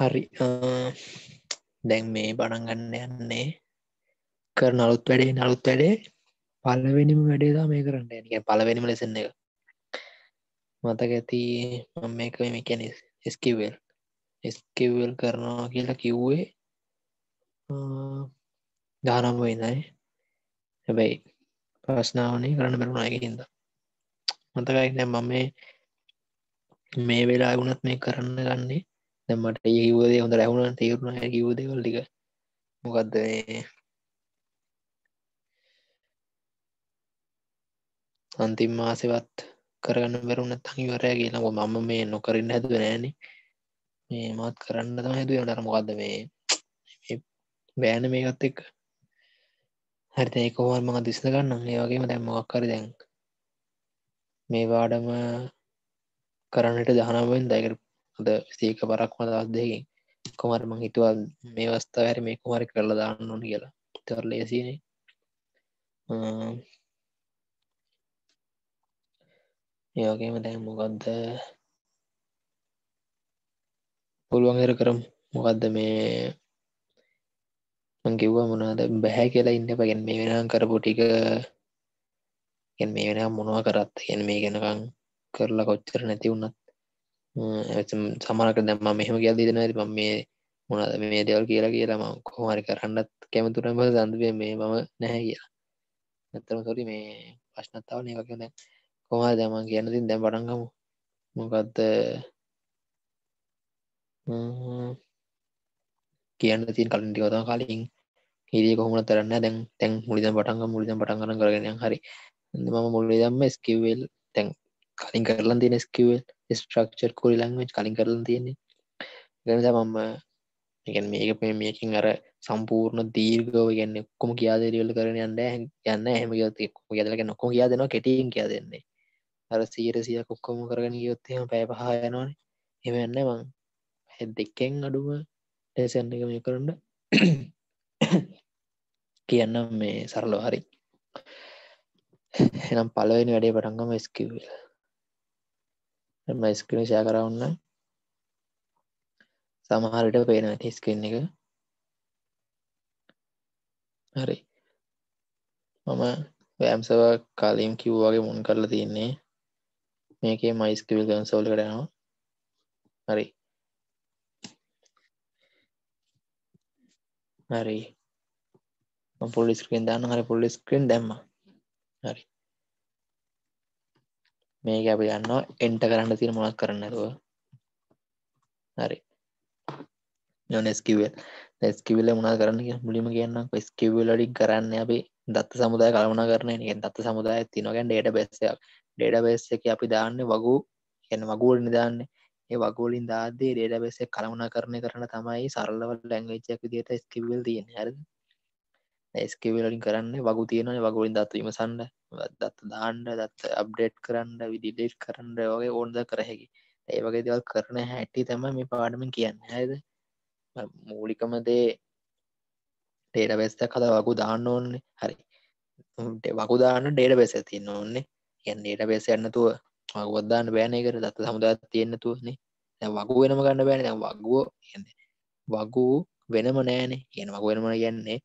හරි දැන් මේ පඩන්ගන්න යන්නේ කර නලුත් වැඩේ නලුත් වැඩේ පල්ලවෙනිම වැඩේදා මේ කරන්න ැ පලවෙනිම ලෙසන්න එක මතක ඇති මේක මේ කැනෙ ස්කිවල් ස්කිවල් කරනවා කියලා කිව්වේ ගානම් වෙනයි හැබැයි ප්‍රශ්නාවනේ කරන්න බැරුණායකින්ද මතකයි දැම් මම මේ වෙලා ගුණත් මේ කරන්න ගන්නේ දැමට ඒවදේ හොඳ රැවුණ තේරුණ කිවදේවල්ටික මොකක්ද අන්තිම් මාසවත් කරගන්න බැරුණ තනිවරය කියලා මම මේ නොකරන්න හැතුව නෑන මේ මත් කරන්න තම හැතුව නර මොකක්ද මේ බෑන මේකත් එක් හරිත ඒකෝවල් මඟ දිස්න ගන්න ඒ වගේම දැම් මොක්කර දැන් මේ වාඩම කරන්නට දහනාවෙන් දයකට අද සීක පරක්ම දස් දෙකින් කුමර මං හිතුවල් මේ වස්ථා හැර මේ කුමරි කරලා දාන්න ඕන කියලා තර ලේසිනේ ඒවගේම දැන් මොකක්ද පුළුවන්හෙර කරම් මොකක්ද මේ මංකිව්වා මොනාද බැහැ කියලා ඉන්න පගෙන් මේ වෙනම් කරපු ටික මේ වෙන මොනවා කරත් ගැන මේ ගැනකං කරලා කොච්චර නැති වුණත් සමානක දැම්ම මෙහම කියල් දෙනරි පම් මේ මොනද මේ දෙවල් කියලා කියලාම කොහමරි කරන්නත් කැමතුරම සඳුව මේ මම නැහැ කියලා නැතරම සොරි මේ ප්‍රශ්නත්තාව නක දැ කොමා දැමන් කියන්න තින් දැම් පටන්ගමු මොකක්ද කියන්න තින් කලින්ටි කතා කලින් හිරිය කොහොමට තරන්න දැන් තැන් මුලිද පටන්ග මුලිද පටන්ගන කරගෙන හරි මම මුල්ලි දම්ම ස්කිවල් තැන් කලින් කරලා තියෙන ස්කවල් ස්ට්‍රක්චර් කොරි ලංවෙච් කලින් කරලා තියෙන්නේ ගනිස මම ගැන මේක පේ මේකින් අර සම්පූර්ණ දීර්ගව ගැන්න කොම කියාදරියල කරන යන්න යන්න හම ගතක්ම ගැදලක නොකො කියාදනවා කෙටීම් කියා දෙන්නේ අර සීරසිය කොක්කොම කරගෙන යොත්තම පැය පහා යනවාන එම යන්න මං හැ දෙක්කෙන් අඩුව ලෙසන්න එක මේ කරන්න කියන්න මේ සරලව හරි එනම් පලවෙනි වැඩේ පටන්ගම ස්කිවල ම ස්ක්‍රන ෂය කරවන්න සමහරට පේන ඇති ස්කන්න එක හරි මම වෑම්සව කාලීම් කිව්වාගේ මුන් කරලා තියන්නේ මේකේ මයිස්කවිල් ගන්සෝල් කරනවා හරි හරි පොලිස්කෙන් දාන්න හරි පොලිස්කෙන් දැම්ම හරි මේක අපි ගන්නවා එන්ට කරන්න තියෙන මොනක් කරන්න නැතුව හරි නොනස්කිවල් ස්කිවල මුණ කරන්න මුලිම කියන්න ස්කිවලඩින් කරන්න අපි දත්ත සමුදාය කළමන කරන එක දත්ත සමුදාය තිනොගැන් ඩේට බෙස්සයක් ඩේඩ බෙස්ස එක අපි දාන්න වගු එන්න වගුවල් නිදාන්න ඒ වගුලින් දාදේ ඩේඩ බෙස්සේ කළමනා කරණය කරන තමයි සරලව ලැංගච්චක් දිට ස්කිවල් තියෙන හරද ස්කවලින් කරන්න වගු තියෙනන වගුලින් දත්තු විමසන්ඩ දත්ත දාන්ඩ දත්ත අප්ඩේට් කරන්න විඩිඩේට් කරන්න වගේ ඕන්ද කරහැකි ඒ වගේ දෙවල් කරන හැටි තම මේ පාඩමින් කියන්න ඇද මූලිකම දේ ටේඩ බෙස්ත කද වගු දාන්න ඕන්නේ හරි වගු දාන්න ඩේඩ බෙස තියන්න ඕන්නේ යන් ඩේට බෙස යන්නතුව වගුවදදාන්න බෑනය කර දත්ත සමුදත් තියෙන්න්න තුවන්නේ වගු වෙනම ගන්න බෑන වගුව වගූ වෙනම නෑනේ කියන වග වෙනම කියන්නේ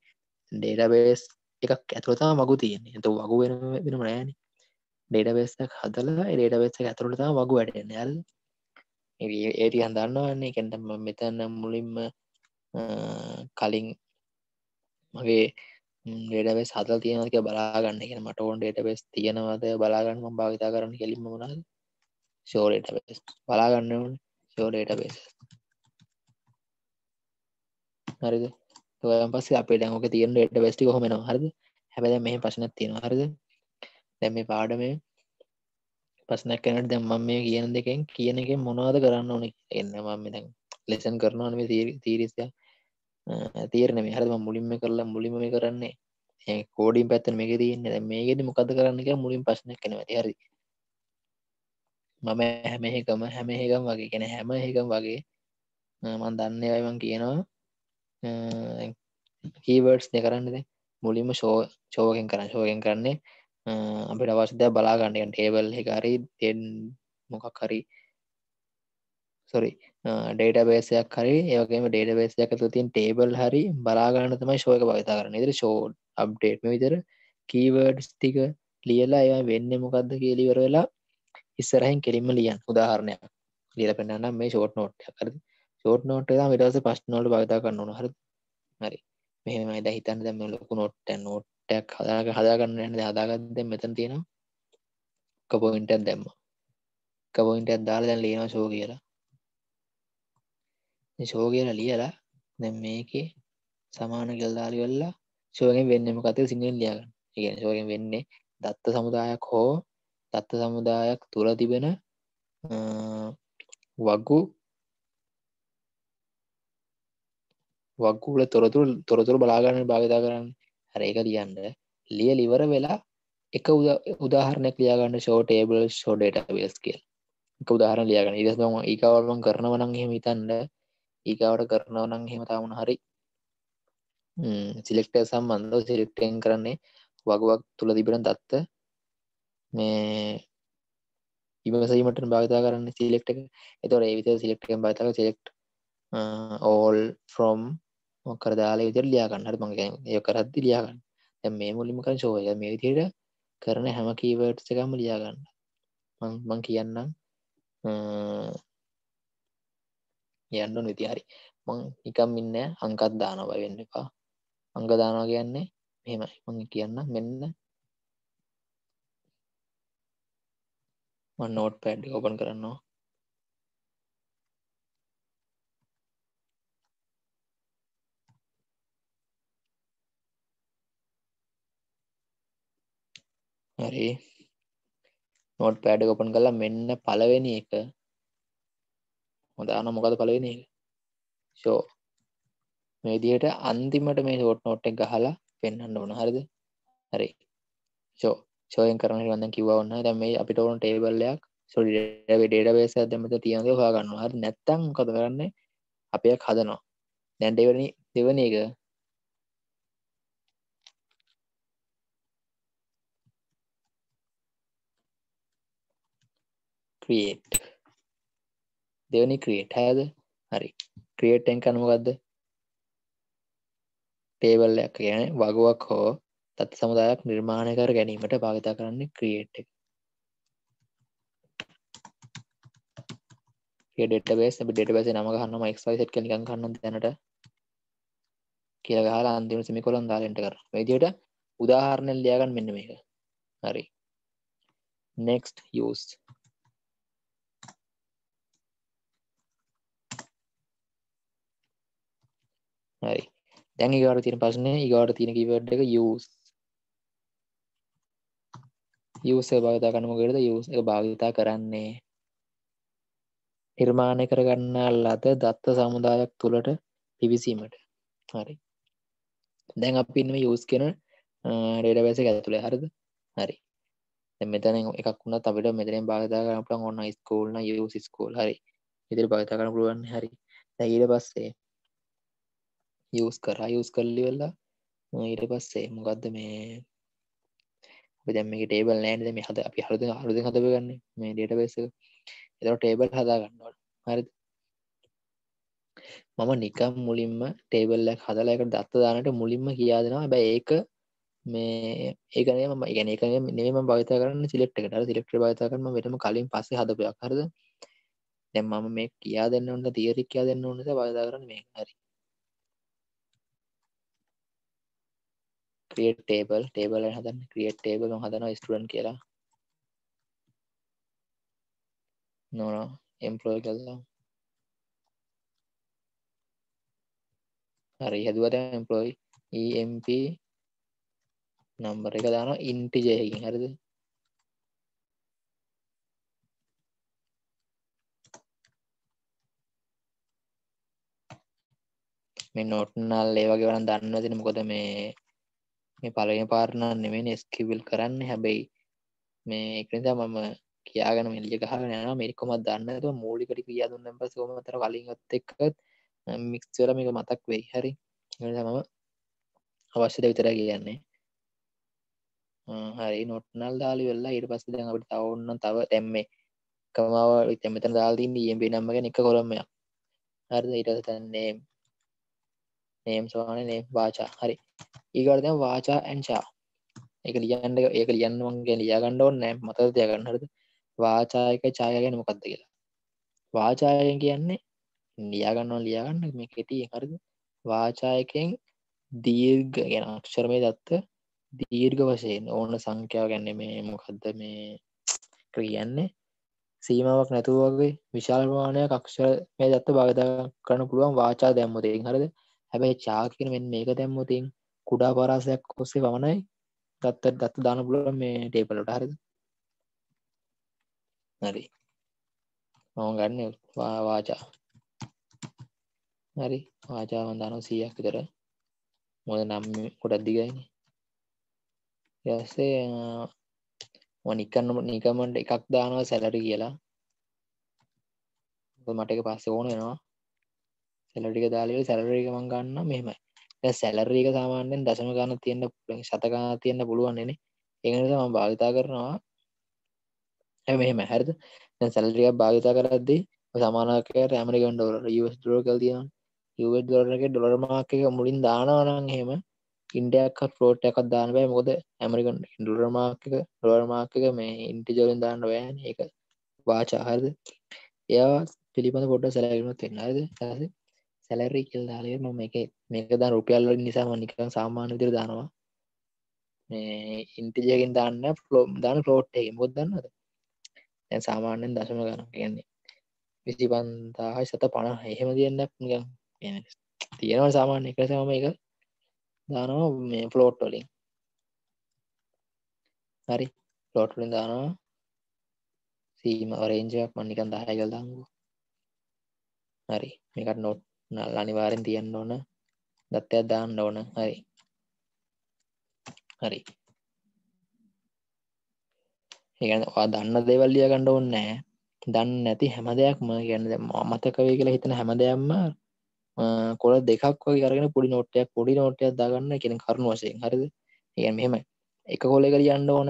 ඩේටබේස් එකක් ඇතුළතා මගු තියන්නේ ඇත වගු වෙන වෙනම නෑන ඩේටබේස්ක් හදලා ඩේටබේස් එක ඇතුළතා වගු වැඩෙන ඇල් ඒටි හඳන්නවන්නේ කෙන්ටම මෙතන්න මුලින්ම කලින් මගේ ඩේටබේස් හදල් තියෙනක බලාගන්න කියෙන මට ඕන් ඩේටබේස් තියෙනවද බලාගන්නම භාවිතා කරන්න කෙලින්ම මනාද ෂෝරේටබේස් බලාගන්න ඕන ෂෝරේටබේස් හරිද ඔයන් පස්ස අපේ ඩැමක තියන ට බස්ටි හොමන හරද හැබැ මේ පශනත් තියෙන හරද දැම් මේ පාඩම පස්නක් කැනට දැම්මම් මේ කියන දෙකෙන් කියන එක මොනවාද කරන්න ඕන එන්න මම දැන් ලෙසන් කරනවා මේ තීරිසිය තීරණ මේ හරම මුලින්ම කරලා මුලිම මේ කරන්නේ ඒ කෝඩින් පැත්තන මේක තියන්න මේකෙද මොකද කරන්න එක මුලින් පශ්නක් කනවති හරි මම හැමහකම හැමහකම් වගේ කෙන හැම හකම් වගේ මන් දන්න අයවන් කියනවා කීවර්ඩ්ස් දෙ කරන්නද මුලින්ම ෂෝ ෂෝගෙන් කරන්න ශෝගෙන් කරන්නේ අපිට අවශ්‍යද බලාගන්නයන් ටේබල් එකරි තෙන් මොකක් හරි සොරි ඩේට බේසයක් හරි ඒකම ඩේට බේසයක් තුතින් ටේබල් හරි බලාගන්න තමයි ශෝක භවිතා කරන ඉදිරි ෂෝඩ් අප්ඩේට්ම විතර කීවර්ඩ්ස් ටික ලියලා ඒ වෙන්න මොකක්ද කියලිවර වෙලා ඉස්සරහෙන් කෙලින්ම ලියන් උදාහරණයක් ලියල පෙන්න්නම් මේ ෂෝට් නෝට් කරද ෂෝට් නෝට් එක විටස පස්්නෝට භවිතා කරන්න හර හරි මෙහමයි ද හිතන්න දැම ලොකු නොට්ට නොට්ටක් හදාක හදාගන්න න හදාගත්ද මෙතන් තියෙනවා කපොයින්ටත් දැම්ම කපොයින්ටත් දාල දැන් ලියන ශෝ කියලා ශෝ කියලා ලියලා දැ මේකේ සමාන කෙල්දාලි වෙල්ලා ශෝගෙන් වෙන්නම කතය සිංහල් ලියගන්න ඉගෙන ශෝගෙන් වෙන්නේ දත්ත සමුදායක් හෝ තත්ත සමුදායක් තුළ තිබෙන වගු වක්කුල තොරතුර තොරතුර බලාගන්න භාවිතා කරන්න හර එක ලියන්ඩ ලිය ලිවර වෙලා එක උදාහරණයක් ලියගන්න ෂෝටේබල් ෂෝඩට වේස්කල් එක උදාහරණ ලියගන්න ඉදස් ම ඒකවල්ලොන් කරනවනං හෙම හිතන්න ඒකවට කරනවනං හෙමතාවුණ හරි සිලෙක්ට සම්බන්ධ සිලෙක්ටෙන් කරන්නේ වගුවක් තුළ තිබෙන දත්ත මේ ඉමසීමට භාවිතා කරන්න සිලෙක්ට එක එතොර ඒවිත සිලෙක්ටෙන් භාතක සිලෙක්් ඕල් ෆ්‍රෝම් මොකර දාලා විදිහට ලියා ගන්න. හරි මම කියන්නේ ඒක කරද්දි ලියා ගන්න. දැන් මේ මුලින්ම කරන ෂෝ එක මේ විදිහට කරන හැම කීවර්ඩ්ස් එකක්ම ලියා ගන්න. මම මම කියන්නම් යන්න ඕන විදිහ හරි. මම නිකම් ඉන්නේ අංකක් දානවා බය වෙන්න එපා. අංක දානවා කියන්නේ මෙහෙමයි. මම කියන්නම් මෙන්න මම නෝට්පෑඩ් එක ඕපන් කරනවා. හරි නොට් පෑඩ ගොපන් කලා මෙන්න පලවෙනි එක හොදාන මොකද පලවෙනි එක ෂෝ මේදියට අන්තිමට මේ ෝට් නෝට් එක ගහලා පෙන්න්න ඕන හරිද හරි ෂෝ ෂෝයෙන් කරන වඳ කිවන්න ද මේ අපිට ඕන ටේබල්ලයක් සොඩිේ ඩේඩ බේස දෙමත තියන්ද හයාගන්නවා හරි නැත්තං කද කරන්නේ අපයක් හදනවා දැන්ටවනි දෙවන එක ක්‍රියේට් දෙවනි ක්‍රියේට් හැද හරි ක්‍රියේට්ෙන් කනමගදද ටේබල්ලයක් ගැන වගුවක් හෝ තත් සමුදායක් නිර්මාණය කර ගැනීමට භාවිතා කරන්නේ ක්‍රියේට් එක ඩෙටබේස් ඩෙටබේස නම ගහන්න මයික්සයිසට් කලිකන් කන්න දැනට කියලගහලා අන්තිම සිමිකොලොන් දාලෙන්ට කර විදියට උදාහරණය ලියාගන්න මෙන්න මේක හරි next used හරි දැන් ඒගවට තියෙන ප්‍රශ්නය ඒගවට තියෙන කිවඩ් එක යස් යස භාවිතා කනමකට යස් එක භාවිතා කරන්නේ නිර්මාණය කරගන්නා ලද දත්ත සමුදායක් තුළට පිවිසීමට හරි දැන් අප ඉන්නම යස් කෙන රේඩ වැස ඇතුළේ හරිද හරි මෙතන එකක් වුණ අපිට මෙතරින් භාවිතා කරන පුළන් ඔන්න ස්කෝල්න යස් ස්කෝල් හරි ඉදිරි භාවිතා කරන පුළුවන් හරි ඊට පස්සේ යස් කරා යස් කරලි වෙල්ලා ඊට පස්සේ මොකක්ද මේ දැම ටේබල් නෑන මේ හද අපි හරුද හරුද හතපගන්න මේ ඩේට බේස එතර ටේබල් හදාගන්නවට හරි මම නිකම් මුලින්ම ටේබල්ලක් හදලාක දත්ත දානට මුලින්ම කියාදෙනවා බැ ඒක මේ ඒකන ම ගැන එක නම භවිත කරන්න සිලෙක්ට එකට සිලෙක්ට භවිත කරම වෙටම කලින් පස්සේ හදපයක් හරද දැම් මම මේ කියා දෙන්න ඔන්න තීරක් කියයා දෙන්න ඕනස භවිතා කරන්න මේ හරි ක්‍රියට් ටේබල් ටේබල් හදන්න ක්‍රියට් ටේබල් හදනවා ස්ටඩන් කියලා නොන එම්පලෝය කල්ලා හරි හැදුවට එම්පලෝයි EMP නම්බර එක දාන ඉන්ටිජයකින් හරිද මේ නොට්නල් ඒ වගේ වන දන්න තින මොකොද මේ මේ පලවෙන පාරණ නෙමෙන ස්කිවිල් කරන්න හැබැයි මේ එකනිසා මම කියයාගෙන මිල්ි ගහන යන මේකොම දන්නතු මූලිකට කියා දුන්න පස ොමතර කලින්ත් එක්කත් මික්ස්වල මේක මතක් වෙයි හරි මම අවශ්‍යද විතර කියන්නේ හරි නොට්නල් දාලි වෙල්ලා ඉට පස්ස දැන් අපට තවන්න තව තැම්මේ කමාව තැමතන දාල්දී ියම්බි නම්මගෙන එක කොළොමයක් හරිද ඉටතන්නේ නේම් සවාන නේ වාචා හරි ඒකට දැන් වාචා ඇන්චා එක ලියන්න ඒක ලියන්න මං ගැන ලියා ගන්න ඕනේ නෑ මතක තියාගන්න හරිද වාචා එක ඡාය කියන්නේ මොකද්ද කියලා වාචායෙන් කියන්නේ ලියා ගන්නවා ලියා ගන්න මේකේ තියෙන හරිද වාචා එකෙන් දීර්ඝ ගැන අක්ෂරමය දත්ත දීර්ඝ වශයෙන් ඕන සංඛ්‍යාව ගැන මේ මොකද්ද මේ කියන්නේ සීමාවක් නැතුවගේ විශාල් ප්‍රමාණයක් අක්ෂර මේ දත්ත භාවිතා කරන්න පුළුවන් වාචා දැම්මොතින් හරිද හැබැයි චාකන මෙන් මේක දැම්මතින් කුඩා පරාසයක් ඔස්සේ පමණයි ගත්ත ගත්ත දාන පුළුව මේ ටේපලට හරිද හරි මම ගන්න වාචා හරි වාචාවන් දානු සීයක් විතර මොද නම් කොටත් දිගයින යස්සේ නිකන්න නිකමට එකක් දානව සැලට කියලා මට එක පස්සේ ඕන වෙනවා සැලටික දාලව සැලරේක මං ගන්න මෙමයි සැලරීක සාමාන්‍යෙන් දශම ගාන තියෙන්න්න පුලින් සතගාන තියෙන්න්න පුළුවන්නෙන එනිස ම භාවිතා කරනවා ඇ මෙහෙම හැරද සැලටික භාවිතා කරද්දී සමානක රෑමරිකන් ඩොර ස් ටරෝ කල් තියන් යුවෙත් දොරනක ඩොලර් මාක එක මුලින් දානවනන් හෙම ඉන්ඩයක්ක් ෆලෝට් එකක් දාන බෑ මොකද American dollar mark dollar mark එක මේ ඉන්ටිජෝලින් දාන්න බෑන එක වාචාහරද ඒවා පිළිබඳ පොඩ්ඩ සැලගීමත් වෙන්නද ඇ සැලරී කියල් දාලේ ම එක මේක දා රුපියල්ල නිසා මනිකං සාමාන විදිර දානවා මේ ඉන්තිජයකින් දාන්න ෆලෝම් දාන ෆලෝට්ටයකින් බොත් දන්නද දැන් සාමාන්‍යෙන් දශම ගන කියන්නේ විසි පන්දාහයි සත පණ එහෙම තියන්න නිකන් තියෙනවා සාමාන්‍ය එක සම එක දානවා මේ ෆලෝට් වලින් හරි ෆලෝට්ලින් දානවා සීම රේන්ජයක් මන්නිකන් දාහයකල් දංගුව හරි මේකට නොට් නල් අනිවාරෙන් තියන්න ඕන දත්තයක් දාන්න ඕන හරි හරි ඒවා දන්න දේවල්ලිය ගණ්ඩ ඕන්න නෑ දන්න නැති හැම දෙයක්ම ගැන මතකවේ කියලා හිතන හැම දෙයක්ම කොල දෙකක් වගේ කරගෙන පොඩි නොට්ටයක් පොඩි නොට්ටයක් දාගන්න කෙන කරුණු වසයෙන් හරිද ඒගැන් මෙහෙම එක කොලෙක ලියන්න ඕන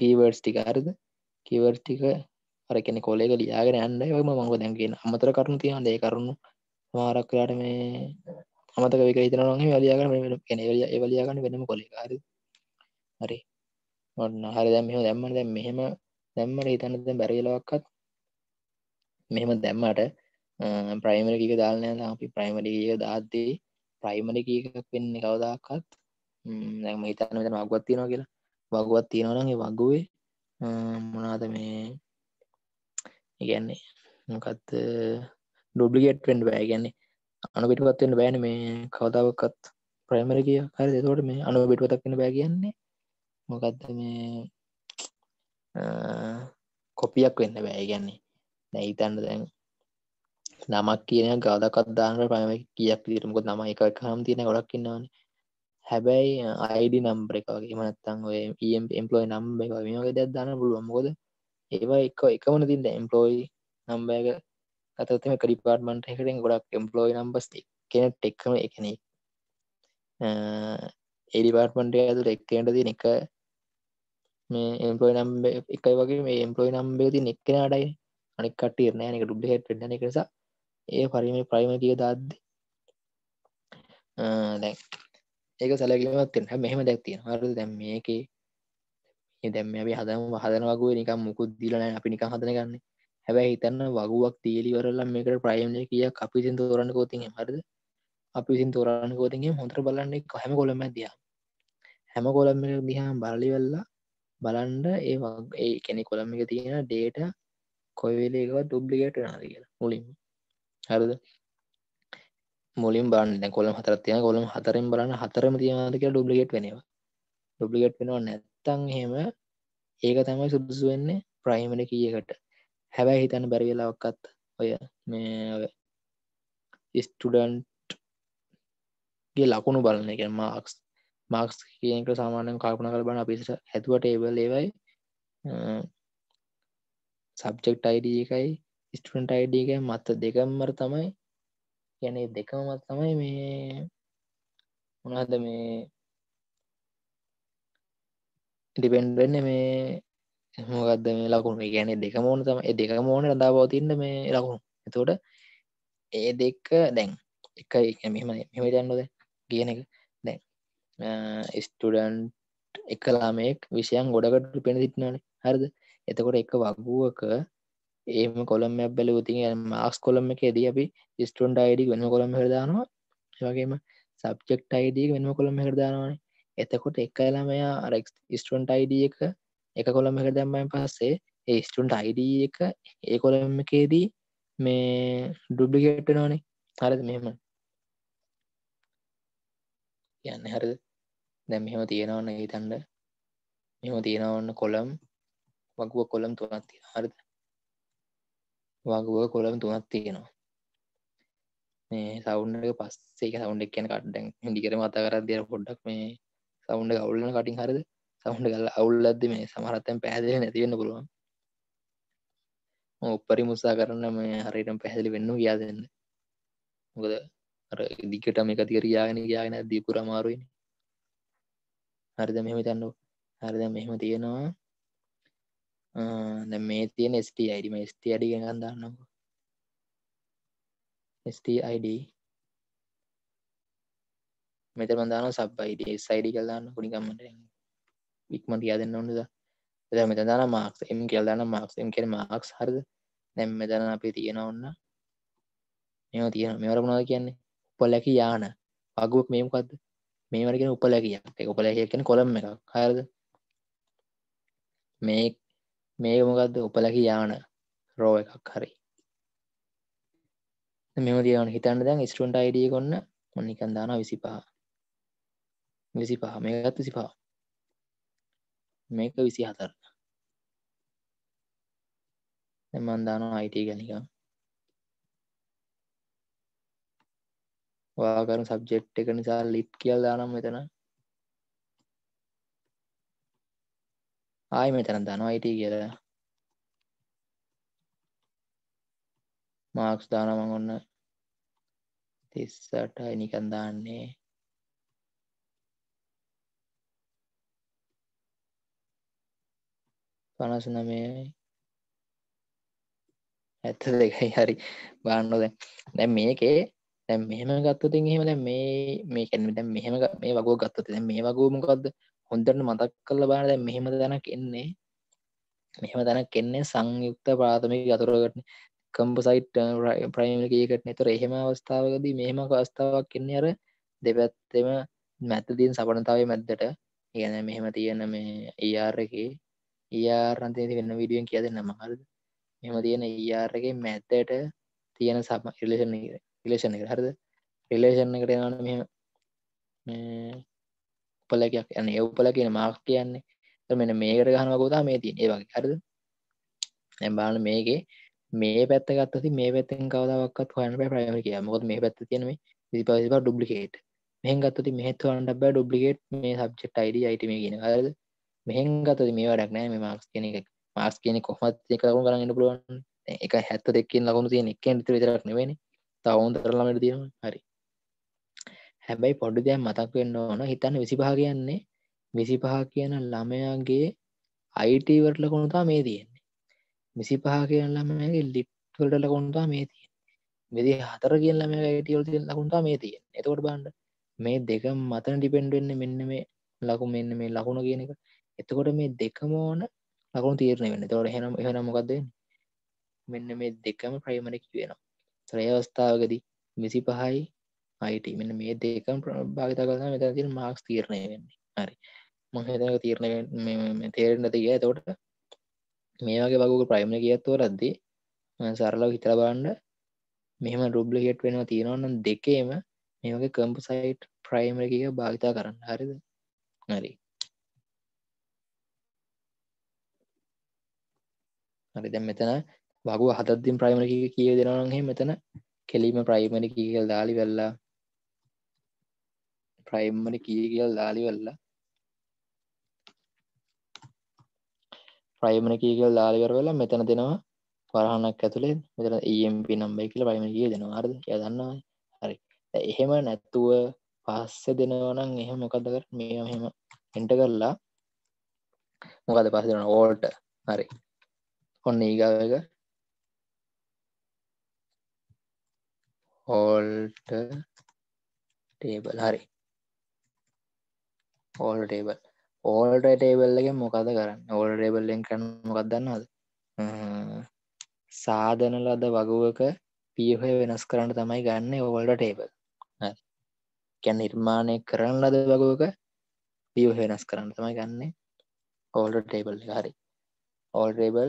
කීවර්ස් ටික හරිද කිවර්ටික අරකෙන කොලෙක ලියාගෙන යන්න ම මංග දැන්ගෙන අමතර කරුණු තියන දේ කරුණු මාරක් වෙලාට මේ අමතක වෙක හිතනවා නම් එවලියාගෙන මේ වෙන කියන්නේ එවලියා එවලියාගෙන වෙනම කොලේක හරි හරි ඔන්න හරි දැන් මෙහෙම දැම්මනේ දැන් මෙහෙම දැම්මට හිතන්න දැන් බැරි වෙලාවක්වත් මෙහෙම දැම්මට ප්‍රයිමරි කීක දාලා නැහැ දැන් අපි ප්‍රයිමරි කීක දාද්දී ප්‍රයිමරි කී එකක් වෙන්නේ කවදාකවත් දැන් මම හිතන්නේ මෙතන වගුවක් තියෙනවා කියලා වගුවක් තියෙනවා නම් ඒ වගුවේ මොනවාද මේ කියන්නේ මොකද්ද ඩොබ්ලිගේට් වෙන්ඩ බෑ ගැන්නේ අනු පිටිපත්වෙන්න බෑන මේ කවදාවකත් ප්‍රයිමර කිය හරි දෙතවට මේ අනු පිටුවතක්න්න බෑ කියන්නේ මොකක්ද මේ කොපියක් වෙන්න බෑ ගැන්නේ නැහිතන්න දැන් නමක් කියන ගාදකත් දානට පම කියක් තිරමකොත් නම එක හම් තියෙන ගොඩක් කියන්නවන හැබැයි අයිඩි නම්බර එකගේ මනත්තන් ඔය එම් එම්පලෝයි නම්බ එක මේක දෙයක් දාන පුළුවන්කොද ඒවා එක එකමන තින්ද එම්පලෝයි නම්බයක අතතම කඩිපාර්මට එකට ගොඩක් එම්පලෝයි නම්බස් කෙනෙට එක්කම එකන එඩිපාර්ටමන්ට ඇතු එක්කෙනට ති එක මේ එම්පලෝයි නම්බ එකයි වගේ මේ එම්පලෝයි නම්බේ ති එක්කෙන අඩයි අනික් කටිය නෑ එක ඩුබ්ල හෙට පෙන්න එකසා ඒ පරිම ප්‍රයිම කිය දාද්ද දැන් ඒක සැලකිමත්ෙන් හැ මෙහෙම දැක්තිය හරු දැම් මේකේ දැම්ම අපි හදම හදන වගේ නිකම් මුකුත් දිලන අපි නිකම් හදන ගන්නේ හැබැයි හිතන්න වගුවක් තියලිවරල්ලා මේකට ප්‍රයිම්ය කිය අපි සින් තෝරන්න කෝතිෙන් හරද අපි සින් තෝරන්න කෝතිගේ හොතර බලන්නේ හැම කොළම දිය හැම කොළම දිහා බලලිවෙල්ලා බලන්ඩ ඒ ඒ කෙනෙ කොළම එක තියෙන ඩේට කොයිවෙලේකව ඩුබ්ලිගේට නාද කියලා මුලින් හරද මුලින් බන්න කොළම හතරත්තිය කොළම හතරෙන් බලන්න හතරම තියනාදක ඩුබ්ලිගේට් වෙනවා ඩුබ්ලිගේට් වෙනවා නැත්තං හෙම ඒක තමයි සුදුසු වෙන්නේ ප්‍රයිමණ කියකට හැබැයි හිතන්න බැරිවෙලාවක්කත් ඔය මේ ස්ටඩන්ට් ගේ ලකුණු බලන එක මාක්ස් මාක්ස් කියක සාමානෙන් කල්පන කල බන අපිට හැතුවට ඒබල් ඒවයි සබ්ජෙක්් අයිඩ එකයි ස්ටන්ට අයිඩ එක මත්ත දෙකම්මර තමයි යැනේ දෙකම මත් තමයි මේ මොනාද මේ ඩිපෙන්ඩන්න මේ මොකක්ද මේ ලකුණු ගැන දෙක මෝන තම දෙක මෝන රදා පවතින්න මේ ලකුණු එතකොට ඒ දෙක දැන් එක මෙම මෙම දන්නද කියන එක දැන් ස්ටඩන්් එකලාමෙක් විෂයන් ගොඩකට පෙන සිටිනාන හරිද එතකොට එක වගුවක ඒම කොළම් බැල ති මාක්ස් කොළම් එක දී අපි ස්ටන් අයිඩි වෙන කොළම් හරදානවා වගේම සබ්ෙක්් අයිඩී වෙන කොළම් හරදානවානේ එතකොට එක ලාමයා රක් ස්ටන්ට අයිඩිය එක එක කොළම් එක දැම්මයින් පස්සේ ඒ ස්ටන්ට අයිඩ එක ඒ කොළම් එකේදී මේ ඩුබ්ලිකේට් නෝනේ හරද මෙහෙම යන්න හරද දැම් මෙහෙම තියෙනවන්න හිතන්ඩ මෙම තියෙනවන්න කොළම් වගුව කොළම් තුනත් තිය හරිද වගුව කොළම් තුනත් තියෙනවා මේ සෞන්ඩක පස්සේ සෞන්ඩක් කියන කට්ඩ ඩිකර මත කරත් දෙර පොඩ්ඩක් මේ සෞන්ඩ ගවුල්ලන කටින් හරද සවුන්ඩ කල්ලා අවුල්ලද්ද මේ සමහරත්තැන් පැහදිලි නැතිවෙන්න පුළුවන් උපරි මුසා කරන්න මේ හරිටම පැහැදිලි වෙන්න කියා දෙන්න මොකද අර දිකට මේ එකති කරයාගෙන කියගෙන දීපුර අමාරුයිනි හරිද මෙහෙම තන්නු හරිද මෙහෙම තියෙනවා මේ තියෙන ස්ට අයිඩම ස්ට අඩි ගඳන්නක ස්ට අයිඩ මෙත බඳාන සබ්බයිඩ සයිඩි කල්ලාන්න පුඩිකම්මට ඉක්මට කියදන්න ඕන්නද එද මෙතදාන මාක්ස් එම කියල්දාන මාක්ස් එම කෙන මාක්ස් හරද නැම් මෙදන අපේ තියෙන ඔන්න මෙම තියෙන මෙවරමුණද කියන්නේ උපලැකි යාන වගුවක් මේමකක්ද මේ වරගෙන උපලැකිය උපලැකයක්ෙන කොළම් එකක් හරද මේ මේමකක්ද උපලැකි යාන රෝ එකක් හරි මෙම දියවන හිතන්න දැන් ස්ටන්ට අයිඩිය කොන්න ඔන්නිකන්දාන විසි පහ විසි පහ මේකත් විසි පහ මේක විසි හතර එමන්දාන අයිට ගැනික වාකරු සබ්ජෙට් එක නිසා ලිප් කියල් දානම් මෙතන ආය මෙතන දන අයිට කියලා මාක්ස් දානමන් ඔන්න තිස්සටයි නිකන් දාන්නේ පනස නමයයි ඇත්ත දෙකයි හරි බාන්නොද දැම් මේකේ දැම් මෙහම ගත්තු ති හෙමද මේ මේකැන දැම් මෙහම මේ වගෝ ගත්තති දැ මේ වගෝමකක්ද හොඳරන මතක් කල බාන දැ මෙහෙම දැනක් එන්නේ මෙහම දැනක් එන්නේ සංයුක්ත ප්‍රාථමික අතුරගටන කම්පසයිට් ප්‍රයිමකකට නතර එහෙම අවස්ථාවකදී මෙහෙම අවස්ථාවක් කියන්නේ අර දෙපැත්තෙම මැත්තදීන් සපනතාවේ මැද්දට කියන මෙහෙම තියෙන මේ ඒආරකේ ඒරන්තේ e වෙන්න විඩියෙන් කිය දෙන්න මහරද මෙම තියෙන ඒරගේ e මැත්තට තියෙන සම ඉලෂන් ඉලේෂන් එක හරද රිලේෂන් එකට යන මෙම උපලකයක් යන එව්පල කියන මාක් කියන්නේ මෙන මේකට ගහනවකෝතා මේ තින් ඒ වගේ හරද එම්බාන මේගේ මේ පැත්ත ගත්තති මේ පැත්තෙන් කවදාවක්ත් හොයන පැ ප්‍රයම කිය මොත් මේ පැත්ත තියෙනේ විසි පවිසිපා ඩුප්ලිකේට් මෙහ ගත්තති මෙහත්වන්ට බෑ ඩුප්ලිකේට් මේ සබ්චෙට් අයිඩ අයිටම කියන හරද මෙහෙන් ගතද මේ වැඩක් නෑ මේ මාක්ස් කියන එක මාක්ස් කියන කොහමත් එක ලකුණු කරන්න ඉන්න පුළුවන් එක හැත්ත දෙකකින් ලකුණු තියෙන එකෙන් විතර විතරක් නෙවෙයිනේ තව උන්තර ළමයට තියෙනවා හරි හැබැයි පොඩි දෙයක් මතක් වෙන්න ඕන හිතන්න 25 කියන්නේ 25 කියන ළමයාගේ IT වලට ලකුණු තමයි මේ තියෙන්නේ 25 කියන ළමයාගේ ලිට් වලට ලකුණු තමයි මේ තියෙන්නේ මෙදී හතර කියන ළමයාගේ IT වල තියෙන ලකුණු තමයි මේ තියෙන්නේ එතකොට බලන්න මේ දෙක මතන ඩිපෙන්ඩ් වෙන්නේ මෙන්න මේ ලකුණු මෙන්න මේ ලකුණ කියන එක එතකොට මේ දෙකම ඕන ලකුණු තීරණය වෙන්න තොට හෙනම් එහෙන මොකක්ද මෙන්න මේ දෙකම ප්‍රයිමර කිවෙනවා ත්‍රය අවස්ථාවකදී විසි පහයි අයිට මෙන්න මේ දෙකම් භාගතා කරන මෙත තින මාක්ස් තීරණය වෙන්නේ හරි මහතක තීරණය තේරෙන්ට තිය තෝට මේවාගේ බගුක ප්‍රයිමණ කියත්තුව රද්දී සරලව හිතර බාන්ඩ මෙහම රුබ්ල හෙට් වෙනවා තියෙනවන්න දෙකේම මේමගේ කම්පසයිට් ප්‍රයිමර කිය භාවිතා කරන්න හරිද හරි හරි දැන් මෙතන වගුව හතත්තින් ප්‍රයිමරි කිය දෙනවනගේ මෙතන කෙලීම ප්‍රයිමරි කියල් දාලි වෙල්ලා ප්‍රයිම්මරි කිය කියල් දාලි වෙල්ලා ප්‍රයිමර කියකල් දාලිකර වෙලා මෙතන දෙනවා පරහණක් ඇතුළේ මෙතන ඒම්ප නම්බයි කියල ප්‍රයිම කිය දෙනවා අර්ද යදන්නවා හරි එහෙම නැත්තුව පස්ස දෙනවනම් එහ මොකද කර මේ හෙම එන්ට කරලා මොකද පස්ස දෙෙන ඕල්ට හරි ඔන්න ඊගාව එක alter table හරි alter table alter table එකෙන් මොකද කරන්නේ alter table එකෙන් කරන්නේ මොකක්ද දන්නවද සාධන ලද වගුවක පියහය වෙනස් කරන්න තමයි ගන්න ඕල්ට ටේබල් කැන් නිර්මාණය කරන ලද වගුවක පියහ වෙනස් කරන්න තමයි ගන්න ඕල්ට ටේබල් හරි ඕල්ටේබල්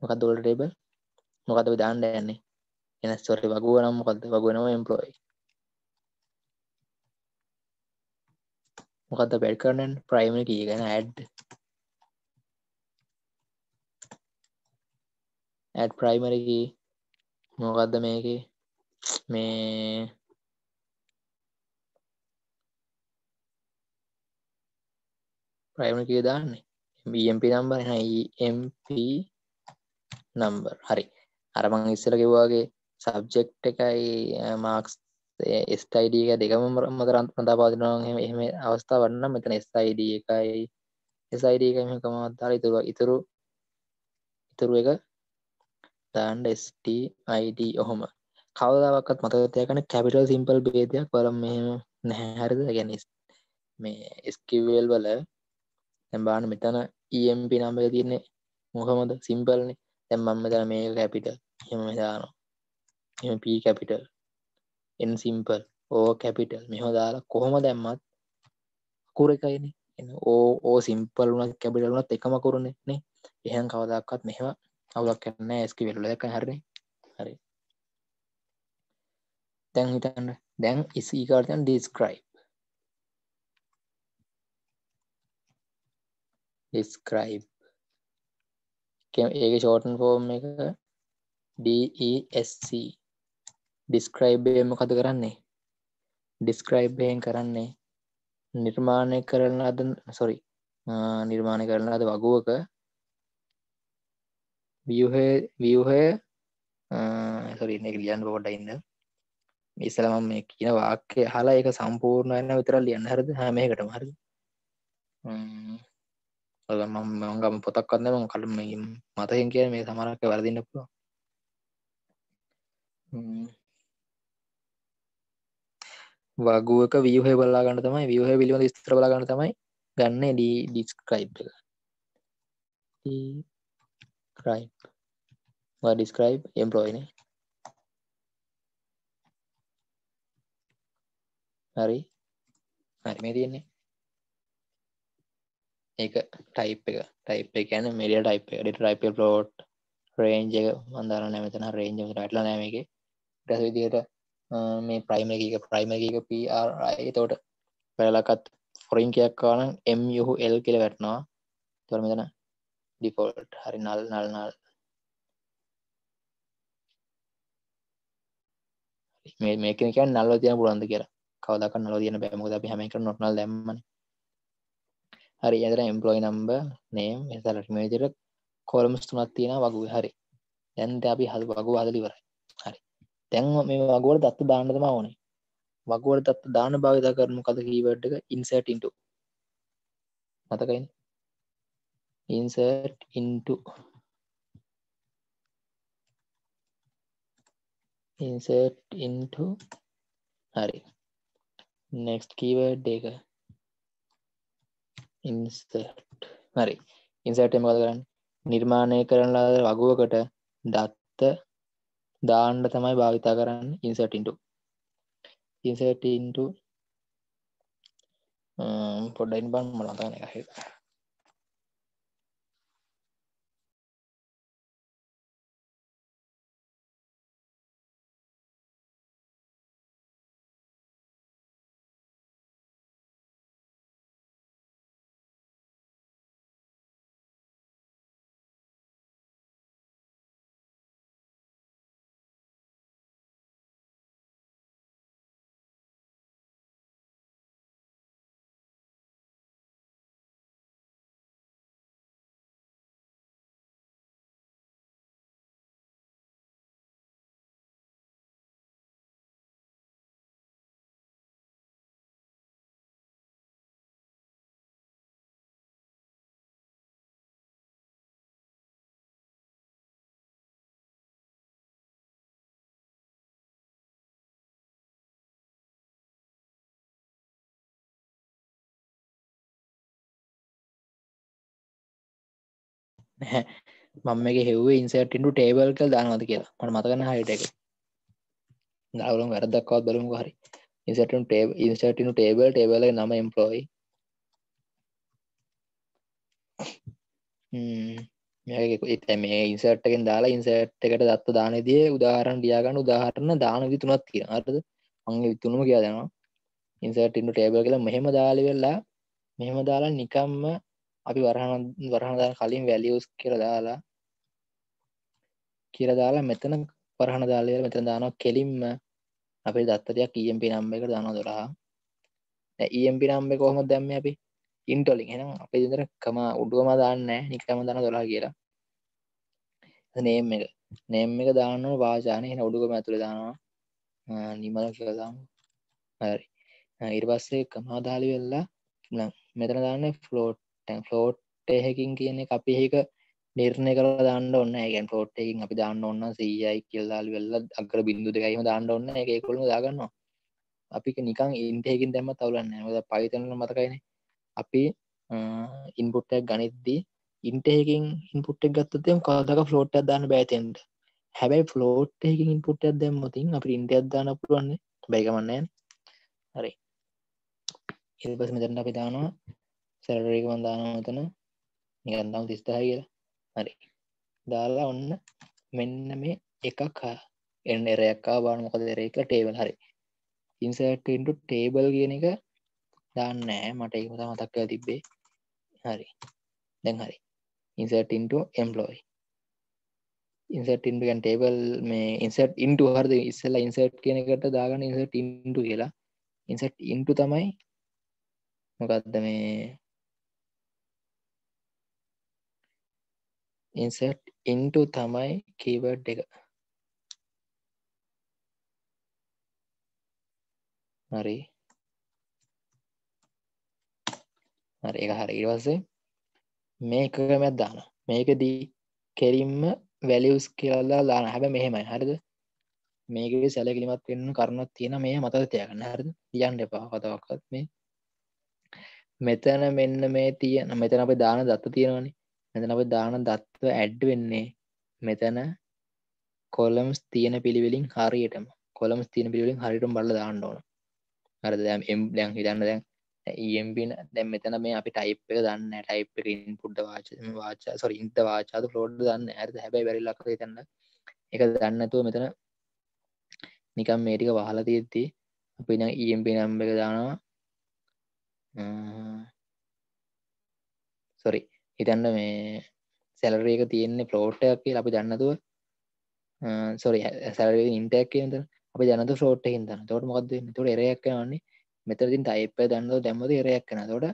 මොකද ෝල්ටේබල් මොකද දාන්න යන්නේ එන ස්තොරි වගුව නම් මොකද වගුවනම එම්පලොයි මොකද බැඩ් කරනන් ප්‍රයිම කියගෙන ඇඩ් ඇඩ් ප්‍රයිමරකි මොකක්ද මේක මේ ප්‍රයිම කිය දාන්නේ BMP නම්බර් MP නම්බර් හරි e අරමං ඉස්සල කිව්වාගේ සබ්ජෙක්් එකයි මාක්ස් ස්ටයිඩ එක දෙකම මතර අන්තා පාතිනවාහම එහෙම අවස්ථාව වන්න මෙතන ස්යිඩ එකයි එසයිඩ එක කමත්තාර ඉතුරුව ඉතුරු ඉතුරු එක දාන්ඩ ස්ටයිඩ ඔහොම කවදාවක්ත් මතකතයකන කැපිටල් සිම්පල් බේදයක් වල මෙම නැහැරද ගැන මේ ස්කිවල් වල තැම්බාන මෙතන EMP නම්බර තියන්නේ මොහමද සිම්පල්න තැම්මම් මෙතන මේ කැපිටල් හෙම මෙදානවා එම P capital N simple O capital මෙහෝ දාලා කොහොම දැම්මත් අකුර එකයින එ ඕ ඕ සිම්පල් වුනත් කැපිටලුනත් එකම කරුණෙන්නේ එහන් කවදක්වත් මෙහෙම අවුලක් කරන්න ඇස්කි වෙල්ල දෙක හරි හරි දැන් හිතන්න දැන් ඉස්කාර්තන් ඩිස්ක්‍රයි් ඩිස්ක්‍රයිබ් ඒක ෂෝටන් ෆෝර්ම් එක e DESC ඩිස්ක්‍රයිබ්ම කද කරන්නේ ඩිස්ක්‍රයිබ්යෙන් කරන්නේ නිර්මාණය කරන අද සොරි නිර්මාණය කරන අද වගුවක වියහය සොරි ලියන් පොට ඉන්න ඉස්සලම මේ කියන වාක්‍ය හලා එක සම්පූර්ණයන විතර ලියන්න හරද හැමකටම හරද මංගම පොතක් කන්නම කලම මතයෙන් කිය මේ සමරක වැරදින්න පුළුව වගුවක වියහ බල්ලා ගන්න තමයි වියහ පිළිබඳ ස්ත්‍ර බලා ගන්න තමයි ගන්න ඩී ඩිස්ක්‍රයිබ් ක්‍රයි් ඩිස්ක්‍රයිබ් එම්පලෝයින හරි හරි මේ තියෙන්නේ ඒක ටයිප් එක ටයිප් එක න මෙඩිය ටයිප් ඩට ටයිප ලෝට් රේන්ජ මන්දර නැමතන රේන්ජ රටල නෑමක ටැස විදියට මේ ප්‍රයිමක ප්‍රයිමක පRයි තෝට පැලකත් ෆොරින්කයක් කාන එම් යොහු එල් කියල වැටනවා තොර මෙතන ඩිෆෝල්ට් හරි නල් නල් නල් මේක නල්ව තිය පුලන්ද කියලා කවදක් නල තියන බැමක හැමක නොටනල් දැම්මන්නේ හරි ඇතර එම්පලොයි නම්බ නේම් එතලට මේජර කොලමස් තුනත් තියෙන වගුව හරි දැන්ද අපි හද වගු හදලිවරයි හරි තැන් මේ වගුවර දත්ත දාන්නතම ඕනේ වගුවර දත්ත දාන භාවිත කරනු කද කීවට් එක ඉන්සට ඉන්ට මතකයින් ඉන්සර්ට් ඉන්ටු ඉන්සර්ට් ඉන්ටු හරි නෙක්ස්ට කීවඩ් එක ඉන්සට් හරි ඉන්සට මකද කරන්න නිර්මාණය කරනලාද වගුවකට දත්ත දාණ්ඩ තමයි භාවිතා කරන්න ඉන්සටින්ට ඉන්සටන්ට පොඩ්ඩයින් බන් මලතාන එක නැහැ මම එක හෙව ඉන්සටන්ු ටේබල් කල් දානවද කියලා මට මතකන හයිට එක දවලම් වැරදක්වත් බලමු හරි ඉන්සටන් ටේ ඉන්සටනු ටේබල් ටේබල නම එම්පලොයි මේ ඉන්සට් එකෙන් දාලා ඉන්සට් එකට දත්ත දානදිය උදාහරන් ඩියාගන්න උදාහරන්න දාන විතුනත් කිය අරද අංග විතුනම කියදනවා ඉන්සටන්ු ටේබල් කියලා මෙහෙම දාලි වෙල්ලා මෙහෙම දාලා නිකම්ම අපි වරහන වරහනදා කලින් වැලියස් කරදාලා කියරදාලා මෙතන පරහණ දාලය මෙතන දානවා කෙලින්ම අපේ දත්තයක් EMP නම් එක දානවා දොරහා EMP නම් එක කොහොමද දැම්මේ අපි ඉන්ටෝලින් එහෙනම් අපේ දෙතර කම උඩුවම දාන්නේ නිකම දාන 12 කියලා. නේම් එක. නේම් එක දානවා වාචානේ එහෙනම් උඩුවම ඇතුලේ දානවා නිමල කියලා දාමු. හරි. ඊට පස්සේ කම දාලි වෙලා මෙතන දාන්නේ ෆ්ලෝට් නැත්තැන් ෆ්ලෝට් එහෙකින් කියන්නේ අපි ඒක නිර්ණය කර දාන්න ඔන්න ඒගන් ෆෝට් එකින් අපි දාන්න ඔන්න සීයයි කියල්දාල් වෙල්ල අගර බින්දු දෙකයිම දාන්න ඔන්න එක කොළම දාගන්නවා අපික නිකං ඉන්ටයකින් දැම තවලන්න ද පයිතන මතකයින අපි ඉන්පුට්ටක් ගනිද්දී ඉන්ටයකින් ඉන්පුට්ටක් ගත්තතයම කාදක ෆලෝට් දාන්න බෑතෙන්ට හැබැයි ෆලෝට්හකින් ඉන්පුට්ටක් දැම් මතින් අප ඉන්ටයක් දාන පුළුවන්නේ බැයිකමන්න හරි එල්පස් මෙතරට අපි දානවා සැලරේක මන්දානමතන නිගන්තාව තිස්ථහයි කියලා හරි දාලා ඔන්න මෙන්න මේ එකක් හා එන්න එරයක්කා බාන මොකද දෙරේක ටේබල් හරි ඉන්සටන්ට ටේබල් කියන එක දාන්නෑ මට ඒකත මතක්කව තිබ්බේ හරි දැන් හරි ඉන්සටන්ට එම්ලෝයි ඉන්සටන්ටගන් ටේබල් මේ ඉන්සට ඉන්ට හරද ඉස්සලා ඉන්සට් කියනකට දාගන්න ඉන්සට ඉන්ටු කියලා ඉන්සට් ඉන්ටු තමයි මොකක්ද මේ insert into තමයි keyword එක හරි හරි ඒක හරි ඊට පස්සේ මේක කැමයක් දාන මේකදී කෙරින්ම වැලියස් කියලා දාන හැබ මෙහෙමයි හරිද මේකේ සැලකිලිමත් වෙන්න කරුණක් තියෙන මේ මතක තියාගන්න හරිද කියන්න එපා කතාවක්වත් මේ මෙතන මෙන්න මේ තියෙන මෙතන අපි දාන දත්ත තියෙනවනේ මෙතන අපි දාන දත්ව ඇඩ් වෙන්නේ මෙතන කොලම්ස් තියෙන පිළිවෙලින් හරියටම කොලම්ස් තියෙන පිළිවෙලින් හරියටම බලලා දාන්න ඕන. හරිද? දැන් එම් දැන් හිතන්න දැන් EMB දැන් මෙතන මේ අපි ටයිප් එක දන්නේ නැහැ. ටයිප් එක ඉන්පුට් වාච වාච sorry ඉන්ට වාචාද ෆ්ලෝට් දන්නේ නැහැ. හරිද? හැබැයි බැරි ලක්ක හිතන්න. ඒක දන්නේ නැතුව මෙතන නිකන් මේ ටික වහලා තියෙද්දි අපි නම් EMB නම් එක දානවා. sorry හිතන්න මේ සැලරේක තියෙන්නේ ප්‍රෝට්ටයක් කිය අපි දන්නතුව සොරි සැලරේ ඉන්ටක් කියද අපි දනතු ෝට් හිදන්න තොට මොක්ද තුර එරයක් වන්නේ මෙතරතින් ටයිපය දන්නව දැම්මද එරයක් කන තොට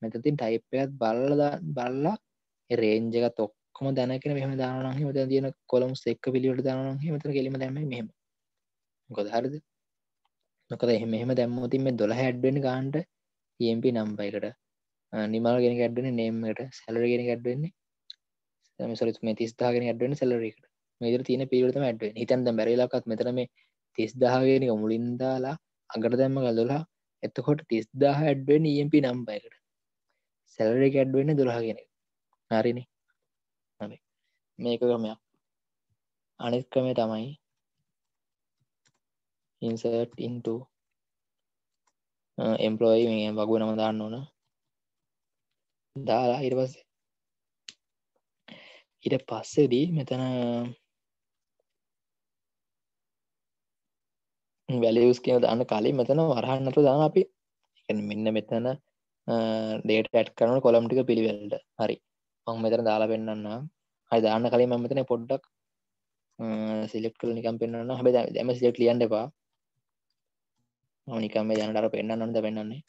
මෙතතින් ටයිපයත් බල්ල බල්ලා රේන්ජක තොක්කම දැනකෙන මෙම දානහ මත තියන කොළම් එක් පිලියට දානහ මතර කෙලීම දැම මෙම ගොදහරද නොකද එහෙම එහෙම දැම්මතින් මේ දොළ හැඩ්ඩෙන ගාන්ට ඒම්පි නම්බයිකට නිමල් ගෙන කඩ්ඩන නේමට සැලර ගෙන කඩ්වෙන්නේ සොරත් මේ තිස්දාගෙන අඩ්වෙන සැලරකට මේදර තියෙන පිරිවතම ඇඩ්ුව හිතන්ද බැරිලාකත් මෙතන මේ තිස්දාහගෙනක මුලින්දාලා අගට දැම්ම ගල්ලලා එතකොට තිස්දාහ ඇඩ්වෙන් EMP නම්බයකට සැලර කැඩ්වෙන්න දුරහගෙන හරින මේක ක්‍රමයක් අනිත් ක්‍රමය තමයි ඉන්සට් ඉන්ටෝ එම්පලෝයි මේ වගුව නම දාන්න ඕනා දාලා ඉර පස්ස ඉට පස්සේදී මෙතන වැලියස් කියන දාන්න කලින් මෙතන වරහන්නතු දාන අපි මෙන්න මෙතන ඩේට ඇට් කරන කොළම්ටික පිළිවෙල්ට හරි මං මෙතන දාලා පෙන්න්න හරි දාන්න කලින් මම මෙතන පොඩ්ඩක් සිලෙක්් කල නිකම් පෙන්න්න හැබ දැම සිලෙක් ලියන් එපා නිකම ජනටර පෙන්න්න නොද පෙන්න්නේ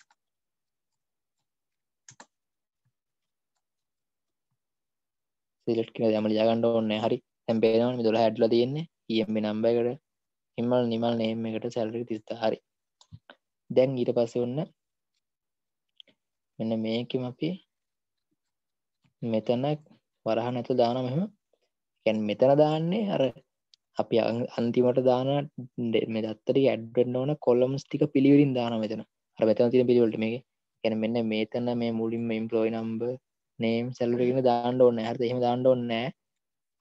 සිලෙට් කන දම ජාගන්ඩ ඔන්න හරි තැම්පේනම දොළ හැඩල තියෙන්නේ ඒම නම්බයකට හිමල් නිමල් නේම එකට සැල්රි තිස්ත හරි දැන් ඊට පස ඔන්න මෙන්න මේකම අපි මෙතනක් වරහ නැතු දාන මෙහම කැන් මෙතන දාන්නේ අර අපි අන්තිමට දාන මේ දත්තර ඇඩ්ඩ ඕන කොල්ලම්ස් ටික පිළිවිරින් දාන මෙතන අර මෙතන තින පිළිවලට මේ ගැන මෙන්න මේතන මේ මුලින්ම ඉම්පලෝයි නම්බර් නේම් සැල්ලරගෙන දාන්න ඕන්න හර එහෙම දාන්න ඕන්න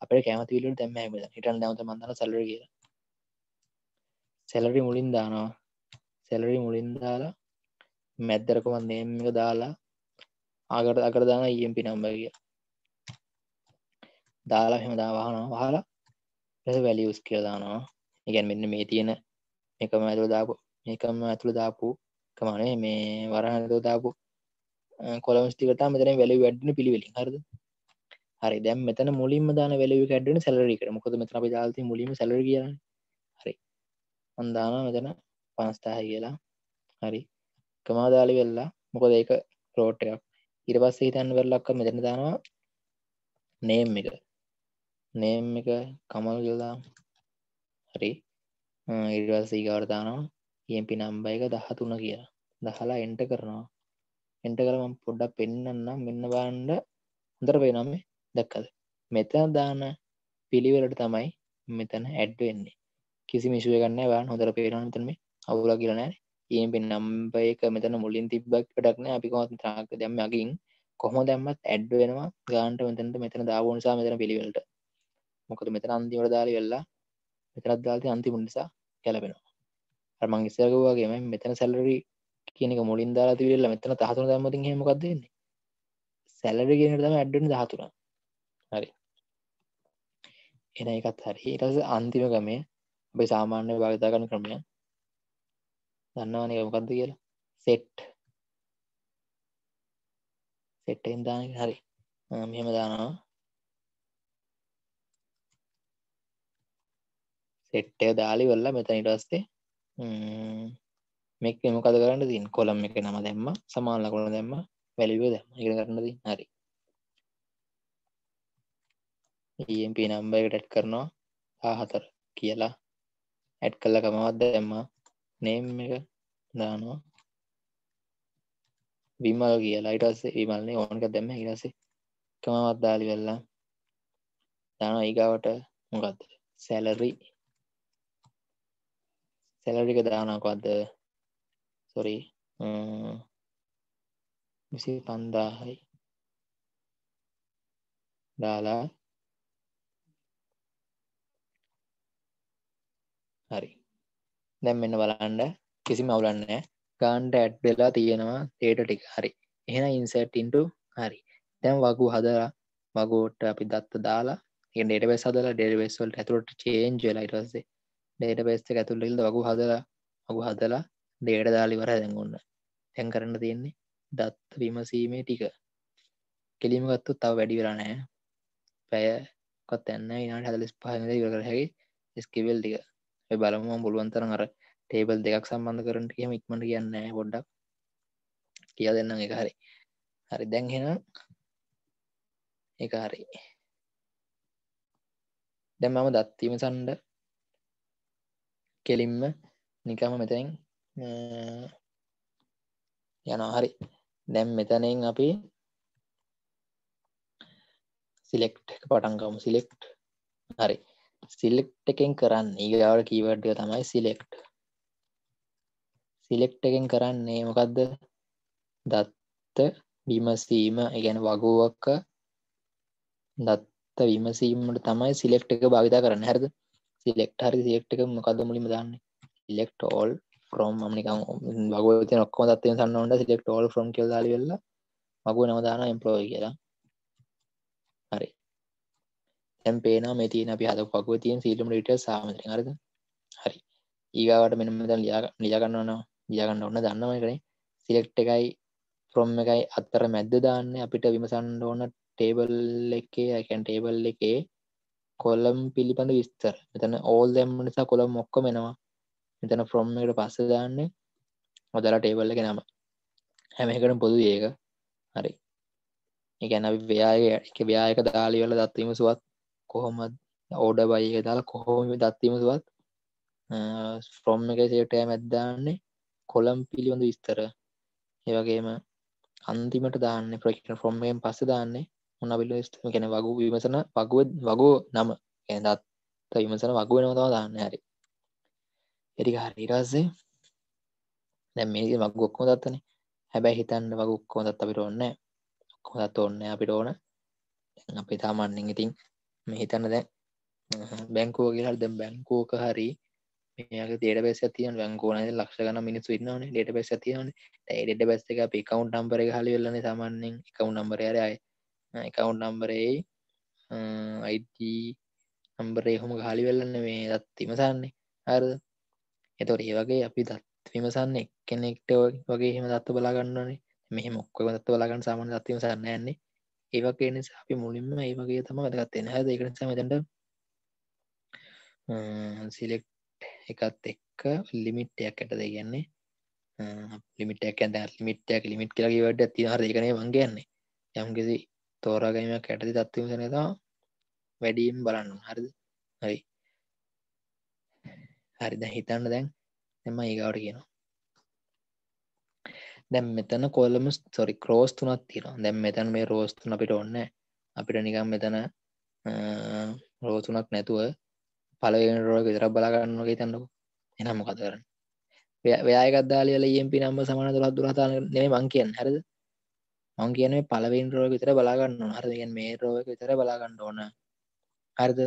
අපේ කැමතිවිලට දැම හිටන් දවත මඳන සැල්ලර කියලා සැලරි මුලින් දානවා සැලරි මුලින් දාලා මැද්දරකුම නේම් එක දාලා ආගට අකර දාන ඊම්පි නම්බ කිය දාලා හෙම දාවාහන වහලා ඇස වැලියස් කියල දානවා ඉගැන් මෙන්න මේ තියෙන එකම ඇතුළ දාපු එකම ඇතුළ දාපු කමනේ මේ වරහදෝ දාපු කොලමස්ටිකට මෙතන වැලි වැඩ්න පිළිවෙලින් හරද හරි දැම් මෙතන මුලින්ම දාන වැලි කඩන සැලරීකට මොකද මෙතන අපි දාල්ති මුලිම සැලර කියන හරි අන්දාන මෙතන පනස්ථාහ කියලා හරි කමාදාලි වෙල්ලා මොකද ඒක රෝට් එකක් ඉර පස්සේ හිතන් වෙල්ලක්ක මෙතන දානවා නේම් එක නේම් එක කමල් කියලා හරි ඉරිවල්සීගවරදානවා එම්පි නම්බ එක දහතුන කියලා දහලා එන්ට කරනවා එන්ට කරම පොඩ්ඩක් පෙන්න්නම් මෙන්න බාන්ඩ හොඳර පේනමේ දක්කද මෙතන දාන පිළිවෙලට තමයි මෙතන ඇඩ් වෙන්නේ කිසි මිශුව ගන්න බාන් හොඳර පේරන තම අවුලා කියරනෑ ඒෙන් පෙන් නම්බයක මෙතන මුලින් තිබ්බක් ටක්න අපිකොත් තාක දැම්ම අගින් කොහොම දැම්මත් ඇඩ් වෙනවා ගාන්ට මෙතැට මෙතන දාවනිසා මෙතන පිළිවෙලට මොකද මෙතන අන්තිවට දාලි වෙල්ලා මෙතරත් දාති අන්තිම නිසා කැලපෙනවා අරමං ඉස්සරකවාගේම මෙතන සැල්ලරී කියන එක මුලින් දාලා තිබිලා මෙතන 13 දැම්මොත් එහෙනම් මොකක්ද වෙන්නේ? සැලරි කියන එක තමයි ඇඩ් වෙන්නේ 13. හරි. එන එකත් හරි. ඊට පස්සේ අන්තිම ක්‍රමය අපි සාමාන්‍ය භාවිත කරන ක්‍රමය. දන්නවනේ මොකද්ද කියලා? set set එකෙන් දාන එක හරි. මෙහෙම දානවා. set එක දාලා ඉවරලා මෙතන ඊට පස්සේ මේක මොකද කරන්න තින් කොළම් එක නම දැම්ම සමාන ලකුණ දැම්ම වැලියුව දැම්ම ඉගෙන ගන්න තින් හරි EMP නම්බර් එකට ඇඩ් කරනවා A4 කියලා ඇඩ් කළා කමවත් දැම්ම නේම් එක දානවා විමල් කියලා ඊට පස්සේ විමල් නේ ඕන එක දැම්ම ඊට පස්සේ කමවත් දාලි වෙලා දානවා ඊගාවට මොකද්ද සැලරි සැලරි එක දානකොද්ද සොරි විසි පන්දාහයි දාලා හරි දැම් මෙන්න බලන්ඩ කිසිම අවුලන්න ගාන්ඩ ඇඩ් වෙලා තියෙනවා තේට ටික හරි එහෙන ඉන්සට්ටින්ටු හරි දැම් වගු හදලා වගෝට අපි දත්ත දාලා ඩට බෙස් හදල ඩෙඩබෙස්වල් ඇතුරට චේන්ජ ලයිටසේ ඩේට බෙස්ත ඇතුල්ලෙල්ද වගු හදලා වගු හදලා දෙකට දාලිවර දැන් ඔන්න හැන් කරන්න තියෙන්නේ දත් විමසීමේ ටික කෙලිම ගත්තු තව වැඩි වෙලා නෑ පැය කොත් එන්න ඉනාට හදලස් පහද ඉවර හැකි ස්කිවල් ටික බලම පුළුවන්තරන් අර ටේබල් දෙකක් සම්බන්ධ කරට කියම ඉක්මට කියන්න පොඩ්ඩක් කිය දෙන්න එක හරි හරි දැන් හෙන එක හරි දැන් මම දත්වීම සන්ඩ කෙලින්ම නිකම මෙතැන් යනවා හරි දැම් මෙතැනෙන් අපි සිලෙක්් එක පටන්ගම සිලෙක්් හරි සිලෙක්් එකෙන් කරන්න ඒගාවට කීවර්ඩ්ය තමයි සිලෙක්් සිලෙක්් එකෙන් කරන්නේ මොකක්ද දත්ත විමසීම ගැන වගුවක්ක දත්ත විමසීමට තමයි සිලෙක්් එක භාවිතා කරන්න හැරද සිලෙක්් හරි සිලෙක්් එක මොකද මුලිම දන්න ඉලෙක්ටෝල් ක්‍රෝම් මනික වග නොක්කො දත්ව සන්නට සිෙක් ෝල් ්‍රම් කෙල්දාල වෙල්ල මගු නවදාන එම්පලෝයි කියලා හරි තැම් පේන මේ තියන අපි හද පක්ුව තියෙන් සීටම ට සාමරි අරද හරි ඒගාවට මෙනම ලියා ලියගන්නවනවා ලියගන්න ඔන්න දන්නම කරේ සිලෙක්් එකයි ෆ්‍රොම් එකයි අත්තර මැද්ද දාන්න අපිට විමසන්න ඕන ටේබල් එකේ ඇකැන් ටේබල් එකේ කොල්ලම් පිළිබඳ විස්තර මෙතන ඕල් දැම්ම නිසා කොළම් මොක්ක මෙෙනවා මෙතන ෆ්‍රොම් එකට පස්ස දාන්නේ මොදලා ටේබල්ල එක නම හැම එකට පොදු ඒක හරි එකැන ව්‍යයාගේ එක ව්‍යයක දාලිවල දත්වීම සුවත් කොහොමත් ඕඩ බයික දාලා කොහොම දත්වීම සුවත් ෆ්‍රොම් එක සේටෑ මැද්දාන්නේ කොළම් පිළිබඳු විස්තර ඒවගේම අන්තිමට දාන්න ප්‍රක්ෂන ෆ්‍රොම්ෙන් පස්ස දාන්නේ මොන පිල්ල ස්තම කැන වගු විමසන වගුව වගෝ නම ඇදත් විමසන වගුව නමතව දාන්න හරි එරිකාර ඉරස්සේ දැ මේ මක් ගොක්කෝ දත්තන හැබැයි හිතන්න වග ක්කෝදත් අපිට ඔන්න කොදත් ඔන්න අපිට ඕන අපි තාමන්නෙන් ඉතින් මේ හිතන්න දැ බැංකෝ කියලා ද බැංකෝක හරි මේක ේට බෙස තිය බැංකෝන ලක්ෂගන මිනිස් ඉන්නවන ඩට බෙස තියන ඩට බැස් එක අපි කවුන්් නම්බර හලි වෙල්ලන සාමන්නෙන් එකවුන් නම්බරයරයි එකවුන්් නම්බරේ අයිඩ නම්බරේ හොම හලි වෙල්ලන්න මේ දත් ඉමසන්නේ හරද එතොට ඒ වගේ අපි දත් විමසන්න කෙනෙක්ට වගේ හෙම දත්තු බලාගන්නනේ මෙහම ඔක්කොම දත්තු බලාගන්න සාමන දත්වීම සන්නන්නේ ඒවගේ නිසා අපි මුලින්ම ඒ වගේ තම වැදගත්තෙන හ දෙකන සමතට සිලෙක්් එකත් එක්ක ලිමිට්ටයක් ඇට දෙගන්නේ ලිමිටක් ඇද ලිමිට්ටයක් ලිමිට් කියලගේ වැඩ ඇති හර දෙකනේ වංගේන්නේ යම්කිසි තෝරාගීමක් ඇටති තත්වීම සනතා වැඩීම් බලන්න හරිද හරි හරි දැ හිතන්න දැන් එම ඒගවට කියනවා දැම් මෙතන කොල්ලම සොරි ක්‍රෝස් තුනත් තියෙන දැම් මෙතන් මේ රෝස් තුන අපිට ඔන්න අපිට නිකම් මෙතන රෝතුනක් නැතුව පලවෙන රෝග e විතර බලාගන්නක තන්නක එනම් මොකත කරන්න ව්‍යයගත්දාලියල ඒම්පි නම්බ සමන තුළත් දුරතා නේ මං කියන් හරද මං කියන පලවෙන් රෝග විතර බලාගන්න හරදගෙන් මේ රෝග විතර බලාගන්න ඕන හරද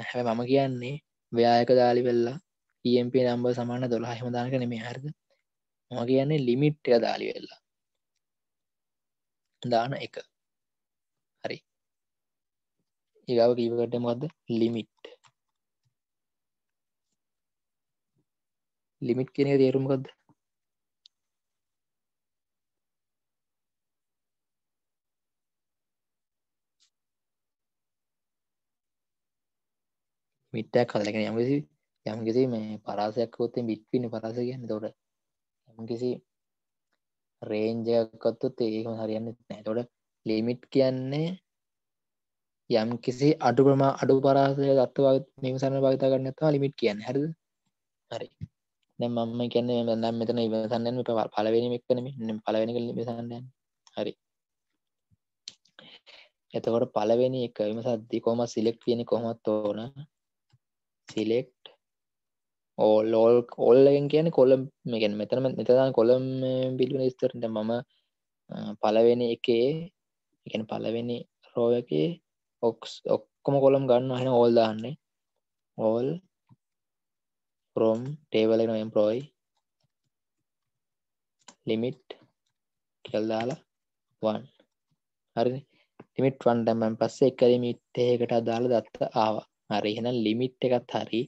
හැම මම කියන්නේ ව්‍යයක දාලි වෙල්ලා EMP නම්බ සමාන දොලා හෙමදානක නෙමේ හරිද මම කියන්නේ ලිමිට් එක දාලි වෙල්ලා දාන එක හරි ඒගාව කීවට මොකද්ද ලිමිට් ලිමිට් කියන එක තේරුම් මොකද්ද මිට්ටක් කදලගෙන යමසි යම්කිසි මේ පරාසයක් ොත්තේ බිට්වින පරස කියන්න තොට යම්කිසි රේන්ජයක්කත්තුත් ඒකම හරියන්න නෑ තොට ලිමිට් කියන්නේ යම් කිසි අඩු ප්‍රම අඩු පරාසය ගත්තවා නිසරන භවිතා කරන්නත්වා ලිමිට් කියන්න හරද හරි මම කියන්න නම් මෙතන ඉවසන්නන් පලවෙනි එක්නම පලවෙනි කල නිසන්න හරි එතකොට පලවෙනි එක විමසද්දි කොම සිලෙක්් කියන කොමත් ඕන සිලෙක්් ඕලෝල් කොල්ලෙන් කියන කොලම් මෙකෙන් මෙතනම මෙතදාන කොළම් බිලිුණ ස්තරට මම පලවෙෙන එකේ එකන පලවෙනි රෝයක ඔක්ස් ඔක්කොම කොළම් ගන්න හෙන ඕල් දාන්නේ ඕල් ප්‍රෝම් ටේවල එම්පරෝයි ලිමිට් කෙල්දාලා වන් හරි ලිමිට් වන්ඩමන් පස්සේ එකරි මිත්තයකට අදාළ දත්ත ආවා හරි එහෙනම් ලිමිට් එකත් හරි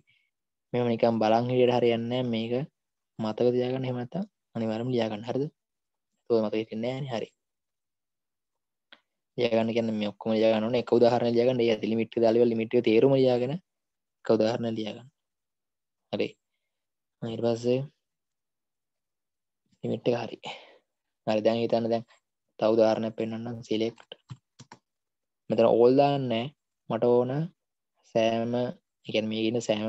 මෙම නිකම් බලං හිටියට හරියන්න මේක මතක තියාගන්න හෙමත අනිවරම ලියාගන්න හරිද තව මතක තින්නේ හරි යගන්න කියන්න මේ ඔක්කොම යාගන්න එක උදාහරණ ලියාගන්න ඒ ලිමිට් දාලා ලිමිට් එක තේරුම ලියාගෙන එක උදාහරණ ලියාගන්න හරි ඊට පස්සේ ලිමිට් එක හරි හරි දැන් හිතන්න දැන් තව උදාහරණයක් පෙන්වන්නම් select මෙතන all දාන්නේ මට ඕන සෑම එකන් මේ ඉන්න සෑම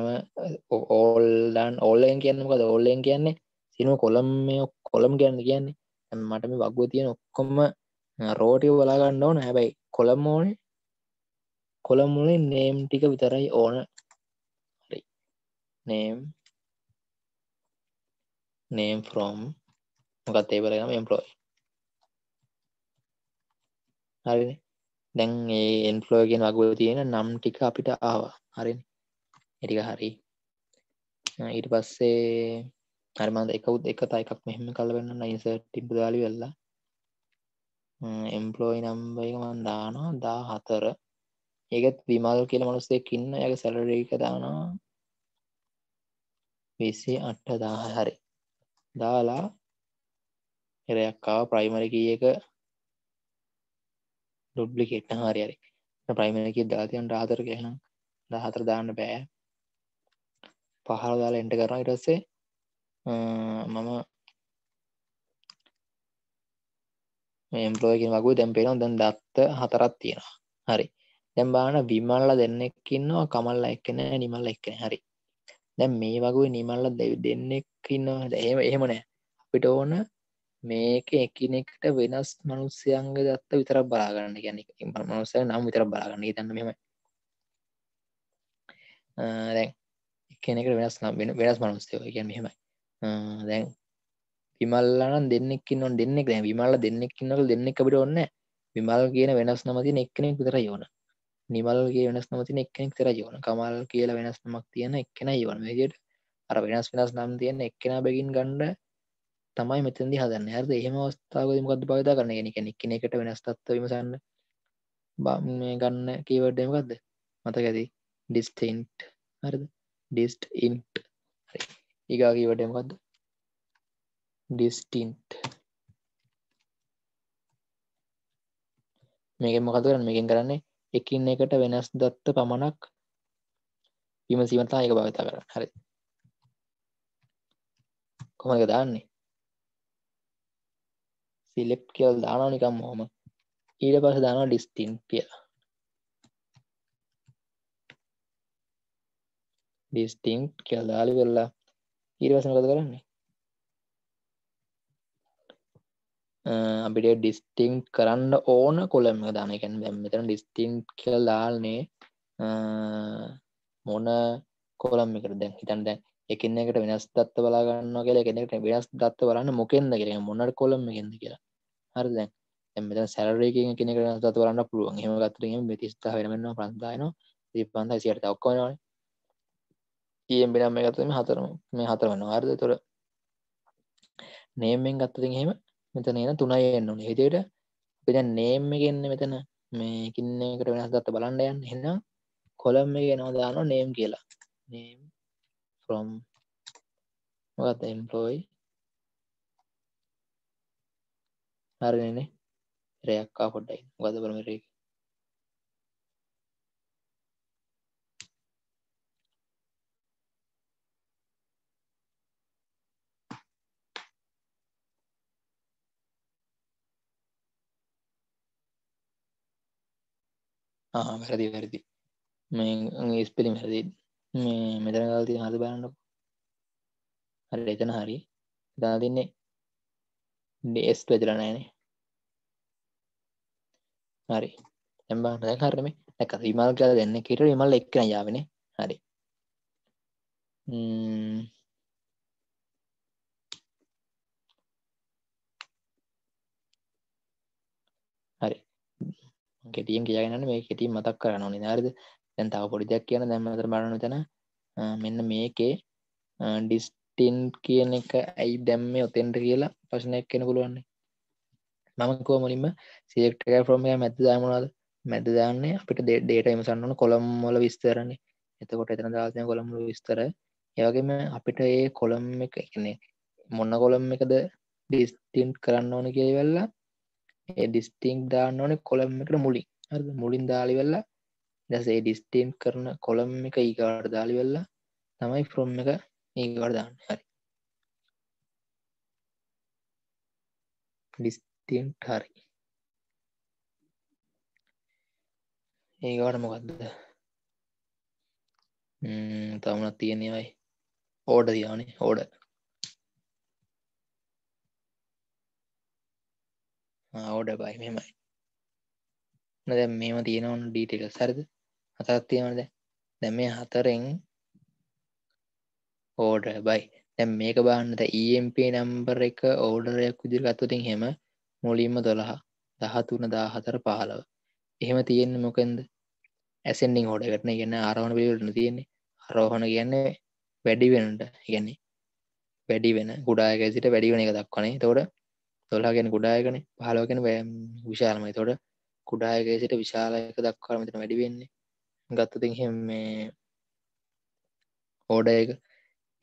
ඕල්ඩන් ඕල්ලෙන් කියන්නක ඕල්ලෙන් කියන්නේ සිනුව කොළම් මේ කොළම් ගැන්න කියන්නේ මටම වක්ගුව තියෙන ඔක්කොම රෝටිය බලාගන්න ඕන හැබැයි කොළම් ඕන කොළම්මුලේ නේම් ටික විතරයි ඕන හරි නේම් නේම් ෆ්‍රෝම් මොකත් ඒබරගම එම්පලෝයි හරිනේ දැන් ඒ එන්ෆ්ලෝ ගෙන වගුල තියෙන නම් ටික අපිට ආවා හරි එටික හරි ඊට පස්සේ හරිමන්ද එකවුත් එක තයි එකක් මෙහෙම කලවෙන්න නයිස ටිබ් දාලි වෙල්ලා එම්පලෝයි නම්බ එක මන් දානවා දා හතර ඒකත් විමල් කියල මනුස්සෙක් ඉන්න යක සැලරේක දානවා විසි අට්ට දාහ හරි දාලා එරයක්කාව ප්‍රයිමරකීයක ඩොබ්ලි කෙට්න හාරියරි ප්‍රයිමක දාතියන් රාතර කියනම් දහතර දාන්න බෑ පහර දාලා එන්ට කරන ඉටස්සේ මම මේම්පලෝයකින් වගේ දැම්පේෙනම් දැන් දත්ත හතරත් තියෙනවා හරි දැම් බාන විමල්ල දෙන්නෙක්කින්නවා කමල්ල එක්කන නිමල්ල එක්කන හරි දැන් මේ වගේ නිමල්ල දෙවි දෙන්නෙක්කින්නවා එහෙම එහෙමනෑ අපිට ඕන මේක එකනෙක්ට වෙනස් මනුස්්‍යයන්ගේ දත්ත විතරක් බලාගන්න ගැන මනුසය නම් විතර බලාගන්න තන්න මෙම දැන් එකනෙකට වෙනස් නම් වෙන වෙනස් මනුස්සයෝ ගැන මෙහෙමයි දැන් විමල්ලන දෙන්නෙක් නොන් දෙන්නෙක් දැ විමල්ල දෙන්නෙක් නට දෙන්නෙක් අපිට ඔන්න විමල් කියන වෙනස් නමති එක්කනෙක් විතර යෝන නිමල්ගේ වෙනස් නමති එක්කෙනෙක් තර යෝන කමල් කියලා වෙනස් නමක් තියන එක්කෙන යවන විදියට අර වෙනස් වෙනස් නම් තියන්න එක්කෙන බැගින් ගණ්ඩ තමයි මෙතනදි හදන්න හරිද එහෙම අවස්ථාවකදී මොකද්ද භාවිතා කරන්න කියන්නේ කියන්නේ කෙනෙක්ට වෙනස් තත්ත්ව විමසන්න මේ ගන්න කීවර්ඩ් එක මොකද්ද මතක ඇති distinct හරිද dist int හරි ඊගා කීවර්ඩ් එක මොකද්ද distinct මේකෙන් මොකද කරන්නේ මේකෙන් කරන්නේ එකින් එකට වෙනස් දත්ත පමණක් විමසීම තමයි ඒක භාවිතා කරන්නේ හරි කොහොමද දාන්නේ සිලෙක්් කියල් දානව නිකම් හොම ඊට පස දානවා ඩිස්ටින් කියලා ඩිස්ටිං කියල් දාලි කරලා ඊරවසන කත කරන්නේ අපිට ඩිස්ටිං කරන්න ඕන කොළම දානකැන් මෙතන ඩිස්ටිං කියල් දාල්නේ මොන කොළම් එකට දැන් හිතන් දැන් එකින් එකට වෙනස් දත්ත බලා ගන්නවා කියලා එකෙනෙට වෙනස් දත්ත බලන්න මොකෙන්ද කියලා මොනට කොලම් එකෙන්ද කියලා හරි දැන් දැන් මෙතන සැලරි එකකින් කෙනෙක් වෙනස් දත්ත බලන්න පුළුවන් එහෙම ගත්තොත් එහෙම 30000 වෙනම වෙනවා 5000 එනවා 2500 100ට ඔක්කොම වෙනවනේ TMB e නම් මේ ගත්තොත් මේ හතරම මේ හතර වෙනවා හරිද එතකොට නේම් එකෙන් ගත්තොත් එහෙම මෙතන එන 3යි එන්න ඕනේ විදියට අපි දැන් නේම් එකෙන්නේ මෙතන මේකින් එකට වෙනස් දත්ත බලන්න යන්න එහෙනම් කොලම් එකේ එනවා දානවා නේම් කියලා නේම් from මොකක්ද employee හරිනේ රයක් ආ පොඩ්ඩයි මොකද බලමු රේක ආ වැරදි වැරදි මේ ස්පෙලින් වැරදි මේ මෙතන ගාල තියෙන හද බලන්නකො හරි එතන හරි දාලා තින්නේ DS වැදලා නැහනේ හරි දැන් බලන්න දැන් හරිනේ මේ නැක්කද විමල් කියලා දැන් කීට විමල් එක්කන යාවනේ හරි ම්ම් හරි කෙටියෙන් කියගෙනන්න මේ කෙටින් මතක් කරන්න ඕනේ හරිද දැන් තව පොඩි දෙයක් කියන දැන් මතර බලන්න තැන මෙන්න මේකේ ඩිස්ටින් කියන එක ඇයි දැම්ම ඔතෙන්ට කියලා ප්‍රශ්නයක් කෙන පුළුවන්නේ මමකෝ මුලින්ම සිෙක්ටක ෆ්‍රෝම මැත දාමනවාද මැද දාන්න අපිට ඩේට එමසන්නන කොළම්මොල විස්තරන්නේ එතකොට එතන දාසය කොළම්ල විස්තර ඒවගේම අපිට ඒ කොළම් එක එකන්නේ මොන්න කොළම් එකද ඩිස්ටින්් කරන්න ඕන කියවෙල්ලා ඩිස්ටිංක් දාන්න ඕනේ කොළම් එකට මුලින් මුලින් දාලි වෙල්ලා දැසේ ඩිස්ටම් කරන කොළම් එක ඒකාට දාලිවෙල්ලා තමයි ෆ්‍රොම් එක ඒකාට දාන්න හරි ඩිස්ටම් හරි ඒකාට මොකක්ද තමුණක් තියෙනවයි ඕඩ තියානේ ඕඩ ඕඩ බයි මෙමයි දැ මේම තියෙනවන ඩීටෙල් සරිද හතත් තියෙනද දැම මේ හතරෙන් ඕඩ බයි දැම් මේක බාන්නට EMP නම්බර් එක ඕඩරයක් විදිර ගත්තුතින් හෙම මුලින්ම දොළහා දහතුන දාහතර පහලව එහෙම තියෙන්න්න මොකෙන්ද ඇසෙන්ඩිං හෝඩ කරන ගන්න ආරවණ පිවරන තියෙන්නේ අරෝහණ කියන්නේ වැඩි වෙනට ගැන්නේ වැඩි වෙන ගුඩායක සිට වැඩිවන එක දක්වනේ තෝට තොල්ලාගෙන ගුඩායකන පහලෝකෙන විශාලමයි තොට කුඩායකය සිට විශාලයක දක්කාර මෙතන වැඩි වෙන්නේ ගත්තතින් හෙම මේ ඕඩ එක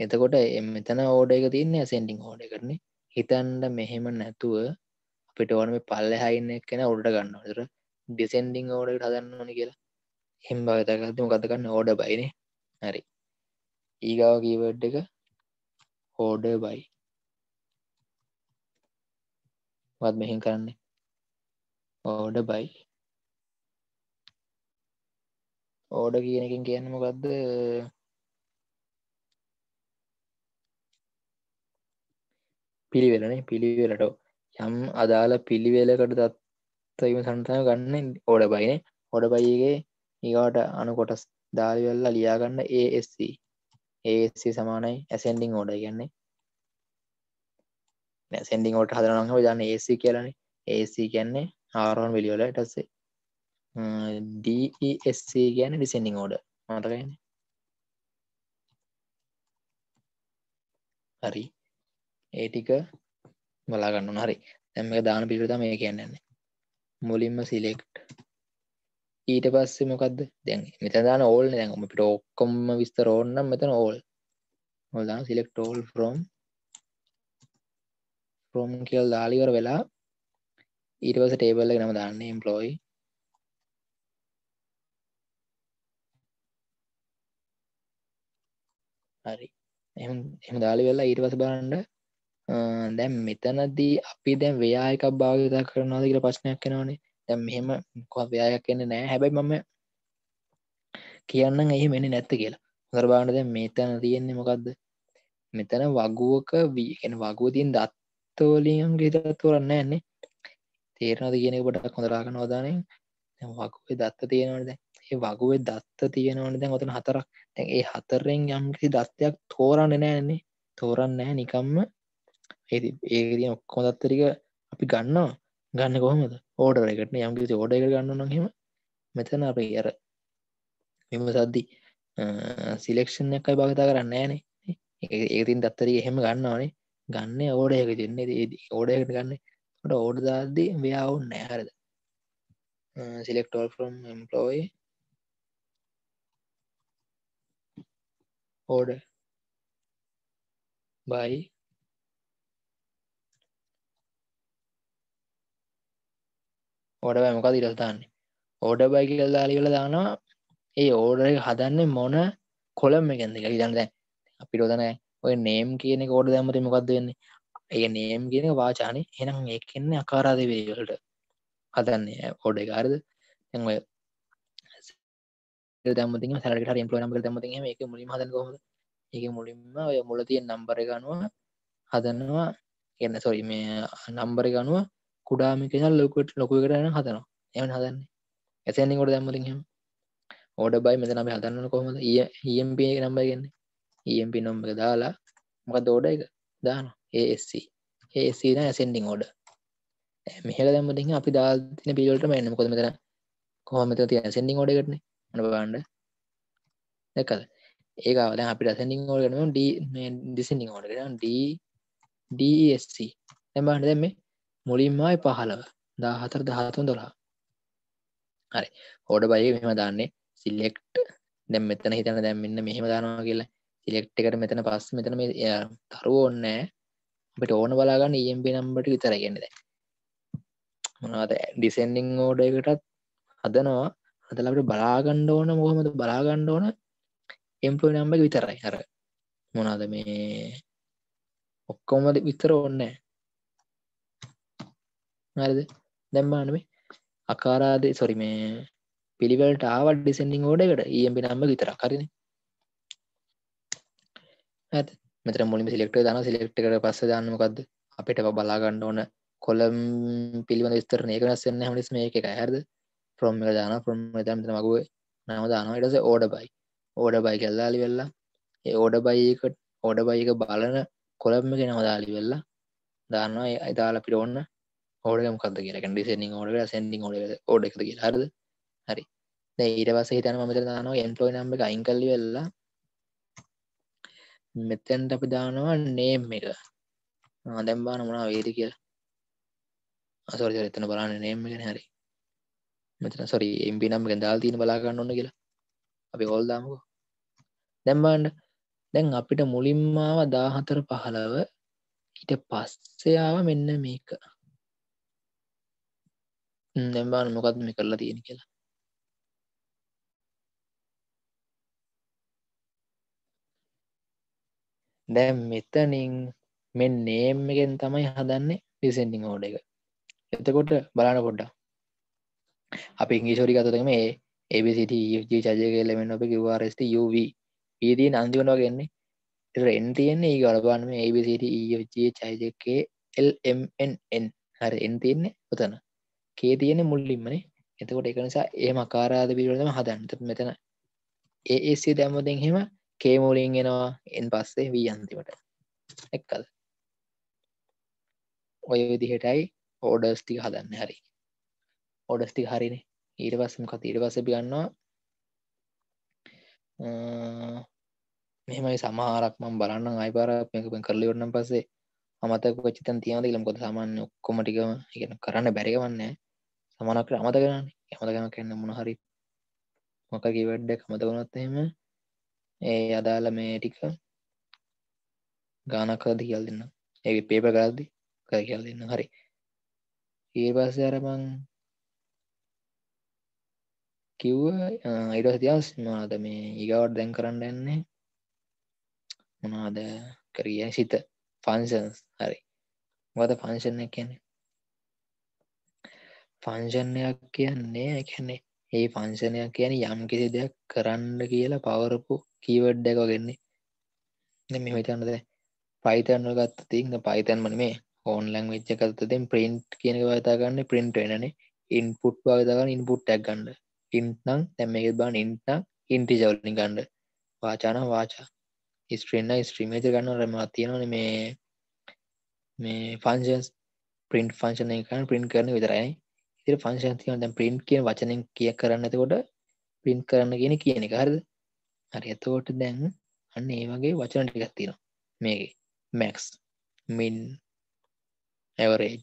එතකොට මෙතන ඕඩ එක තියන්නේ සෙන්ඩිං ඕඩ කරන හිතන්ඩ මෙහෙම නැතුව අපිට ඕන මේ පල්ල හයින්න කෙන ඔඩට ගන්න තර ඩිසෙන්ඩිං ඕඩට හදන්න ඕන කියලා හෙම් භවිතකත්ම කතකන්න ඕඩ බයින හරි ඊගාව කීවඩ් එක හෝඩ බයි වත් මෙහින් කරන්නේ ඕඩ බයි ඕඩ කියන එකින් කියන්න මොකක්ද පිළිවෙලන පිළිවෙලට යම් අදාළ පිළිවෙලකට තත්වීම සන්තම ගන්න ඕඩ බයින හොඩ බයිගේ ඒවාට අනු කොටස් දාරිවෙල්ලා ලියාගන්න ඒSC ඒC සමානයි ඇසෙන්ඩිං ඕඩ කියන්නේ නැසෙන්ඩිං ෝට හදරනහම ජන්න ඒC කියලන ඒC කියන්නේ R1 වලිය වල ඊට පස්සේ DESC කියන්නේ descending order මතකයිනේ හරි ඒ ටික බලා ගන්න ඕන හරි දැන් මේක දාන පිළිවෙල තමයි මේ කියන්නේ මුලින්ම select ඊට පස්සේ මොකද්ද දැන් මෙතන දාන all නේ දැන් අපිට ඔක්කොම විස්තර ඕන නම් මෙතන all ඔය දාන select all from from කියලා දාලා ඉවර වෙලා ඊටවස ටේබල්ල නම දාන්න එම්පලොයි හරි එම දාලි වෙල්ලා ඊටවස බලන්ඩ දැම් මෙතනදී අපි දැන් ව්‍යයකක් භාගතා කරනවාද කියල ප්‍රශ්නයක් කෙනවනේ දැම් මෙහෙම කො ව්‍යයක් කියන්න නෑ හැබැයි මම කියන්න එහි මෙනි නැත්ත කියලා හොර බාණඩ දැ මෙතන තියෙන්නේ මොකක්ද මෙතන වගුවක වීගෙන වගුව තින් දත්තෝලියන්ගේ දත්තුවරන්න ඇන්නේ තේරනද කියනෙ පොටක් හොඳරාගන වදානය වකුවේ දත්ත තියෙනවනද ඒ වගුවේ දත්ත තියෙනවන දැන් ඔතන හතරක් තැන් ඒ හතරෙන් යම්කිසි දත්තයක් තෝරන්න නෑන්නේ තෝරන්න නෑ නිකම්ම ඒ ඒ ඔක්කො දත්තරික අපි ගන්නවා ගන්න කොහමද ඕඩර එකටන යම්කිසි ඕඩ එක ගන්න නොහෙම මෙතන අප අර මෙම සද්දි සිලෙක්ෂන් එකයි භාගතා කරන්න ෑනේ ඒතින් දත්තරී එහෙම ගන්නවානේ ගන්න ඕඩ එක දෙන්නේ ඕඩ එකට ගන්න ඕඩ දාද්දී ව්‍යාවුන් නෑ හරද සිලෙක්ටෝල් ෆ්‍රම් එම්පලෝයි ඕඩ බයි ඕඩ බෑමකක් ඉරස්ථාන්න ඕඩ බයි කියල් දාලිවල දානවා ඒ ඕඩ හදන්න මොන කොළම් එකැද හිතන්න දැන් අපි රෝදනෑ ඔය නේම් කියන කෝඩ දැමති මොකක්ද වෙන්නේ ඒ නේම් ගෙන වාචානය එනම් ඒකෙන්නේ අකාරාදවේවලට හදන්නේ ඕඩ කාරද ඔය දම සරට ඉම්පලනම දමති එක මුලින් හදන් කොහොද ඒක මුලින්ම ඔය මුල තියෙන් නම්බර ගනුව හදනවා කියන්න සොරි මේ නම්බර ගනුව කුඩාමිකෙන ලොකුට ලොකු කරන හදනවා එම හදන්නේ ඇසැනි කොට දැම්මතිහම ඕඩ බයි මෙත නම හදන්න කොහොමද ඒම්ප නම්බරගන්නේ ඒම්පි නොම්බ දාලා මොක දෝඩ එක දානවා ASC ASC ඇසෙන්ඩිං ඕඩ මෙහල දැමතින් අපි දාතින පිලට e මෙන්න කොද මෙතන කොහොමත ති ඇසෙන්ඩිං ෝඩ කරන න බාන්ඩ දැකල් ඒකවල අපි රැසෙන්ඩිං ෝඩ කරන ඩිසිඩිං ෝඩ කරන DSC තැබාට දැම මුලින්මයි පහලව දාහතර දහතුන් දොලා හරි හෝඩ බය මෙම දාන්නේ සිල්ලෙක්ට් දැම් මෙතන හිතන දැම්මන්න මෙහෙම දානවා කියලා සිලෙක්් එකට මෙතන පස්ස මෙතන තරු ඔන්නෑ අපට ඕන බලාගන්න EMB නම්බට විතර ගෙනෙද මොනවාද ඩිසෙන්ඩිං ෝඩ එකටත් හදනවා හදලට බලාගණ්ඩ ඕන මොහොමද බලාගණ්ඩ ඕන එම්පලෝ නම්බ විතරයි හර මොනාද මේ ඔක්කොමද විතර ඕන්න හරිද දැම්මානමේ අකාරාද සොරි මේ පිළිවලට ආවල් ඩිසෙන්ඩිං ෝඩ එකට EMB නම්බ විතර කරන ඇත් මෙතර මුලින් සිලෙක්ට දන සිලෙක්ට කර පස්ස දන්නමකක්ද අපිට බලාගන්න ඕන කොලම් පිළිබඳ ස්තරනය කරස්සන්න හමනිස් මේ එක ඇරද ප්‍රොම්ම එක දාන ප්‍රම් තමත මගුව නම දාන ඉටස ඕඩ බයි ඕඩ බයි කල්ලාලි වෙල්ලා ඒ ඕඩ බයිකට ඕඩ බයික බලන කොලම්ම එක නමදාලි වෙල්ලා දානවා අයිතාල පිට ඔන්න ඕඩකමකක්ද කියලක ඩිසෙන්ඩිං ඕඩ සෙන්ඩිං ඕඩ ඕඩ එකද කියලා හරද හරි ඊට පස හිතන මත දාන එම්පලෝයි නම්බ අයිංකල්ලි වෙල්ලා මෙතැන්ට අපි දානවා නේම් එක දැම්බාන මොනා වේද කියලා අසොරජ එතන බලන්න නේම් එකෙන හරි මෙතන සොරි එම්පි නම් එක දාල් තියෙන බලා ගන්න ඕන කියලා අපි ඕල් දාමුකෝ දැන් බලන්න දැන් අපිට මුලින්ම ආව 14 15 ඊට පස්සේ ආව මෙන්න මේක දැන් බලන්න මොකද්ද මේ කරලා තියෙන්නේ කියලා දැන් මෙතනින් මෙ නේම් එකෙන් තමයි හදන්නේ රිසෙන්ඩිං ෝඩ එක එතකොට බලන්න පොඩ්ඩා අපි ඉංගිෂෝරි කතතක e, මේ ABCT චජය කෙලෙමෙන් e, අප කිවාරස්ට UV ඒදී අන්තිමනවා ගන්නේ එරෙන් තියන්නේ ඒ ගලබන්න මේ ABCT චයිජකේ LMNN හරි එන් තියන්නේ ඔතන කේ තියන්නේ මුල්ලින්මනේ එතකොට එක නිසා ඒ මකාරාද පිළිවලම හදන්ත මෙතන ඒඒ දැම්මදෙන් හෙම කේමූලින් එනවා එන් පස්සේ වී අන්තිමට එක්කල් ඔය විදිහටයි ඕඩර්ස් ටික හදන්න හරි ඕඩස් ටික හරින ඊට පස්සම කත ඊට පස පිගන්නවා මෙමයි සමහරක්ම බලන්න අයිපාරක්ම කරලි ඔන්නම් පස්සේ අමතක චිතන් තියනද ඉලම් කොට සාමාන්‍ය ඔක්කොමටිකම ඉගෙන කරන්න බැරිවන්නේ සමනකට අමත කරන්න යමතකම කන්න මොනහරි මොකගේ වැඩ්ඩ කමත වනත් එහෙම ඒ අදාළ මේ ටික ගානක්කද කියල් දෙන්න ඒ පේප ගාදදි කර කියල් දෙන්න හරි ඒ පස්ස අරමං කිව්ව අයිරස්තියාස් මාද මේ ඒගවට දැන් කරන්න එන්නේ මොනාද කරිය සිත ෆන්සන්ස් හරි වද ෆංශන කියන්නේ ෆංශනයක් කියන්නේ එකන්නේ ඒ ෆංශනයක් කියන යම් කිසි දෙයක් කරන්න කියලා පවරපු කීවඩ් දැකගෙන්නේ න මෙ හිතන්නද පයිතන්න ගත්ත තින්න පයිතන් මන මේ ඕන්ලං වෙච්ච කත්තතින් ප්‍රින්ට් කියන වතාගන්න ප්‍රින්ට් වෙනන ඉන්පුට් වගතගන්න ඉන්පුට් ටැක් ගන්න ඉන්නම් තැම එක බාන ඉන්නම් ඉන්ටි ජවලින් ගණ්ඩ වාචාන වාචා ස්ට්‍රන්න ස්ට්‍රීමේජ ගන්න රමත් තියෙනවන මේ මේ ෆන්ශන්ස් පින්ට් ෆංශන එකන පින්් කරන විතරයි ඉතිර ෆංශන් තියන පින්ට් කියන වචනෙන් කිය කරන්නතකොට පින්් කරන්න කියන කියන එක හරද හරි එතෝට දැන් අන්න ඒ වගේ වචන ටිකක් තියෙනවා මේක මැක්ස් මින් ඇවරේජ්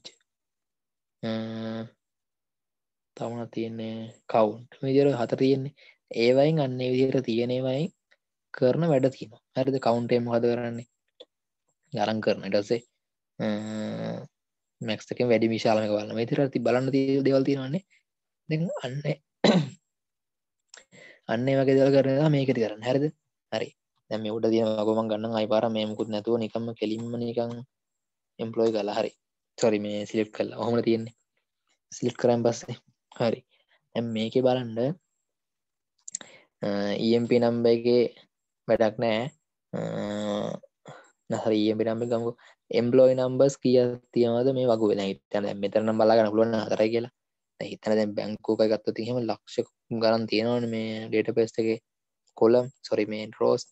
තමන තියන්නේ කවුන්් විදිර හත තියෙන්නේ ඒවයින් අන්න විදිර තියෙනවයින් කරන වැඩ තියෙන හරිද කවුන්ටේ මහද කරන්නේ ගරන් කරන ටසේ මැක්තක වැඩි විශාලක වල තිර ති බලන්න දේවල් තියෙනන්නේ දෙ අන්න අන්න වගේ දල් කරන මේකති කරන්න හැරද හරි දැම උඩ දිය ගොමන් e e ගන්න අයිපාර මේමකුත් නැතුව නිකම කෙලින්ම නිකං එම්පලෝයි කලා හරි සොරි මේ සිලිප් කල්ල හොම තියෙන්නේ සිලිප් කරම් බස්සේ හරි ඇම් මේක බලන්ඩ ඊම්ප නම්බගේ වැඩක් නෑ නහරි ඊම්පි නම්බ ගමු එම්පලෝයි නම්බස් කිය තියනද මේ වගේ වෙන තැන මෙතරනම් බලාගන්න පුළුවන් හතර කියලා හිතන දැ බැංකූක ගත්තති හෙම ලක්ෂ ගරන් තියෙනවන මේ ඩේට පෙස්ටගේ කොලම් සොරි මේන් රෝස්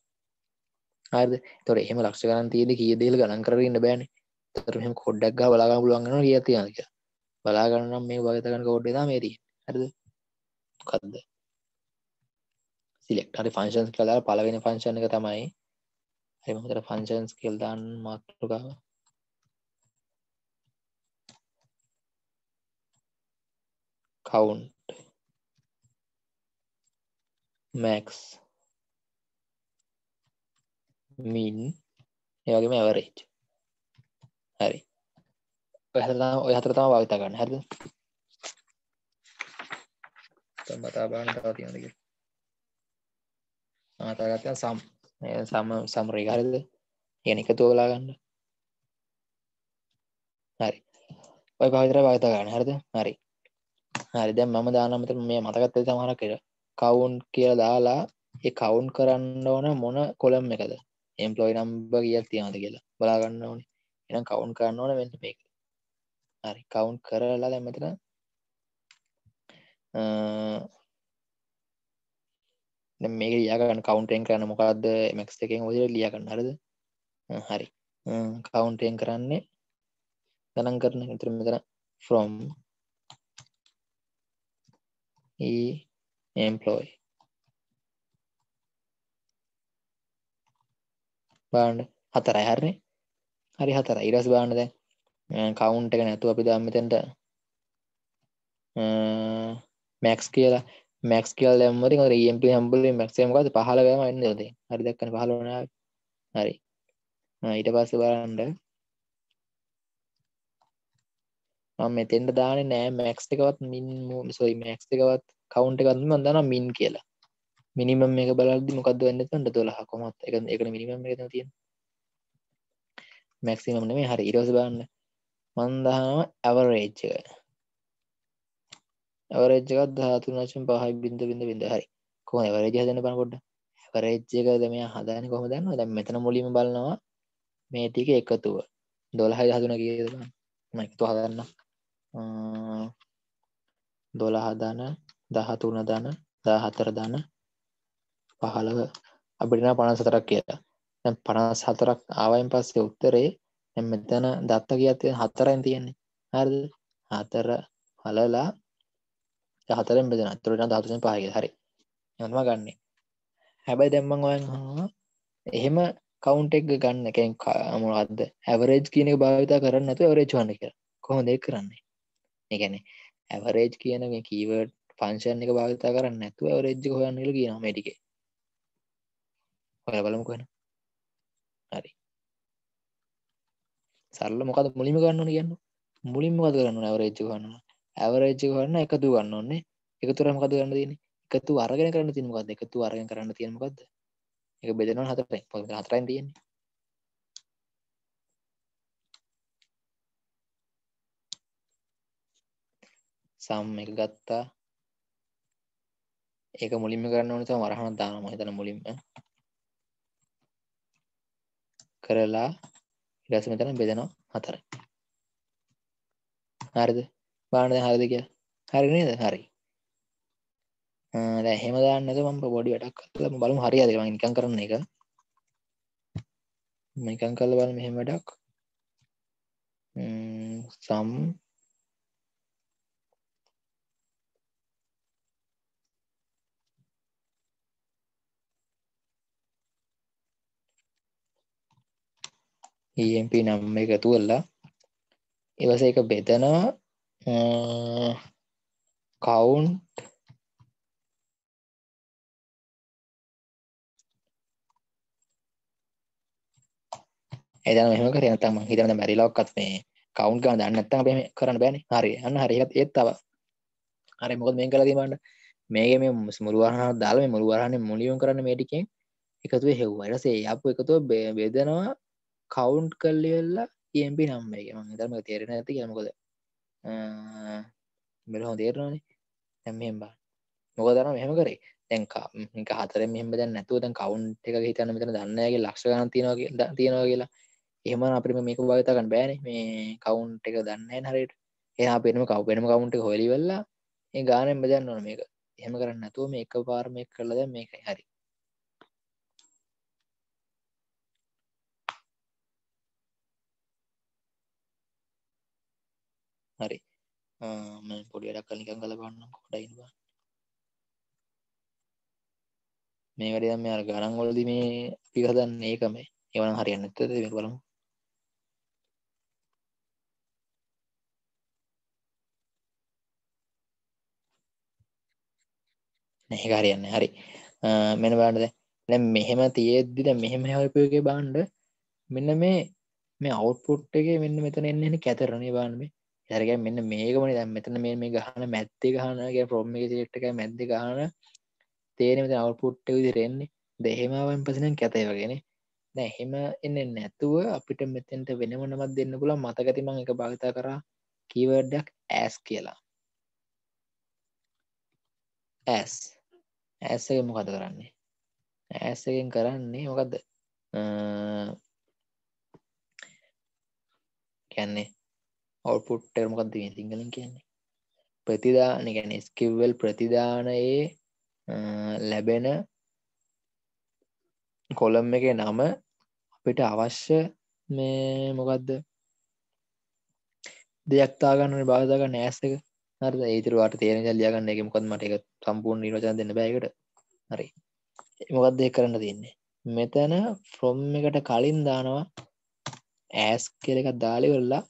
අද තොර එහෙම ලක්ෂ ගරන් තියද කියදේල් ගණන් කරන්න බෑන තරම කොඩ්ඩක් බලාග පුලුවන්ගන කියතියක බලාගන්නම් මේ වගතකන කොඩ්ඩදා මේරී ඇද කදද සිලෙක්ටරි ෆංශන්ස් කලා පලවෙන ෆංශන එක තමයි හමතර ෆංශන්ස් කෙල්දාන් මාතෘකාව count max mean ඒ වගේම average හරි ඔය හතර තමයි ඔය හතර තමයි භාවිත කරන්න හරිද දැන් බතා බලන්න තව තියෙනවද කියලා ආ තව ගත්තා සම් සම සම් රේඛ හරිද කියන එකතු වෙලා ගන්න හරි ඔය භාවිතර භාවිත කරන්න හරිද හරි හරි දැන් මම දාලා මෙතන මේ මතකත් ඇති සමහරක් එක කවුන්ට් කියලා දාලා ඒ කවුන්ට් කරන්න ඕන මොන කොලම් එකද එම්ප්ලොයි නම්බර් කීයක් තියෙනවද කියලා බලා ගන්න ඕනේ එහෙනම් කවුන්ට් කරන්න ඕන මෙන්න මේක හරි කවුන්ට් කරලා දැන් මෙතන දැන් මේක ලියා ගන්න කවුන්ටෙන් කරන්න මොකද්ද මැක්ස් එකෙන් ඔය ලියා ගන්න හරිද හරි කවුන්ටෙන් කරන්නේ ගණන් කරන විතර මෙතන from he employ බාන්න හතරයි හරන්නේ හරි හතර ඉරස් බාන්න දැන් කවුන්් එක නැතු අපි දම්මතෙන්ට මැක්ස් කියලා මැක්ස් කියල් දැම්මති ර එම්පි e හම්බල මක්ෂේමකද පහලවම ඉන්නදේ හරි දක්කන පහලවන හරි ඊට පස්ස බලන්ඩ මම මෙතෙන්ට දාන නෑ මැක්ස් එකවත් මින් සොයි මැක්ස් එකවත් කවුන්් එකත්ම දන මින් කියලා මිනිම මේ බලද මොකද වන්නතට දොලහ කොමත් එක එකන මිනිම එක තියෙන මැක්සිමන මේ හරි ඉරෝස බාන්න මන්දහම ඇවරේච්ච ඇවරේජ්ජකත් ධාතුනශෙන් පහයි බිඳ බිඳ බිඳ හරි කොහ ඇවරජ දන පනකොට ඇවරේච්චක දම හදාන කොම දන්න දැ මෙතන මුලිම බලනවා මේ ටික එකතුව දොලහ හතුන කියදන්න මයිතු හදන්නක් දොළහ දන දහතුන දන දාහතර දන පහළව අපිටිනා පනස් සතරක් කියලා පනස් හතරක් ආවයින් පස්සේ උත්තරේ එමතන දත්ත කියත්ය හතරයින් තියෙන්නේ හරි හතර හලලා හතරෙන් බෙදෙන තුරට දහතුසෙන් පහය හරි යොන්ම ගන්නේ හැබැයි දැම්මන් ඔයන් එහෙම කවුන්් එක් ගන්න එකෙන් කාමුලක්ද ඇවරේජ් කියනක භාවිතා කරන්න ඇතු ඇවරේජ් වන්න කර කොහොදේ කරන්නේ එකන ඇවරේජ් කියන මේ කීවර්ඩ් පංශන් එක භාවිතා කරන්න ඇතු ඇවරේජ්ජ හොයන්නල කියන මටික හොය බලමු කන හරි සල්ල මොකද මුලිම ගන්න කියන්න මුලින්ම කද කරන්න ඇවරේජ් ගන්න ඇවරේජ් කරන්න එකතු ගන්න ඕන්නේ එකතුරම කද ගන්න දන එකතු අරගෙන කරන්න තිනමකද එකතු අරගෙන කරන්න තියෙනමකක්ද එක බෙදනවා හතර හතරයි තියන්නේ සම් එක ගත්තා ඒක මුලින්ම කරන්න ඕනේ තමයි වරහනක් දානවා මම හිතන මුලින්ම කරලා ඊට පස්සේ මෙතන බෙදනවා හතර හරිද බලන්න දැන් හරිද කියලා හරි නේද හරි දැන් එහෙම දාන්න නැතුව මම බොඩි වැඩක් කරලා මම බලමු හරියද කියලා මම නිකන් කරන එක මම නිකන් කරලා බලමු මෙහෙම වැඩක් සම් EMP නම් එක තුවෙල්ලා ඉවස එක බෙදනවා කවුන්් එදන මෙම කරන තම හිතන මැරිලක්කත් මේ කවුන්් ගන දන්නත්තම පම කරන්න බෑන හරි අන්න හරිත් ඒත්තව හරි මොකද මේ කලදීමන්න මේගේ මේ මුරුවහා දාලම මුරුවරහණ මුලියුම් කරන්න මේටිකෙන් එකතුව හෙව්වරසේ අප එකතුව බේදනවා කවුන්් කල්ලිවෙල්ලා එම්පි නම් එක ම තම තේරෙන ඇති කියමකොද මෙල හො තේරනනේ තැම්හෙම් බා මොක දරන මෙහම කරේ තැන්කා හතර මෙම දැ නැතුව තැන් කවුන්් එක හිතන මෙතන දන්නගේ ලක්ෂගන තියනගේ තියෙනවා කියලා එහම අපිම මේක භවිතකන් බෑන මේ කවුන්් එක දන්න හරිට එහ පෙනම කව පෙනම කවුන්ට හොලි වෙල්ලා ඒ ගානෙන් බදන්න ඕන මේක එහෙම කරන්න නැතුව මේ එක පාර්මය කරලද මේකයි හරි පොඩි වැඩක් කනිකන් කලබන්න කොටයින්න මේ වැඩ මේ අර ගණන්වලද මේ අපි හදන්න ඒකම එවන හරියන්න ඇත්තද වෙනවලමු නැහැ හරියන්න හරි මෙන බලන්නද දැන් මෙහෙම තියෙද්දි දැන් මෙහෙම හැවපු එකේ බලන්න මෙන්න මේ මේ අවුට්පුට් එකේ මෙන්න මෙතන එන්නේ කැතරනේ බලන්න මේ සැරක මෙන්න මේකමන දැ මෙතන මේ මේ ගහන මැත්තේ ගහනගේ ප්‍රෝම්ම එක සිට්ටක මැද්ද ගහන තේනම අවපුට්ට විදිරෙන්නේ දෙහෙමවන් පසින කැතයි වගෙන නැහෙම එන්න නැතුව අපිට මෙතෙන්ට වෙනමනමත් දෙන්න පුළ මතකතිමං එක භාවිතා කරා කීවර්ඩක් ඇස් කියලා ඇස් ඇස්සක මොකද කරන්නේ ඇස්සකෙන් කරන්නේ මොකක්ද කැන්නේ අවුපුට් එක මොකක්ද මේ සිංහලෙන් කියන්නේ ප්‍රතිදාන කියන්නේ ස්කිවල් ප්‍රතිදානයේ ලැබෙන කොලම් එකේ නම අපිට අවශ්‍ය මේ මොකක්ද දෙයක් තාගන්න බාධක නෑස් එක හරි ඒතරවාට තේරෙන ලියගන්න එක මොකද මට එක සම්පූර්ණ නිර්වචන දෙන්න බෑකට හරි මොකක්ද දෙයක් කරන්න තියන්නේ මෙතන ෆ්‍රොම් එකට කලින් දානවා ඇස් කෙලෙක දාලි වෙල්ලා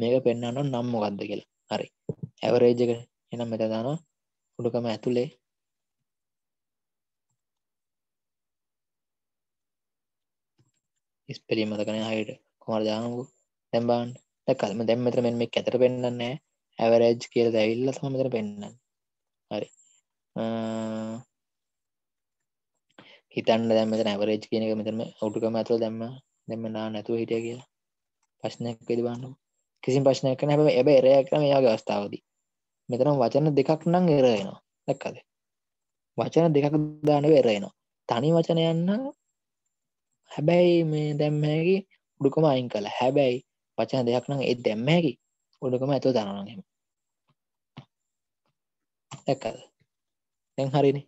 මේක පෙන්න්නට නම් මොකක්ද කියලා හරි ඇවරේජක එනම් මෙත දානවා උඩුකම ඇතුළේ ඉස්පෙලි මතකන හයිට කොමර දානකු දැම්බාන් කල්ම දැම්මතර මෙ මේ ඇතර පෙන්න්නන්නේ ඇවරේජ් කියල දැවිල්ල සමතර පෙන්න්න හරි හිතන්න දැමත ඇවරේජ් කියනක මෙතරම ඔටුකම ඇතුළ දැම්ම දෙම නා නැතුව හිටිය කියලා ප්‍රශ්නයක් පෙරිබන්නවා කිසි ප්‍රශ්නය කන හැම එබ එරයක් කන යාගේ අවස්ථාවදී මෙතනම් වචන දෙකක් නම් එරයෙනවා දැක්කද වචන දෙකක් දාන එරයෙනවා තනි වචන යන්න හැබැයි මේ දැම්මහැකි උඩුකම අයින් කළ හැබැයි වචන දෙයක් නම් ඒ දැම්මහැකි උඩුකම ඇතු දනනහෙම දැක්කද දැන් හරිනි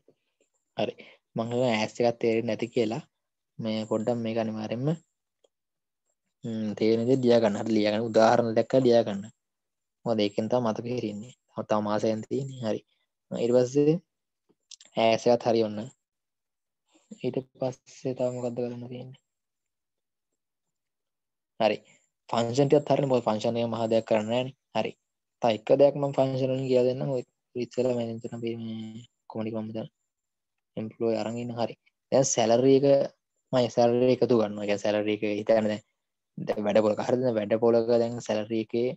හරි මංගල ඇස්සකත් තේරෙන් නැති කියලා මේ පොඩ්ඩම් මේ අනිවාරෙන්ම තේරෙනද දියගන්න හට ලියගන්න උදාහරණ දැක්ක ලියගන්න මොද එකෙන්ත මතක හිරන්නේ හොතා මාසයන්තිය හරි ඉරිවස්සේ ඇසත් හරි ඔන්න ඊට පස්සේ තවමකක්ද කරන්න තියන්නේ හරි පංෂන්ට අත්හරන බො පංශනය මහදයක් කරන්න හරි තයික දෙයක්ම පංශනන කිය දෙන්න ඔය විත්සල මැනතන පිම කොමඩි කොමත එම්පලෝ අරගෙන හරි දැ සැලරියක මයි සැල්ර එකතු ගන්න එක සැලරික හිතන්න වැඩපොල හරද වැඩපොලක දැන් සැලරියකේ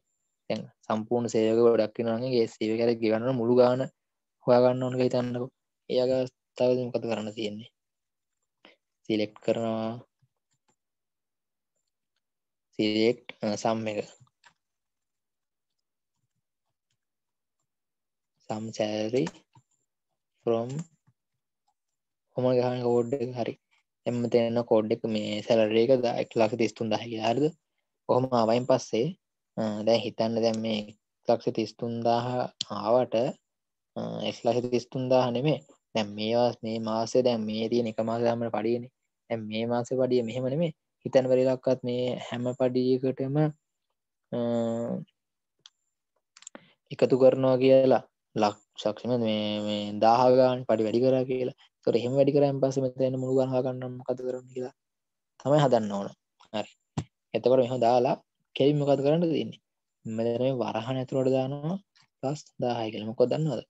තැන් සම්පූර්ණ සේවක ගොඩක් නගේ සේව කර ගවන්න මුළු ගාන හොයාගන්න ඕනක හිතන්නක ඒග ස්ථාවදම කත කරන්න තියෙන්නේ සිලෙක්් කරනවා සිලෙක්් සම් එක සම් සැලරි ෆ්‍රෝම් හොම ගහන කෝඩ් හරි එම තියන්න කෝඩ්ඩෙක් මේ සැලරේක දක් ලක්ෂ තිස්තුන් දහ හරිද කොහොම ආවයින් පස්සේ දැ හිතන්න දැම් මේ ලක්ෂ තිස්තුන්දාහ ආවට එස්ලක්ෂ තිස්තුන්දාහ නෙමේ දැම් මේවා මේ මාසේ දැම් මේ තියන එක මාසමට පඩියන ඇම් මේ මාස පඩිය මෙහෙම නෙමේ හිතන් වරිලක්කත් මේ හැම පඩියකටම එකතු කරනවා කියලා ලක් ශක්ෂම මේ දාහගාන් පඩි වැඩි කරා කියලා තොර එහෙම වැඩි කරන් පස්සේ මෙතන එන්න මුළු ගන්න හොයාගන්න මොකද කරන්නේ කියලා තමයි හදන්න ඕන. හරි. එතකොට මෙහෙම දාලා කෙලින් මොකද කරන්න තියෙන්නේ? මෙතන මේ වරහන ඇතුළට දානවා ප්ලස් 1000 කියලා. මොකද දන්නවද?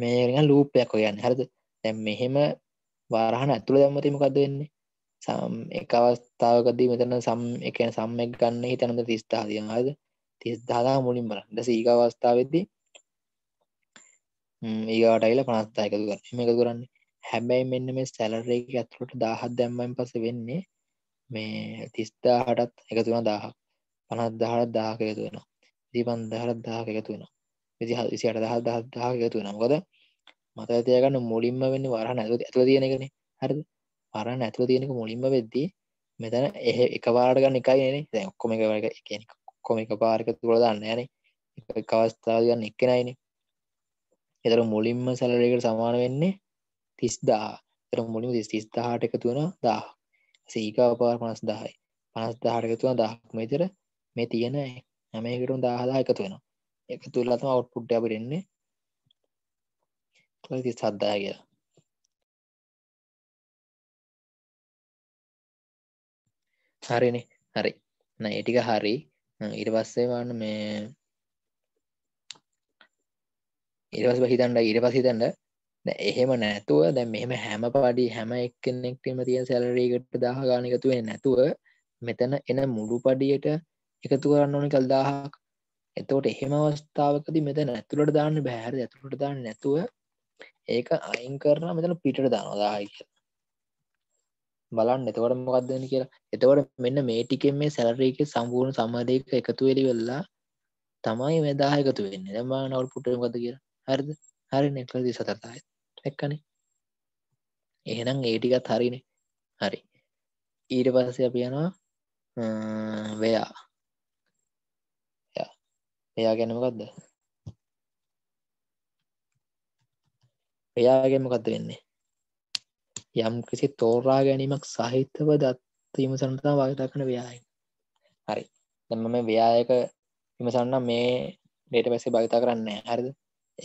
මේ නිකන් ලූප් එකක් වගේ යන්නේ. හරිද? දැන් මෙහෙම වරහන ඇතුළේ දැම්මොත් මොකද වෙන්නේ? සම් එක අවස්ථාවකදී මෙතන සම් ඒ කියන්නේ සම් එක ගන්න හිතනද 30000 තියෙනවා හරිද? 30000 මුලින් බලන්න. ඊට පස්සේ ඊග අවස්ථාවේදී ඊගාවට ඇවිල්ලා 50000 එකතු කරනවා. මේක කරන්නේ හැබැයි මෙන්න මේ සැලරේ ඇතුළට දාහත් දැම්මයින් පස වෙන්නේ මේ තිස්දා හටත් එකතුන දාහක් පනත් දහට දාහක එකතු වෙන දීපන් දහරත් දහක එකතු වෙන විදි සිට දහ දහ දාහක එකතු වෙනකොද මත ඇතියගන්න මුලින්ම වෙන්න වරහන ඇතු ඇතුව තියෙනගෙන හරි වරන්න ඇතුව තියෙනක මුලින්ම වෙද්දී මෙතන එහ එකවාට ගන්න එකයි නේ දැ ඔක්කොම එක එක කොම එක පාර්ක තුළ දන්න යන එක අවස්ථාව ගන්න එක්කෙනයින එතර මුලින්ම සැලරේකට සමාන වෙන්නේ තිස්දා තර මුලිම තිස්දාහට එකතුවන දා සීකාපාර පනස් දාහයි පනස් දාහට එකතුවන දහක්ම විතර මේ තියෙන හැමකටුම් දාහදා එකතු වෙන එක තුල්ලතම අවට්පුට් අපිරෙන්නේ කල තිස් සද්දා කියලා හරිනේ හරි ඒටික හරි ඉට පස්සේ වන්න මේ ඉරවස් හිතන්ඩ ඉර පසිතන්ඩ එහෙම නැතුව දැ මෙම හැම පාඩි හැම එක්කෙනෙක්ටම තිය සැලරීකට දාහ ගානකතුවේ නැතුව මෙතන එන මුළු පඩියට එකතු කරන්න ඕනි කල් දාහක් එතෝට එහෙම අවස්ථාවකති මෙත නැතුළට දාන්න බැහැර ඇතුළට දාන්න නැතුව ඒක අයින් කරන මෙතන පිටට දානොදාහි කිය බලන්න එතවට මොකක්දන කියලා එතවට මෙන්න මේටිකෙන් මේ සැලරීක සම්පූර්ණ සම්මාධයක එකතුවෙලි වෙල්ලා තමයි මෙදාහ එකතු වෙන්න දමා නවල් පුටමකද කියලා හරිද හරි නෙක්ල දී සතරතාය එක්කනේ එහෙනම් ඒටිකත් හරිනේ හරි ඊට පස්ස අපියනවා වයා එයා ගැනමකක්ද එයාගෙන්මකක්ද වෙන්නේ යම් කිසි තෝරා ගැනීමක් සහිතව දත්වීම සනතා වාගතකන ව්‍යයි හරි දම මේ ව්‍යයක විමසන්න මේ ඩේට පැසේ භවිතා කරන්න හරිද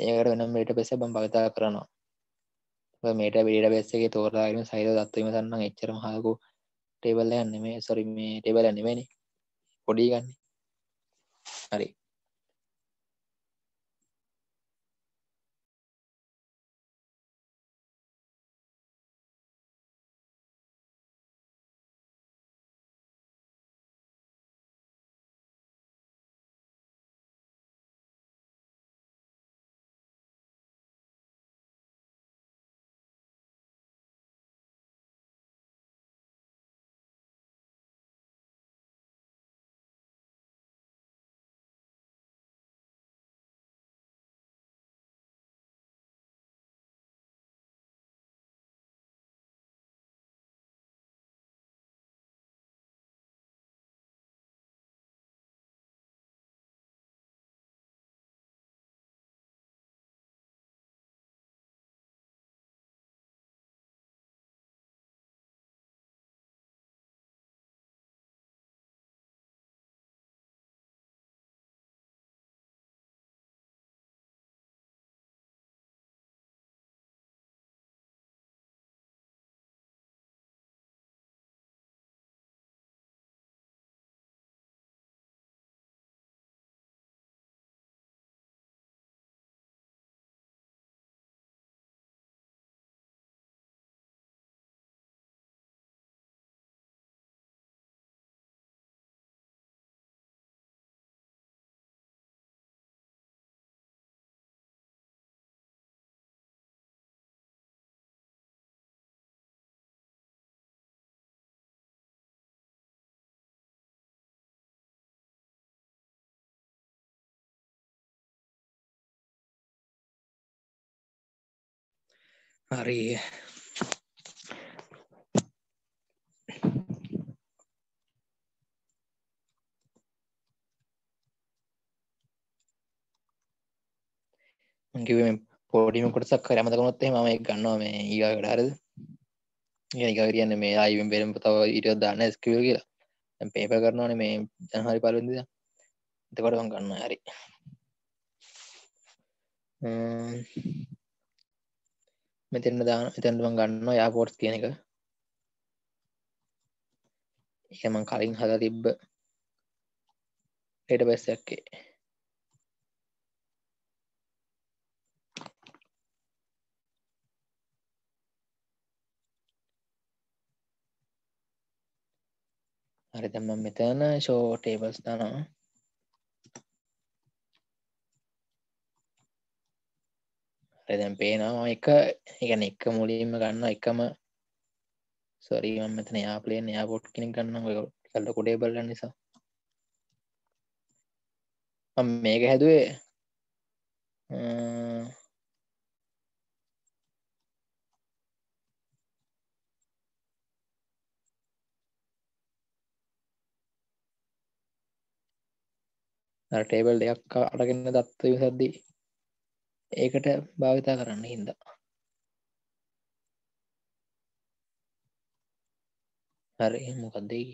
ඒකට වෙනම් මේට පෙස බම් භවිතා කරනවා මේට බිට බෙස්සගේ තෝරාගෙන සහිත දත්වීම සන්න එච්චරම හාකු ටේබල්ල යන්න මේ සොරි මේ ටේබල නිවෙනි පොඩි ගන්න හරි හරි මංකිවේ පොඩිම කොටසක් හරි අමතකනොත් එහෙම මම ගන්නවා මේ ඊගාකට හරිද ඊගා කියන්නේ මේ ආයිවෙන් බෙරම් තව ඊට දාන්න SQL කියලා දැන් පේපර් කරනවානේ මේ ජනහරි පළවෙනිදා එතකොට මම ගන්නවා හරි මෙතෙන්ට දාන එතැන්ටම ගන්න යාපෝට් කියන එක එකම කලින් හද තිබ්බ හෙට බැස්සැක්කේ හරි දැම්ම මෙතන ෂෝ ටේබල්ස් තනවා දැම් පේනවා එක එකන එක මුලින්ම ගන්න එකම සොරීම මෙතන යාපලේන යාපොට් කෙන ගන්න කල්ල කොඩේ බල්ල නිසා මේක හැදුවේ ටේබල් දෙයක් අරගන්න දත්ව සද්දී ඒකට භාවිතා කරන්න හින්දා හරි මොකක්දේ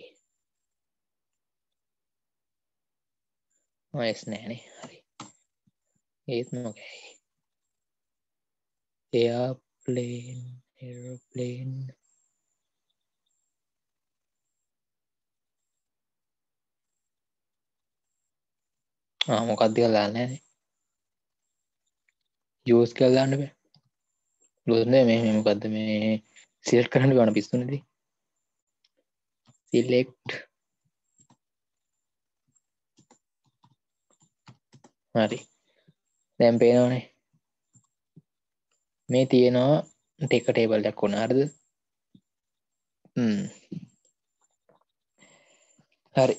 මයස් නෑනේ හරි ඒත් මොකයි එයා ප්ලේන් එරෝප්ලේන් මොකක්දක ලානෑනේ ජෝස් කල් ගන්නබ ලොස්න මේ මොකක්ද මේ සිල්ට් කරන්න ගන පිස්සුනද සිල්ලෙක්් හරි දැම් පේනවනේ මේ තියෙනවා ටෙක ටේබල් ඩක් වුණාර්ද හරි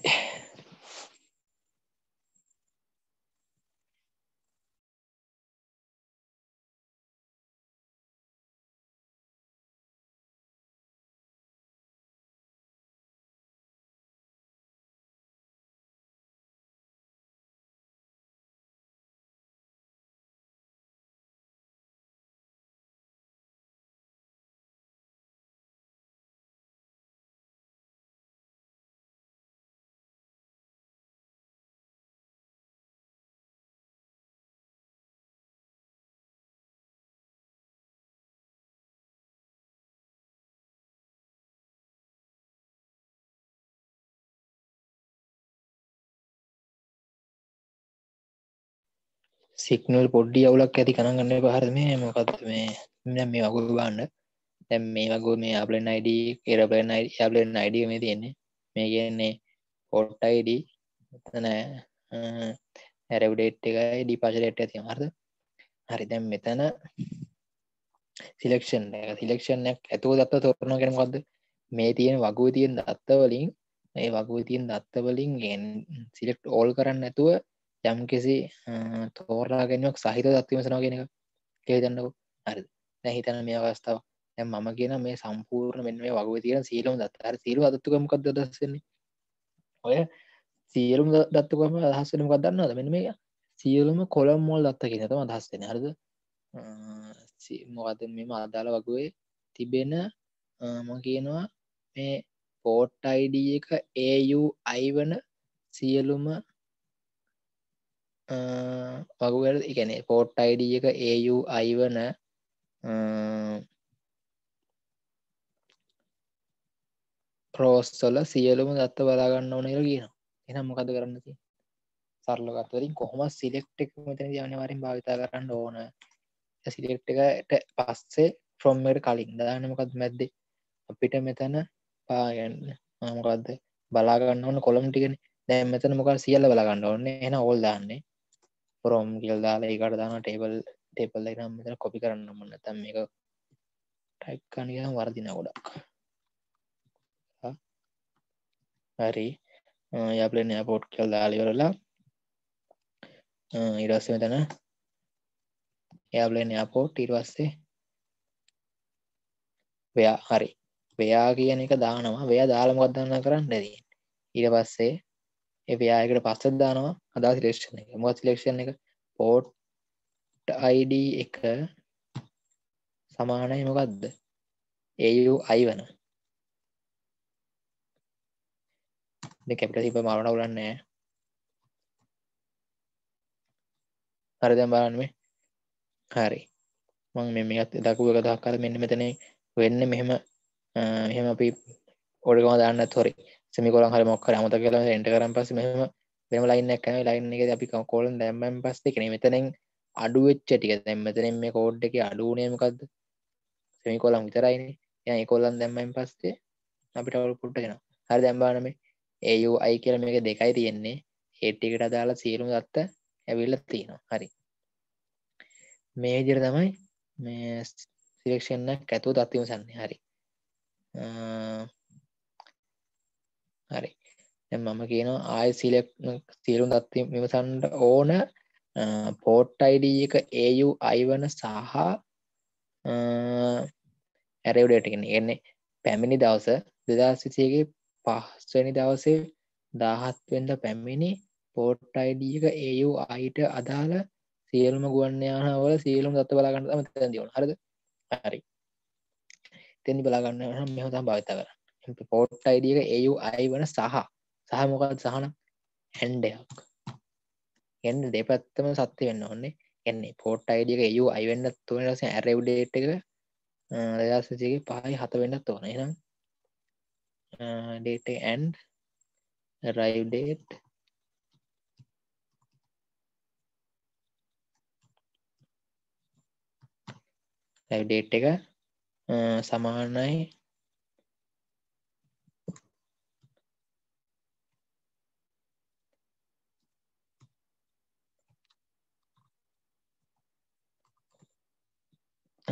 සික්නල් පොඩ්ඩි අවුලක් ඇති කනගන්න පහරම මොකක්ද මේ මේ වගුරු බාන්න තැම් මේ වගු මේ අපලෙන් අයිඩ කරපලෙන් අපලෙන් අයිඩිය මේ තියෙන්නේ මේ කියන්නේ පොට්ට අයිඩ තනෑ ඇරවඩේට් එකයි ඩිපාශලෙට් ඇති මර්ද හරි දැම් මෙතන සිලෙක්ෂන් එක සිලෙක්ෂණයක් ඇතුව දත්ත තොරන කෙනකොක්ද මේ තියෙන වගුව තියෙන් දත්තවලින් ඒ වගුව තියෙන් දත්තවලින් ගෙන් සිලෙක්් ඕල් කරන්න ඇතුව යම් කිසි තෝරාගෙනක් සහිත දත්තිමසනවා කියෙනක කියතන්නකු හරි නැහිතන මේ අවස්ථාව ඇම් මම කියන මේ සම්පූර්ණ මෙන්න මේ වගේ තියෙන සීලම් දත්තර සීරු අදත්තුකමක් දස්සන්නේ ඔය සීරුම් දත්තුකම අදහස්සනම කදන්නද මෙන්න මේ සියලුම කොළම් මොල් දත්ත කියනතම අදහස්සෙන හරද මොකද මෙම අදාළ වගේ තිබෙන ම කියනවා මේ පෝට් අයිඩ එක ඒයුයි වන සියලුම වගුවල් එකන පෝට් අයිඩ එක ඒයු අයිවන පෝස්තොල සියලුම දත්ත බලාගන්න ඕනර කියන එනම් මොකද කරන්නති සරලගත්වරින් කොහොම සිලෙක්ටෙක් මෙතන ජනවරින් භාවිතා කරන්න ඕන සිලෙක්ට එකට පස්සේ ෆ්‍රොම්මට කලින් දානමකත් මැද්ද අපිට මෙතන පාගන්න මොකක්ද බලාගන්න ඕන කොළම් ටිගෙන දැම් මෙතන මොකක් සියල්ල බලාගන්න ඕන්න එන ඕල් දාන්නේ පොරෝම් කියල් දාලා ඒකට දාන ටේබල් ටේපල් දෙනම් මෙතන කොපි කරන්න මන්න තම් එක ටයික්කන කියම් වර්දින ගොඩක් හරි යපලන පෝට් කල් දාලිවරලා ඉරස්ස මෙතන එයාබලන අපෝට් ඉරවස්සේ වයා හරි වයා කියන එක දානවා වයා දාළමොත් දන්න කරන්න දී ඉර පස්සේ එපයායකට පස්සත් දානවා අදා සිලේක්ෂණ එක මොත් සිලේක්ෂණ එක පෝට් අයිඩ එක සමානයි මොකක්ද ඒයු අයි වන කැපිට සිප මරණ උලන්නෑ හරදැම් බලන්නේ හරි මං මෙමත් දකුව කදක්කර මෙන්න මෙතනේ වෙන්න මෙහෙම එහෙම අපි ඔඩකම දාන්න තොරේ සමිකොල හර මොක්කර අමත කල එට කරම් පස මෙම මෙම ලයින්න කන ලයින්න එක අපි කෝලන් දැම්මම් පස්ස කන මෙතනෙන් අඩුවච්ච ටික දැම්මතනෙන් මේ කෝඩ් එක අඩුනයමකක්ද සමිකොලම් විතරයින යඒ කොල්ලන් දැම්මම් පස්සේ අපිට අවුල් පුට්ටගෙන හරි දැම්බානම ඒයු අයි කියල මේක දෙකයි තියෙන්නේ ඒට්ටිකට අදාලා සියලුම් ගත්ත ඇවිල්ල තියෙනවා හරි මේ විදිර තමයි මේ සිලක්ෂන්න ඇතුව තත්වම සන්නේ හරි හරි මම කියනවා ආය සිලෙක් සිරුම් දත්ති මෙමසන්ට ඕන පෝට් අයිඩ එක ඒයු අයිවන සහ ඇරවඩටගෙන එන්නේ පැමිණි දවස දෙදාසිසියගේ පහස්වනි දවසේ දාහත්වෙන්ද පැමිණි පෝට් අයිඩ එක ඒයු අයිට අදාළ සියලුම ගුවන්යානවල සියලුම් දත්ත බලාගන්න තම තැදිවන හරද හරි තැනි බලාගන්න හම මෙහතම් භාවිත කර පෝට් අයිඩියක ඒයු අයි වන සහ සහමොකත් සහන හැන්ඩයක් එන්න දෙපත්තම සත්‍ය වෙන්න ඕන්නේ එන්නේ පෝට් අයිඩියක ඒයු අයිවෙන්න තුන ලස ඇරව්ඩේට් එක දසසිගේ පහයි හත වෙන්නත් ඕන එනම් ඩේට ඇන් රයිඩේට් ඩේට් එක සමානයි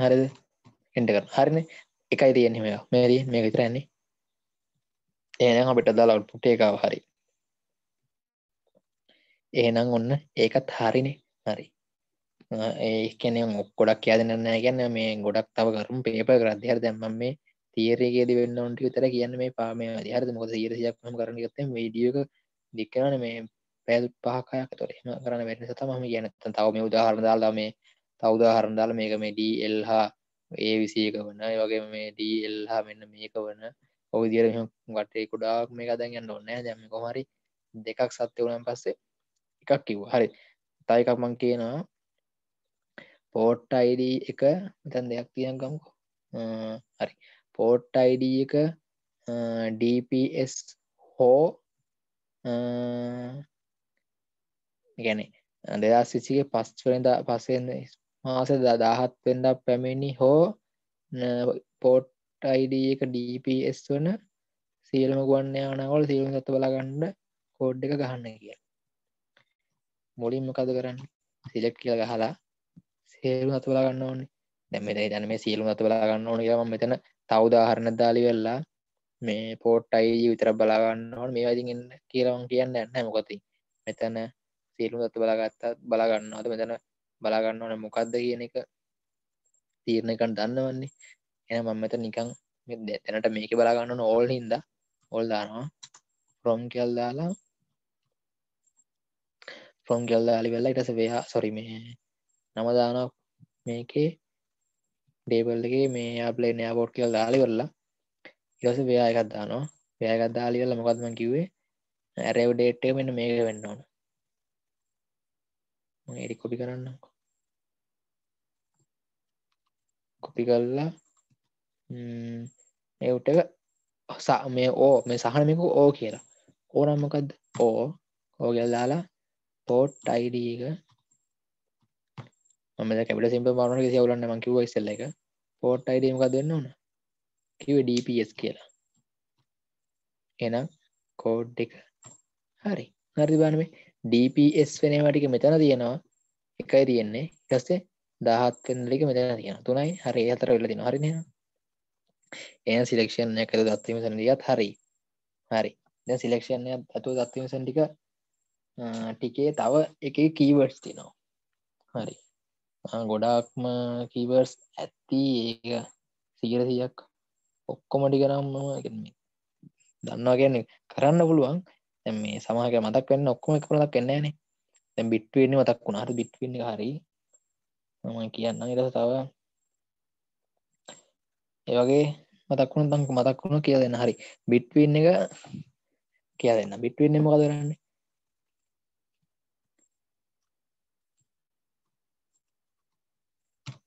හරිද එට කර හරින එකයි තියෙන්නේ මේ මේරී මේ විතරන්නේ ඒනම් අපිට දාලා පුටේ එකව හරි ඒනම් ඔන්න ඒකත් හරිනේ හරි ඒකන ඔක්කොඩක් කියදන්නන්න ගැන්න මේ ගොඩක් තව කරුම් පේප කරධහර දැම්ම මේ තීරයගේද වෙන්න ඔන්ට විතර කියන්න මේ පාම අධහරද මොද ීරසියක්ම කරන ගත්තේ වීඩියක දික්කන මේ පැල් පහකයක් තොරම කරන වෙන්න තම කියන තවම උදාහරදාලා මේ තවදාහරණ දාලා මේක මේ ඩල් හා ඒ විසියක වන වගේ මේ ඩල් හා මෙන්න මේක වන ඔව දිර ගටේ කුඩාක් මේ අදැගන්න ඔන්නෑ දැම කොමරි දෙකක් සත්‍ය වනන් පස්සේ එකක් කිව් හරි තයිකක්මං කියනවා පෝට් අයිඩ එක මෙතන් දෙයක් තියන්කම්කෝ හරි පෝට් අයිඩ එක ඩපස් හෝ ගැන දෙදා සිසිගේ පස්වරද පස්සෙන් මාස දදාහත් වෙන්ඩක් පැමිණි හෝ පෝට් අයිඩ එක ඩපස් වන සියලම ගුවන්න යනවල් සියලුම් සත බලාගණ්ඩ කෝඩ් එක ගහන්න කිය මුලින් මොකද කරන්න සිලෙක් කියල ගහලා සේලු අතු බලාගන්න ඕන දැමෙද දන මේ සියලුම් අතු බලාගන්න ඕන ම මෙතන තවදාහරණ දාලි වෙල්ලා මේ පෝට් අයි විතර බලාගන්න ඕන මේ වදිගන්න කියරවන් කියන්න ඇන්න මොකති මෙතන සියලුම් අතු බලාගත්තත් බලාගන්න අද මෙතන බලාගන්න ඕන මොකක්ද කියන එක තීරණකන් දන්නවන්නේ එන මම මෙත නිකං දැනට මේක බලාගන්න ඕල් හින්ද ඕල් දානවා ෆ්‍රොම් කියල් දාලා ෆ්‍රොම් කියල් දාලි වෙල්ලා ඉටස වයා සොරි මේ නමදාන මේකේ ඩේබල්ගේ මේ අපලේ නෑබෝට් කියල් දාලි වෙල්ලා ඉරස වයා එකත් දානවා වයගත් දාලි වෙල්ලා මොකක්ම කිවේ ඇරව් ඩේට්ටේ මෙන්න මේක වෙන්න ඕන එඩි කොපි කරන්නවා කොපි කල්ලා එවුට සා මේ ඕ මේ සහනමිකු ඕ කියලා ඕරම්මකක්ද ඕ ඕගල්දාලා පෝට් අයිඩීක ම කැට සිම බවන සියවලන්න මංකිව ඉස්සල්ල එක පෝට් අයිඩීමක දෙන්න ඕන කිව ඩපස් කියලා එනම් කෝඩ් එක හරි හරිබාන මේ ඩපස් වෙනවාටික මෙතන තියෙනවා එකයි තියෙන්නේ ගස්සේ දාහත් පෙන්ලික මෙතන තියෙන තුනයි හරි හතර වෙලා තියෙනවා හරිනේ එහෙනම් සිලෙක්ෂන් එක කරලා දත් විමසන ටිකත් හරි හරි දැන් සිලෙක්ෂන් එක ඇතුළු දත් විමසන ටික ටිකේ තව එකේ කීවර්ඩ්ස් තියෙනවා හරි ගොඩාක්ම කීවර්ස් ඇත්ති ඒක සීරසියක් ඔක්කොම ටිකනම් මම දන්නවා කියන්නේ කරන්න පුළුවන් දැන් මේ සමහර මතක් වෙන්න ඔක්කොම එකම මතක් වෙන්නේ නැහනේ දැන් බිට්වින් මතක් වුණා හරි බිට්වින් එක හරි මම කියන්න ඉරස තව ඒවගේ මතක්ුණ තංක මතක් වුණු කිය දෙන්න හරි බිට්වන්න එක කිය දෙන්න බිට්වන්න මොක කරන්නේ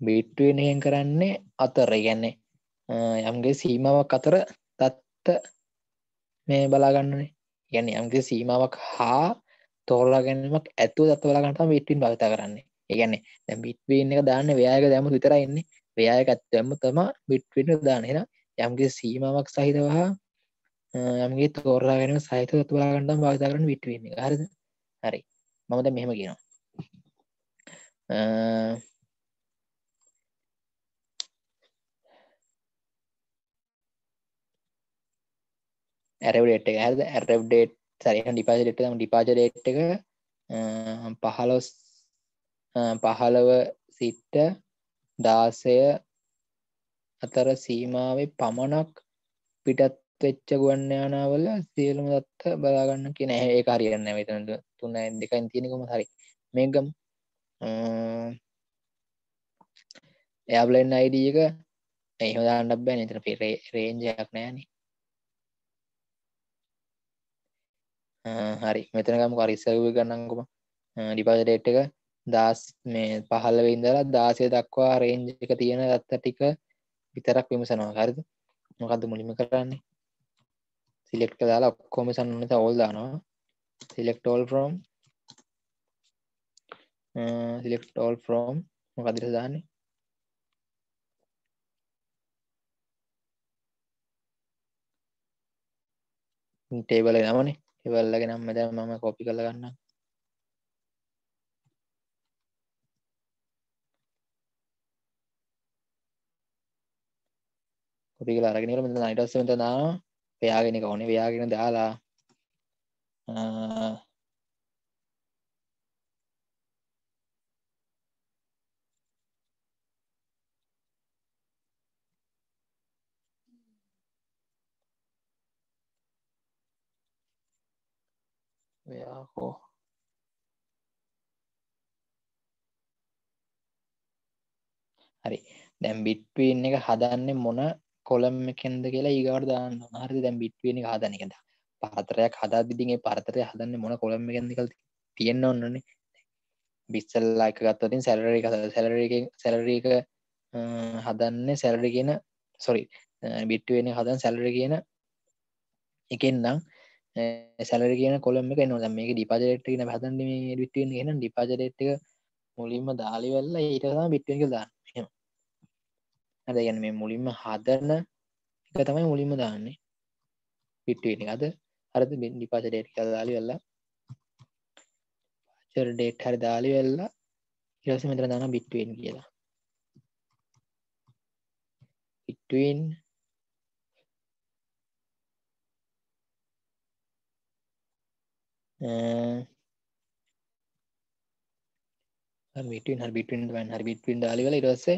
බිට්ුවෙන් කරන්නේ අතර ගැන්නේ යම්ගේ සීමාවක් අතර තත්ත මේ බලාගන්නනේ ගැන යම්ගේ සීමාවක් හා තෝරලා ගැනීමක් ඇතු දත්ත බලාගන්නට බිට්වින් භවිත කරන්නේ ඒගැන බිට්වීන් එක දාන්න ව්‍යයක දැම විතරයින්නේ ව්‍යයකත්වම තම බිට්විට දානෙන යම්ගේ සීමාවක් සහිතවහා යමගේ තෝරාගෙන සහිත තුවාගන්ඩම් භාවිතාරන විටවීම හරද හරි මමද මෙහෙම කියනවා ඇරවඩේට් එක හද ඇරබ්ඩේට් සරිහන් ඩිපාජ ෙට්ම ඩිපාජ ඩේට් එක පහලොස් පහළව සිට්ට දාසය අතර සීමාවේ පමණක් පිටත් වෙච්ච ගුවන්්‍යයානාවල සියලුම දත්ත බලාගන්න කියෙන ඒ කාරියන්න මෙතන තුන්න දෙකයින් තියෙනකම හරි මේකම් එයාබලෙන් අයිඩිය එක එහදාන්නක් බෑ නිතර පිරේ රේන්ජයක් නෑන හරි මෙතනකම කරිස්සව ගන්නංකුම ඩිපාසට එට්ක දස් මේ පහල්ල ඉඳලා දාසය දක්වා රේන්ජ එක තියෙන ගත්ත ටික විතරක් විමසනවා හරිද මොකද මුලිම කරන්නේ සිලෙක්ට දාලා ඔක්කොම සන්නත ඕල් දානවා සිලෙක්ටෝල් ෆ්‍රෝම් සිලෙක්ටෝල් ෆ්‍රෝම් මොකදිර දාන්නේ ටේබල නමනේ ඒවල්ලගෙන නම් මෙද මම කොපි කරගන්නම් කොපි කියලා අරගෙන ඉවර මෙතන ඊට පස්සේ මෙතන දානවා ව්‍යාගෙන එක ඕනේ ව්‍යාගෙන දාලා ව්‍යාකෝ හරි දැම් බිට්වීන් එක හදන්නේ මොන කොළම් කෙන්ද කියලා ඒගවරදාන්න හරි දැම් බිට්වෙන හදන එකද පහතරයක් හදා දිදිගේ පරතරය හදන්න මොන කොළම් කෙන්දකල් තියෙන්න්න ඔන්නනේ බිස්සල්ලාක ගත්තතින් සැලරක සැලරක සැලරක හදන්න සැලර කියන සොරි බිට්ටුවෙන හදන් සැලර කියන එකෙන්නම් සැලර කියන කොළම එක නොදම් මේ ඩිපාජරෙට්ක හදන් මේ බිට්ටුවෙන් ගෙන ඩිපාජරෙට්ක මුලින්ම දාලිවෙල්ලා ඊටසා බිට්ටුවෙන්ක දාන්න හද ගැන මේ මුලින්ම හදරන එක තමයි මුලින්ම දාන්නේ පිට්ටුවෙන අද හරද බෙන් ඩිපාච ඩේට් කර දාලි වෙල්ලා පාචර් ඩේට් හරි දාලි වෙල්ලා ඉරස මෙතර දාන බිට්ටුවෙන් කියලා පිට්ටුවෙන් බිටෙන් හරි බිටෙන් හරි බිටෙන් දාලි වෙලා ඊට පස්සේ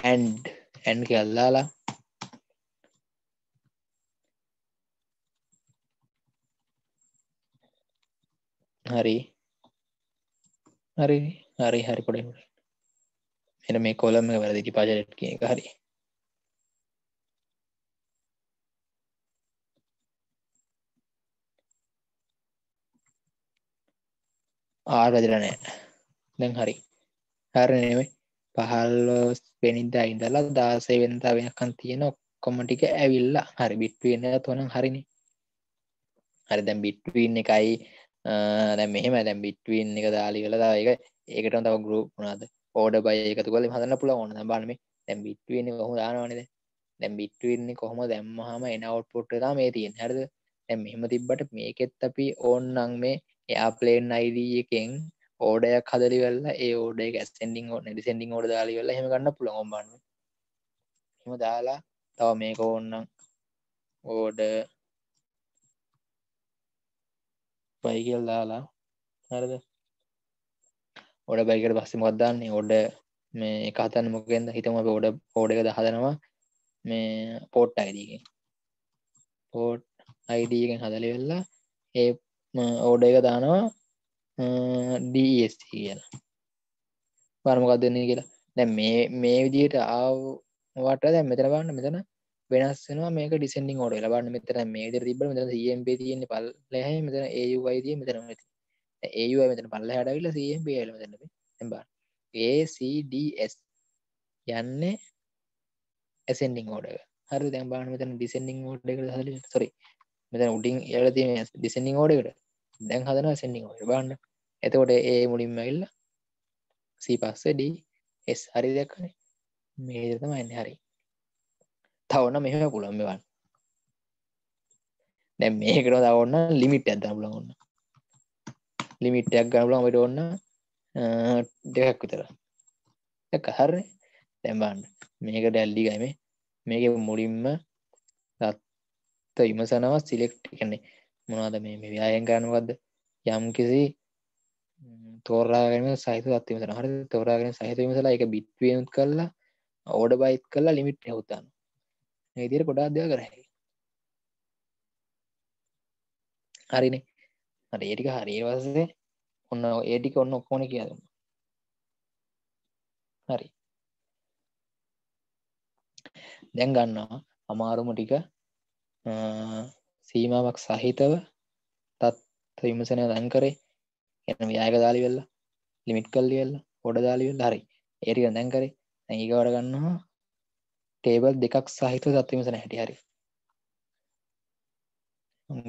ඇන්ඩ් ඇන්ඩ් කැල්දාලා හරි හරි හරි හරි පොඩ එන මේ කොලම වැරදිි පාජලට් කිය එක හරි ආර් වැදිරනෑ දැන් හරි හරි නෙවේ පහල්ලෝ පෙනිදා ඉඳලා දාසේ වෙනතා වෙනකන් තියෙන ඔක්කොමටික ඇවිල්ලා හරි බිට්ටුවෙන තොනම් හරිනි හරි දැම් බිට්ටුවන් එකයි දැ මෙහම දැම් බිට්ටුවන් එක දාලි කළලා එක ඒකට තව ගරුප් නාද ඕඩ බය එකතු කල හදන්න පුල ඕන බානම දැම් බිට්ටුවන්න කොහම දානවානද දැම් බිට්ටුවන්නේ කොහොම දැම්මහම එන අවට්පොට් ලා මේ තියෙන් හරද ඇ මෙහෙම තිබ්බට මේකෙත් අපි ඕන්නන් මේ එයා ප්ලේන් අයිදී එකෙන් ඕඩයක් හදලි වෙල්ලා ඒ ෝඩේ ඇස්ෙන්ඩිං ෝ ඩිසෙන්ඩිං ෝඩ දාලි වෙල්ලා හෙමගන්න පුළොඹන්න එම දාලා තව මේක ඕන්නම් ඕඩ බයිගල් දාලා හරද ඔඩ බයිකට පස්සේ මොදදාන්නේ ඔඩ මේ එකහතන් මොකෙන්ද හිතම අප ඔඩ ඕඩ එක දහදනවා මේ පෝට් අයිදීගෙන් පෝට් අයිදීගෙන් හදලි වෙල්ලා ඒ ඕඩ එක දානවා ඩස් කියන පරමකක් දෙන්නේ කියලා දැ මේ මේ විදියට ආවට දැ මෙතර බන්න මෙතන වෙනස්සන මේක ඩිසෙන්ඩින් ෝඩ ලබන්න මෙතර මේ ද තිබ මෙත ම් තියන්න පල් ලහ මෙතන ඒයු අයිතිය මෙතන ඇති ඒයු මෙතන පල්ල හඩවිල සම් බල මෙතන එබා ඒCDS යන්නේ ඇසෙන්ඩිං ෝඩ හර දැ බාන මෙතන ඩිසෙන්ඩිං ෝඩ් එක හල සොරි මෙතන උඩින් එලති ඩිසෙන්ඩිං ෝඩකට දැන් හදන සෙන්ඩිං ඔය බාන්න එතකොට ඒ මුලින්ම ඉල්ල සීපස්ස ඩී එස් හරි දෙයක්නේ මේදතම එන්න හරි තවන්න මෙහම පුළන් මෙවන් දැ මේකර දවන්න ලිමිට් ඇත පුලන් ඔන්න ලිමිට්යක් ගනපුලන් වෙට ඔන්න දෙකක් විතර එක හර දැම්බන්න මේක ඩැල්ලි ගයිම මේක මුලින්ම දත්ත ඉමසනවා සිලෙක්් එකන්නේ මොනවාද මේ ව්‍යයෙන් ගන්නවද යම් කිසි තෝරාගෙන සහිත අත්තිමතන හරි තෝරාගෙන සහිතමසලා එක බිත්වියනුත් කරලා ඕඩ බයිත් කරලා ලිමිට් හවතාන ඉදිර පොඩාදය කරහි හරින හරි ඒටික හරිවස්සේ ඔන්න ඒටික ඔන්න ඔක්කොන කියදම හරි දැන් ගන්නවා අමාරුම ටික සීමාවක් සහිතව තත් විමසනය දන් කරේ එන යායක දාලි වෙල්ලා ලිමිට් කල්ලි වෙල්ලා පොඩ දාලිවෙල් හරි ඒරික දැන් කරේ ඒක වඩගන්නවා ටේබල් දෙකක් සහිත සත්විමසන හැටි හරි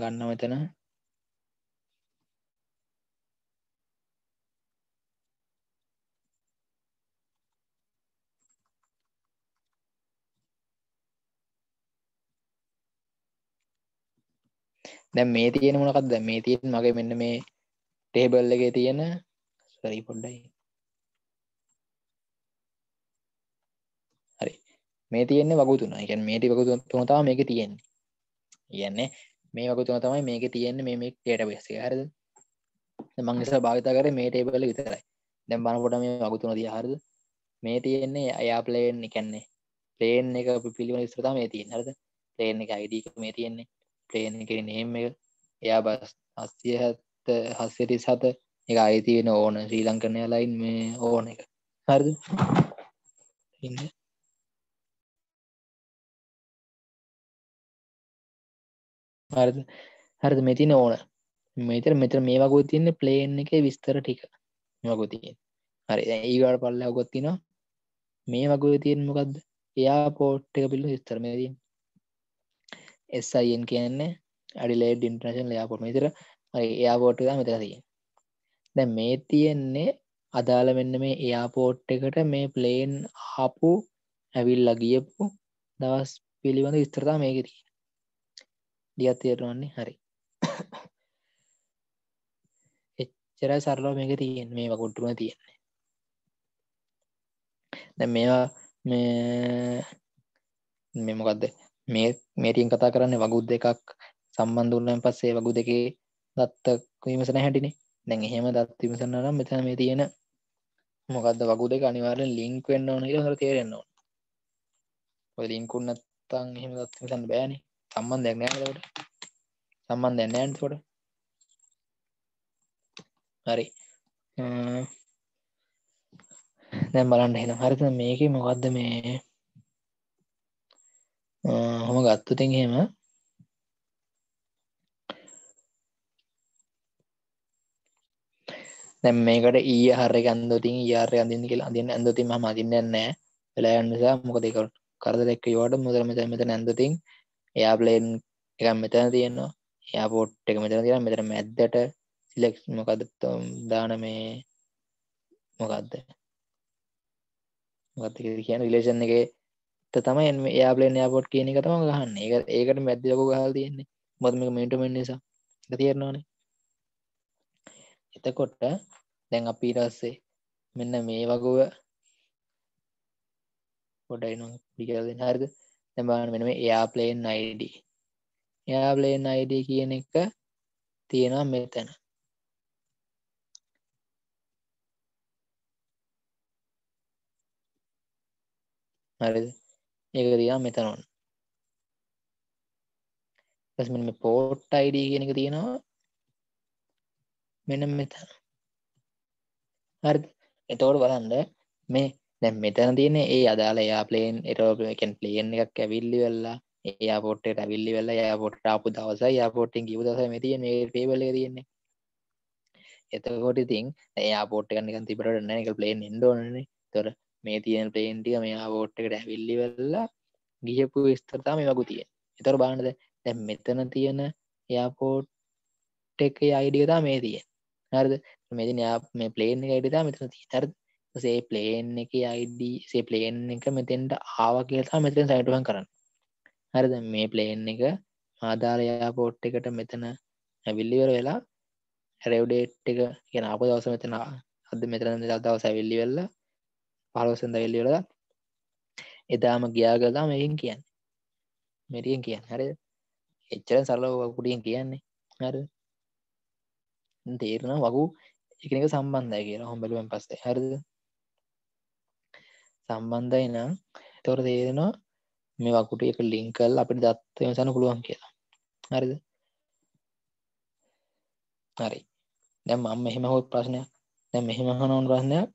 ගන්න මෙතන දැන් මේ තියෙන මොනකක්ද දැන් මේ තියෙන මගේ මෙන්න මේ ටේබල් එකේ තියෙන සරි පොඩ්ඩයි හරි මේ තියෙන්නේ වගු තුන. ඒ කියන්නේ මේ ටි වගු තුන තමයි මේකේ තියෙන්නේ. කියන්නේ මේ වගු තුන තමයි මේකේ තියෙන්නේ මේ මේ ඩේටාබේස් එක. හරිද? දැන් මම ඉස්සර භාවිත කරේ මේ ටේබල් එක විතරයි. දැන් බලනකොට මේ වගු තුන දිහා හරිද? මේ තියෙන්නේ එයාප්ලේන් කියන්නේ ප්ලේන් එක අපි පිළිවෙල ඉස්සර තමයි මේ තියෙන්නේ. හරිද? ප්ලේන් එක ID එක මේ තියෙන්නේ. ප්ලේන එක නේම් එක එයා බස් අස්සිය හැත්ත හස්සරි සත එක අයිති වෙන ඕන ශ්‍රී ලංකනය ලයින් මේ ඕන එක හරිද ඉන්න හරිද හරිද මෙතින ඕන මෙතර මෙතර මේ වගෝ තියන්න ප්ලේන් එක විස්තර ටික මකු තියෙන් හරි ඒවාට පල්ල ගොත්තිනවා මේ වගෝ තියෙන් මොකක්ද එයා පෝට් එක පිල්ලු විස්තරමය තියෙන් එස්යින් කියන්නේ අඩිලේඩ් ඉන්ටර්නශන් ලයාපොට විතර එයාපෝට් එක මෙතර තියෙන දැ මේ තියෙන්නේ අදාළ මෙන්න මේ එයාපෝට් එකට මේ ප්ලේන් හපු ඇවිල්ලා ගියපු දවස් පිළිබඳ විස්තරතා මේක තියෙන දියත්තේරවන්නේ හරි එච්චරයි සරලෝ මේක තියෙන් මේ වකුටුම තියෙන්නේ දැ මේවා මේ මෙමොකක්ද මේ මේටියෙන් කතා කරන්නේ වගුද් දෙකක් සම්බන්ධුන්නන් පස්සේ වගු දෙකේ දත්ත විමසන හැටිනේ දැන් එහෙම දත් විමසන්න නම් මෙතන මේ තියෙන මොකක්ද වගු දෙක අනිවාරෙන් ලිංක් වෙන්න ඕන කියලා හොර තේරෙන්න ඕන ඔය ලින්කුන් නැත්තම් එහෙම දත් විමසන්න බෑනේ සම්බන්ධයක් නෑ ඒකට සම්බන්ධයක් නෑ ඒකට හරි දැන් බලන්න හිතම් හරිත මේකේ මොකද්ද මේ ගත්තොත් එහෙම දැන් මේකට ඊ e හර එක අන්දෝතින් ඊ e හර අඳින්න කියලා අඳින්න අන්දෝතින් මම අඳින්නේ නැහැ වෙලා යන නිසා මොකද ඒක කරදරයක් වේවට මොකද මෙතන මෙතන අන්දෝතින් එයාප්ලේන් එකක් මෙතන තියෙනවා එයාපෝට් එක මෙතන තියෙනවා මෙතන මැද්දට සිලෙක්ට් මොකද දාන මේ මොකද්ද මොකද්ද කියන්නේ රිලේෂන් එකේ තමයි යාපලේ යාපොට් කියන එක තම ගහන්න ඒ ඒකට මැද්දිලක ගහල් තියෙන්නේ බොදම මේටුමෙන් නිසා තේරෙනවානේ එතකොට දැන් අපි රස්සේ මෙන්න මේ වගුව පොඩයිනු පිකල දෙන්න හරිද තැබාන වෙනම එයාපලේන් අයිඩ එයාපලේන් අයිඩ කියන එක තියෙනවා මෙතැන හරිද ඒක තියා මෙතනොන් පස්මෙන් මේ පෝට් අයිඩ කියන එක තියෙනවා මෙන මෙතන හරි එතවට බලන්ද මේ දැම් මෙතන තියෙන ඒ අදාල යාපලේන් එරෝපකන් පලේන් එකක් ඇවිල්ලි වෙල්ලා ඒපොට්ට ඇවිල්ලි වෙල්ලා යාපොට අපපු දවස යාපොට්ටෙන් කිව දස මේ තිය මේ පේබල තියෙන්නේ එතකොට ඉතින් යාපොට් එකනික තිබට නක පලේන් ඉන්ඩෝනන තොර මේ තියෙන පේන්ටිය මෙයා වෝට්ටකට ඇවිල්ලි වෙල්ලා ගියපු විස්තරතා මේ වකු තිය එතර බාණද දැ මෙතන තියෙන එයාපෝට් එක අයිඩියතා මේ තිය හරද මෙති මේ පලේන් එක අයිඩතා මෙතන තිතර සේ පලේන් එක අයිඩසේ පලේන් එක මෙතෙන්ට ආව කියලා මෙතන සයිටුවන් කරන්න හරද මේ පලේන් එක ආධාරයාපෝට් එකට මෙතන ඇවිල්ලිවර වෙලා රෙව්ඩේට් එක කියෙන අප දවස මෙතන අද මෙතන දවස ඇවිල්ලි වෙල්ලා පලවසඳ එල්ලියලද එතාම ගියාගලා මෙයින් කියන්න මෙරියෙන් කියන්න හර එච්චර සරලවකුටියෙන් කියන්නේ හර තේරෙන වගු එකනක සම්බන්ධය කියලා හොඹලුවෙන් පස්සේ හරද සම්බන්ධයි නම් තොර තේරෙනවා මේ වකුට එක ලිංකල් අපිට දත්වම සන පුළුවන් කියලා හරිද හරි දැම් අම්ම එහෙම හොත් ප්‍රශ්නයක් දැම් මෙහෙම හනවන් ප්‍රශ්නයක්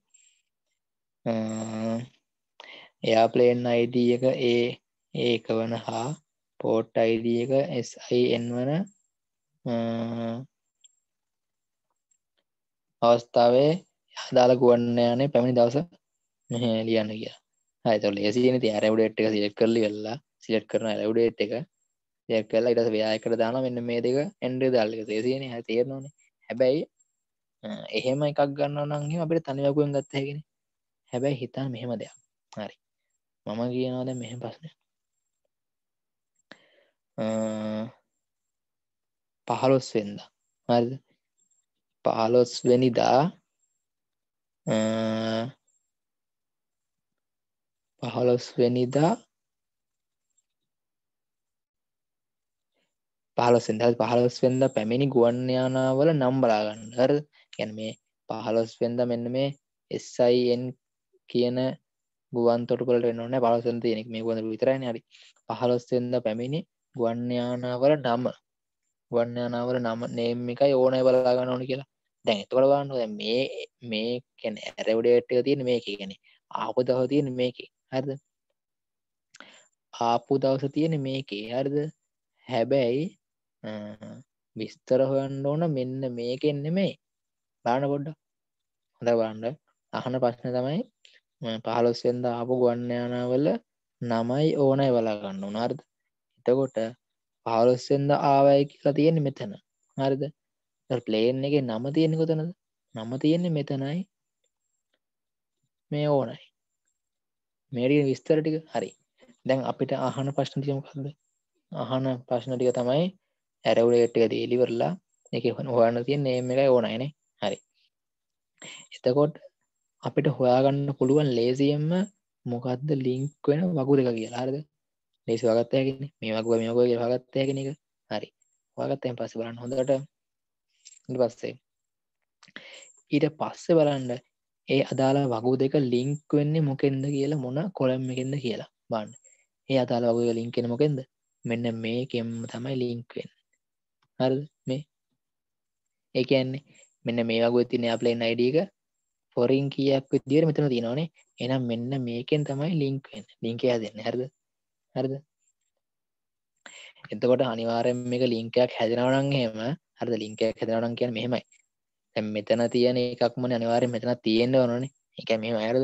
එයාපලේන් අයිD එක ඒ ඒක වන හා පෝට් අයිD එක සයින් වන අවස්ථාවේ හදාල ගුවන්න යනේ පැමිණි දවස ලියන්න කිය හතොල සින ති රවඩේට් එක සිලෙක් කරලි වෙල්ලා සිලෙට් කරන රවඩේට් එක දෙයක් කරලා ඉටස ව්‍යයකට දාන මෙන්න මේ දෙක එන්ඩ දල්ලක තේසින තේරනනේ හැබැයි එහෙම එකක් ගන්න නංගේ අපට තනිවකුවෙන් ගත්තයගෙන හැබැයි හිතන් මෙහෙම දෙයක් හරි මම කියනවාද මෙහෙම පස්න පහලොස් වෙන්ද හරිද පාලොස් වෙනිදා පහලොස් වෙනිදා පහලොස්සෙන්ද පහලොස් වෙන්ද පැමිණි ගුවන්්‍යයානාවල නම්බලාගන්න හර ගැන මේ පහලොස් වෙන්ද මෙන්න මේ එස්සයින් කියන ගුවන්තොටුකට එන්නන පලසන් තියෙනෙක් මේ ගොඳ විතරයි හරි පහලොස්සෙන්ද පැමිණි ගුවන්්‍යානාවර නම ගුවන්්‍යානාවර නම නේම් එකයි ඕනෑ බලාගන්න ඕන කියලා දැන් එතුවලවාන්න මේ මේ කැන ඇරවඩේට්ක තියෙන මේ කියැනෙ ආපු දහ තියෙන මේක හරිද ආපු දවස තියෙන මේකේ හරිද හැබැයි විස්තර හොයන්න ඕන මෙන්න මේකෙන් නෙමේ බාන පොඩ්ඩ හොඳ බාන්ඩ අහන ප්‍රශ්න තමයි පහලොස්වෙන්ද ආපු ගොන්නයානාවල නමයි ඕනයි වලාගන්න උනාර්ද එතකොට පහලොස්සෙන්ද ආවය කියලා තියෙන මෙතන හරිද ප්ලේන් එක නම තියෙන කොතනද නම තියෙන්නේ මෙතනයි මේ ඕනයි මේරිය විස්තර ටික හරි දැන් අපිට අහන ප්‍රශ්න ටික මොකද්ද අහන ප්‍රශ්න ටික තමයි ඇරවුලේට් එක දීලි කරලා එක හොයන්න තියෙන නේම් එකයි ඕනයිනේ හරි එතකොට අපිට හොයාගන්න පුළුවන් ලේසියෙන්ම මොකක්ද ලිංක් වෙන වගු දෙක කියලා හරද ලේසි වගත්තයගෙන මේ වගුව මේකෝ හගත්තය කෙන එක හරි වගත්තයෙන් පස්ස බලන්න හොඳට පස්සේ ඊට පස්ස බලන්ඩ ඒ අදාලා වගු දෙක ලිංක් වෙන්නේ මොකෙන්ද කියලා මොන කොළම් එකෙන්ද කියලා බන්න ඒ අදාල වගුක ලින්කෙන මොකෙන්ද මෙන්න මේකෙම තමයි ලිංක්වෙන් හරි මේ ඒන්නේ මෙන්න මේ වගුව තින අපලේ නයිඩක හොරින් කියක් විදිර මෙතන තියෙනවානේ එනම් මෙන්න මේකෙන් තමයි ලිංක් ලිංකයා දෙන්න හරද හරද එතකොට අනිවාරෙන් මේක ලිංකයක් හැදෙනවනන් හෙම හරද ලිංකයක් හැදෙනවනන් කියන මෙහෙමයි තැම් මෙතන තියෙන එකක්මන අනිවාරෙන් මෙතන තියෙන්න්න ඕනනේ එක මෙම අයරද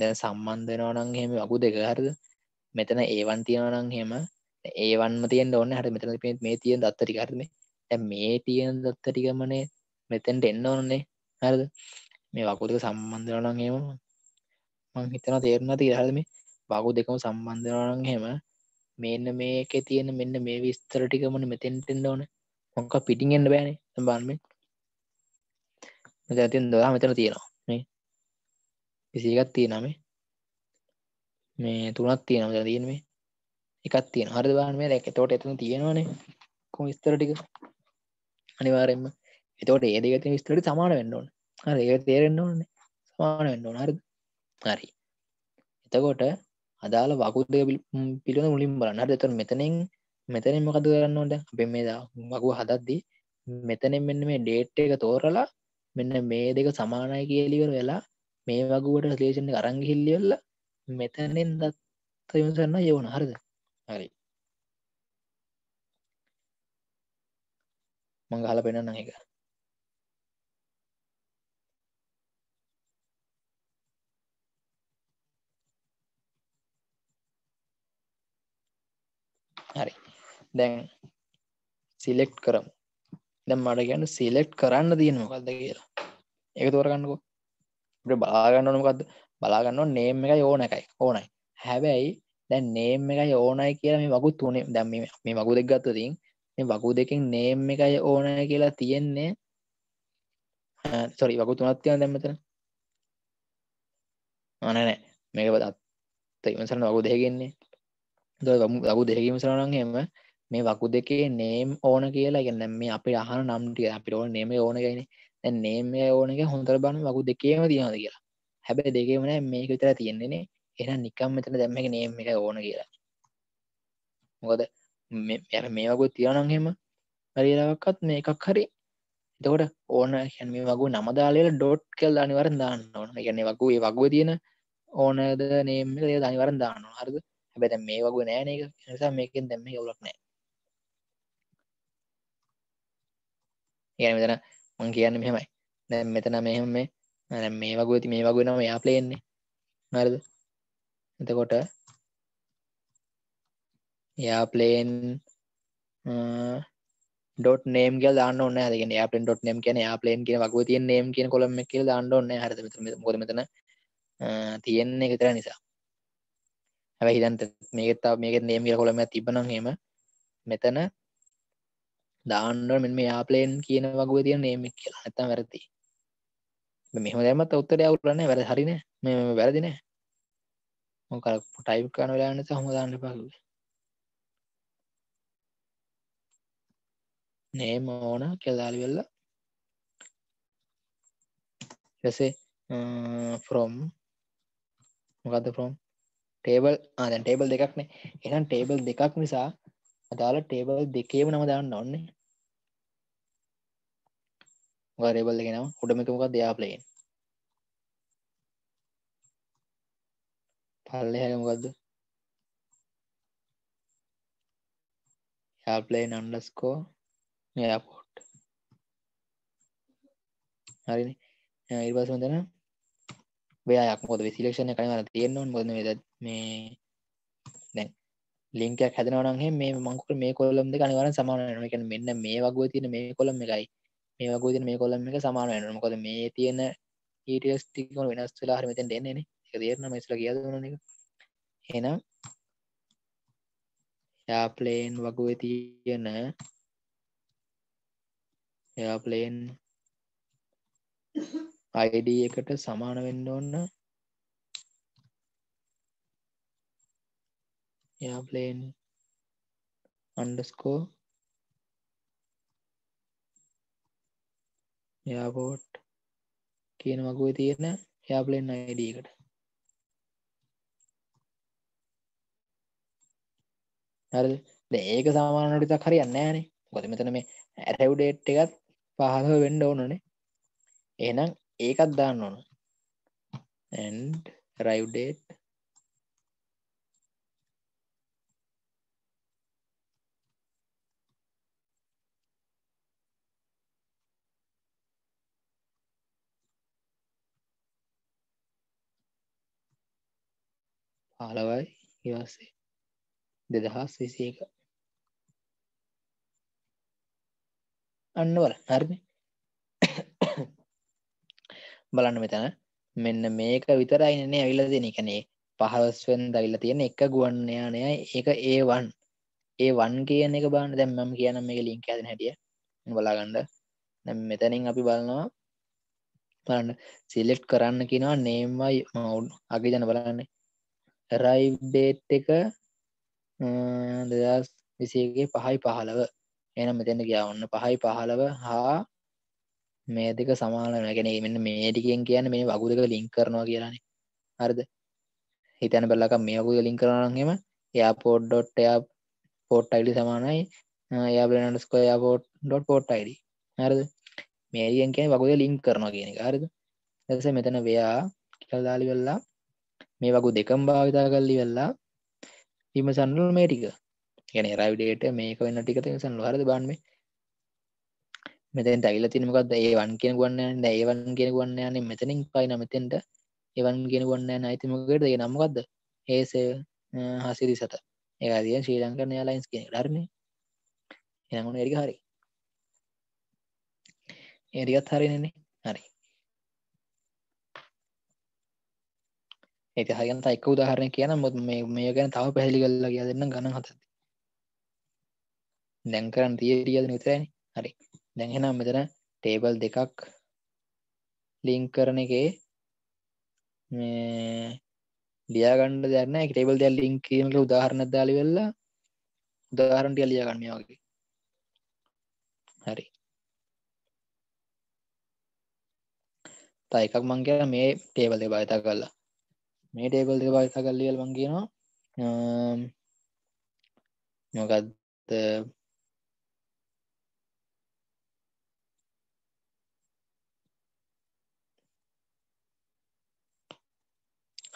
දැ සම්බන්ධනවනන් හෙම වකු දෙක හරද මෙතන ඒවන් තියෙනවනන් හෙම ඒවන්ම තියෙන් ඕන්න හට මෙතන පිත් මේ තියෙන් දත්තරිකරම මේ තියෙන් දත්තරිකමනේ මෙතැන්ට එන්න ඕන්නේ හරද මේ වකුදක සම්බන්ධරනන් හෙම මං හිතන තේරණ ති හද මේ වකු දෙකම සම්බන්ධරනන් හෙම මෙන්න මේක තියෙන මෙන්න මේ විස්තර ටිකමන මෙතෙන්ටෙන්ඩ ඕන මොක පිටිගෙන්න්න බෑනේ බන්මෙන් මෙතැතින් දොලා මෙතන තියෙනවා මේ විසිකත් තියෙනමේ මේ තුනත් තියෙනම දතියන මේ එකත් තියෙන හරි බාන මේ දැක තෝට එතුන තියෙනවානේ කො විස්තර ටික අනිවාරෙන්ම එතෝට ඒදකති විස්තරට සමාන වෙන්නඕන හරි ඒ තේරෙන්න්න ඕන සමාන වෙන්න ඕන හරි හරි එතකොට අදාළ වකුද පිළිබඳ මුලින් බලන්න හරි එතකොට මෙතනින් මෙතනින් මොකද කරන්න ඕනද අපි මේ වකුව හදද්දී මෙතනින් මෙන්න මේ ඩේට් එක තෝරලා මෙන්න මේ දෙක සමානයි කියලා ඉවර වෙලා මේ වගුවට රිලේෂන් එක අරන් ගිහින් ඉවරලා මෙතනින් දත්ත යොමු කරන යවන හරිද හරි මං ගහලා පෙන්නන්න එක හරි දැන් සිලෙක්් කරම් දැම් මට ගැන්න සිලෙක්් කරන්න තියෙන මොකක්ද කියලා එක තෝරගන්නකෝ බලාගන්න නොමකක්ද බලාගන්න නේම් එක ඕන එකයි ඕනයි හැබැයි දැන් නේම් එකයි ඕනයි කියලා මේ වකුත් තුනේ දැම් මේ වකු දෙක් ගත්තු තින් මේ වකු දෙකින් නේම් එකයි ඕනය කියලා තියෙන්නේ සොරි වකු තුනත් තියෙන දැම්මතන අනනෑ මේක බදත් ඉවසරන වකු දෙගෙන්නේ දකු දෙකීම සරනන්ගේම මේ වකු දෙකේ නේම් ඕන කියලා ගන්න මේ අපි අහන නම්ටිය අපිට ඕ නේම ඕනගෙන නේම ඕනක හොඳර බන්න වකු දෙකේම තියනද කියලා හැබැ දෙකේමන මේක විතර තියෙන්නේෙ එහ නිකම් මෙතන දැම්මක නේම් එක ඕන කියලා මොකද මේ වකු තියනන්හෙම හරිලාවක්කත් මේ එකක් හරි එතකොට ඕන හැම වගේ නමදාලයට ඩොට් කෙල් අනිවරන් දාන්න ඕන ගැන වගේ වගුව තියෙන ඕනද නේම දනිවරන් දාන්න හරිද හැබැ දැන් මේ වගේ නෑන එක නිසා මේකෙන් දැම්ම යවුලක් නෑ කියන මෙතන මං කියන්න මෙහෙමයි දැන් මෙතන මෙහෙම මේ නැ මේ වගේ ඇති මේ වගේ නම යා ප්ලේන්නේ නරද එතකොට යා ප්ලේන් ඩොට නේම් ගල් දාන්න ඕන්න හදගෙන යා ප්ලේන් ඩොට නේම් කියන යා ප්ලේන් කියන වගේ තියෙන නේම් කියන කොලම් එක කියලා දාන්න ඕනේ හරිද මෙතන මොකද මෙතන තියෙන්නේ විතර නිසා හැබැ හිතන්ත මේකතාව මේක නේම් කියල කොළම තිබනන්හෙම මෙතන දාන්නව මෙ මේ යාපලේන් කියන වගේ තිය නේමක් කියලා ඇතම් වැරති මෙහම දැමත් උත්තර අවුරන්න වැර හරින මෙ වැරදින මොකල් ටයිප් කන වෙලාන්න හොම දාන්න පාග නේම ඕන කෙදාලි වෙල්ලා ලෙසේ ෆ්‍රෝම් uh, මොකද ෆ්‍රෝම් ටේබල් ආදැන් ටේබල් දෙකක්නේ එහම් ටේබල් දෙකක් නිසා අදාල ටේබල් දෙකේම නම දන්න ඔන්නේ ගරේබල් දෙගෙනම උඩමකමක් දයාපලයෙන් පල්ල හැමකක්ද යාපලේ නන්ඩස්කෝ යපෝට් හරි ඉර්වාසම දෙන යක් මොද සිලක්ෂණ කනවර තියෙන්න්නවන් බොද වෙදත් මේ දැන් ලින්කයක් හැදනවනහ මේ මංකුට මේ කොල්ලම් දෙ අනිවර සමානන එක මෙන්න මේ වගුව තියෙන මේ කොළම් එකයි මේ වගුව තින මේ කොළම් එක සමානයන මොකද මේ තියෙන ඊටස් ටිකම වෙනස් වෙලා හරමතෙන් දෙන්නේන එක දේරන මෙසල කියදන එක එනම් යාපලේන් වගුව තියෙන යාපලේන් අයිඩ එකට සමාන වෙන්න ඕන්න airplane underscore එයාපෝට් කියන මගුව තියෙන එයාපලෙන් අයිඩකට හරි ඒක සාමානටි තක් හරි යන්නෑනේ ගොත මෙතන මේ ඇරැව්ඩේට් එකත් පහලව වෙන්ඩ ඕනනේ එනම් ඒකත් දාන්න ඕන ඇන්ඩ රයිව්ඩේට් පහළවයි ඉවස්සේ දෙදහස් විසි එක අන්න වල හරිමි බලන්න මෙතන මෙන්න මේක විතරයිනනේ ඇවිල්ල දෙන එකනේ පහවස්වෙන් දවිල්ල තියෙන එක ගුවන් යානය ඒක ඒවන් ඒවන් කියන එක බාන්න දැම්මම් කියන මේ ලින්ක ඇතින හැටිය බලාගඩ මෙතැනින් අපි බලනවා බලන්න සිලෙට් කරන්න කියනවා නේම්මයි මවු් අගේ ජන බලන්නේ රයිව් ඩේට් එක දෙදස් විසේගේ පහයි පහළව එන මෙතැන කියවන්න පහයි පහළව හා මේ දෙක සමාන නැගෙන මෙන්න මේටිකෙන් කියන්න මේ වගු දෙක ලිින් කරනවා කියලාන හරිද හිතැන බල්ලක මේකු ලින් කරනහෙම එයා පෝඩ්ඩොට් එයා පෝට් අයිඩි සමානයි යාබලනස්කෝ යාපෝට් ඩොට් පෝට් අයිඩි හරද මේරියෙන් කිය වගුද ලිින් කරනවා කියන හරිද ඇස මෙතන වයා කියල්දාලි වෙල්ලා මේ වගු දෙකම් භාවිතා කල්ලි වෙල්ලා විමසන්නල මේ ටික ගැන රයිඩේට මේක වෙන්න ටික තිසන් හරද බාන්ම මෙතෙන් ඇගිල තිනමකක්ද ඒවන් කියෙන ගන්න ඒවන් කියෙන ගන්න යන මෙතනින් පයින මෙතෙන්ට එවන් ගෙන ගන්න අයිතිමකට ඒ නම්මකක්ද ඒස හසිරි සත ඒදිය ශ්‍රී ලංකරන යාලයින්ස් කෙන ඩර්මේ එනගුණ එරි හරි එරිගත් හරිනන්නේ හරි ඒක හරිගන්න තයික උදාහරණ කියන මුත් මේ මේ ගැන තව පැහලි කල්ලා කිය දෙන්න ගන හත දැන් කරන්න තියරියද නිතරන හරි දැන්හෙනම් මෙතන ටේබල් දෙකක් ලිංක් කරන එකේ මේ ලියගන්න දැන ටේබල් දැ ලිංක් කියනට උදාහරණ දාලි වෙල්ලා උදාහරණටිය ලියගන්න වගේ හරි තයිකක් මං කියන මේ ටේබල් දෙ භාවිතා කල්ලා මේ ටේබල් දෙක භාවිතා කරලා කියලා මම කියනවා මොකද්ද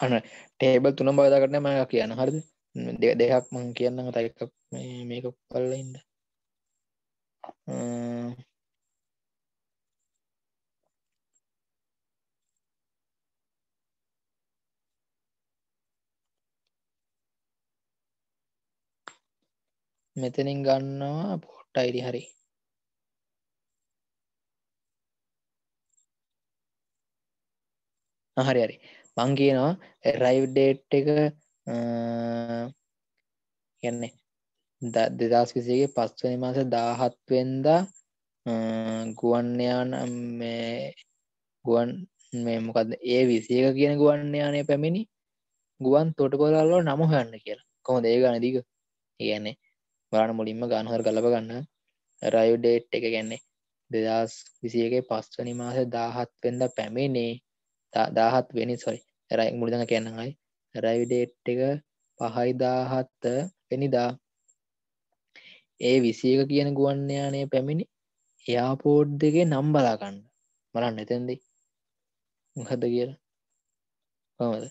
අන්න ටේබල් තුන භාවිතා කරන්න මම කියන හරිද දෙකක් මම කියන්නම් තව එකක් මේක පල්ලින්ද මෙතනින් ගන්නවා පොට් අයිඩි හරි හරි හරි මං කියනවා රයිව් ඩේට් එක කියන්නේ දෙදස් කිසිගේ පස්වනි මාස දාහත්වෙන්දා ගුවන්්‍යයාන මේ ගුවන් මේ මොකද ඒ විසියක කියන ගුවන්්‍යයානය පැමිණි ගුවන් තොටකොරල්ලෝ නම හන්න කියලා කොහොද ඒ ගනදික කියන්නේ බාන මුලින්ම ගානුහර කලප ගන්න රයුඩේට් එක ගැන්නේ දෙදස් විසියගේ පස්වනි මාස දාහත් වෙද පැමිණේ දාහත් වෙනි සොයි රයි මුලිදන කියන්නයි රැවිඩේට් එක පහයිදාහත්ත පෙනිදා ඒ විසියක කියන ගුවන්නයානය පැමිණි එයාපෝඩ් දෙකේ නම් බලාකණ්ඩ මලන්න එතැන්දී හද කියලා කොමද